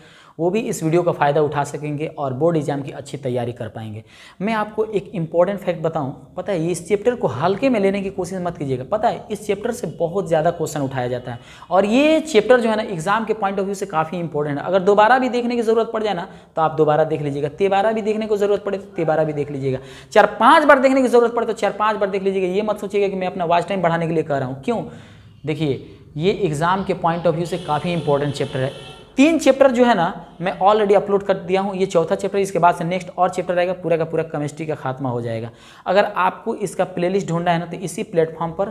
वो भी इस वीडियो का फ़ायदा उठा सकेंगे और बोर्ड एग्ज़ाम की अच्छी तैयारी कर पाएंगे मैं आपको एक इंपॉर्टेंट फैक्ट बताऊँ पता है इस चैप्टर को हल्के में लेने की कोशिश मत कीजिएगा पता है इस चैप्टर से बहुत ज़्यादा क्वेश्चन उठाया जाता है और ये चैप्टर जो है ना एग्ज़ाम के पॉइंट ऑफ व्यू से काफ़ी इंपॉर्टेंट है अगर दोबारा भी देखने की ज़रूरत पड़ जाए ना तो आप दोबारा देख लीजिएगा तेबारा भी देखने को ज़रूरत पड़े तो तेबारा भी देख लीजिएगा चार पाँच बार देखने की ज़रूरत पड़े तो चार पाँच बार देख लीजिएगा ये मत सोचिएगा कि मैं अपना वाच टाइम बढ़ाने के लिए कह रहा हूँ क्यों देखिए ये एग्ज़ाम के पॉइंट ऑफ व्यू से काफ़ी इंपॉर्टेंट चैप्टर है तीन चैप्टर जो है ना मैं ऑलरेडी अपलोड कर दिया हूँ ये चौथा चैप्टर इसके बाद से नेक्स्ट और चैप्टर आएगा पूरा का पूरा केमिस्ट्री का खात्मा हो जाएगा अगर आपको इसका प्लेलिस्ट ढूंढना है ना तो इसी प्लेटफॉर्म पर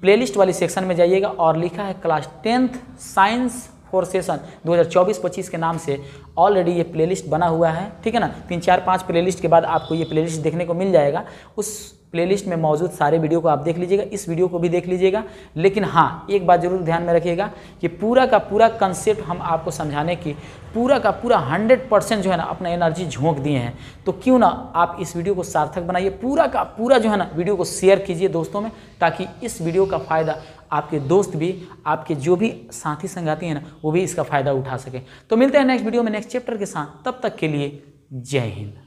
प्लेलिस्ट वाली सेक्शन में जाइएगा और लिखा है class tenth science for session 2024-25 के नाम से ऑलरेडी ये प्लेलिस्ट बना हुआ है ठीक है ना तीन चार पाँच प्ले के बाद आपको ये प्ले देखने को मिल जाएगा उस प्लेलिस्ट में मौजूद सारे वीडियो को आप देख लीजिएगा इस वीडियो को भी देख लीजिएगा लेकिन हाँ एक बात जरूर ध्यान में रखिएगा कि पूरा का पूरा कंसेप्ट हम आपको समझाने की पूरा का पूरा 100 परसेंट जो है ना अपना एनर्जी झोंक दिए हैं तो क्यों ना आप इस वीडियो को सार्थक बनाइए पूरा का पूरा जो है ना वीडियो को शेयर कीजिए दोस्तों में ताकि इस वीडियो का फ़ायदा आपके दोस्त भी आपके जो भी साथी संगाती हैं ना वो भी इसका फ़ायदा उठा सकें तो मिलते हैं नेक्स्ट वीडियो में नेक्स्ट चैप्टर के साथ तब तक के लिए जय हिंद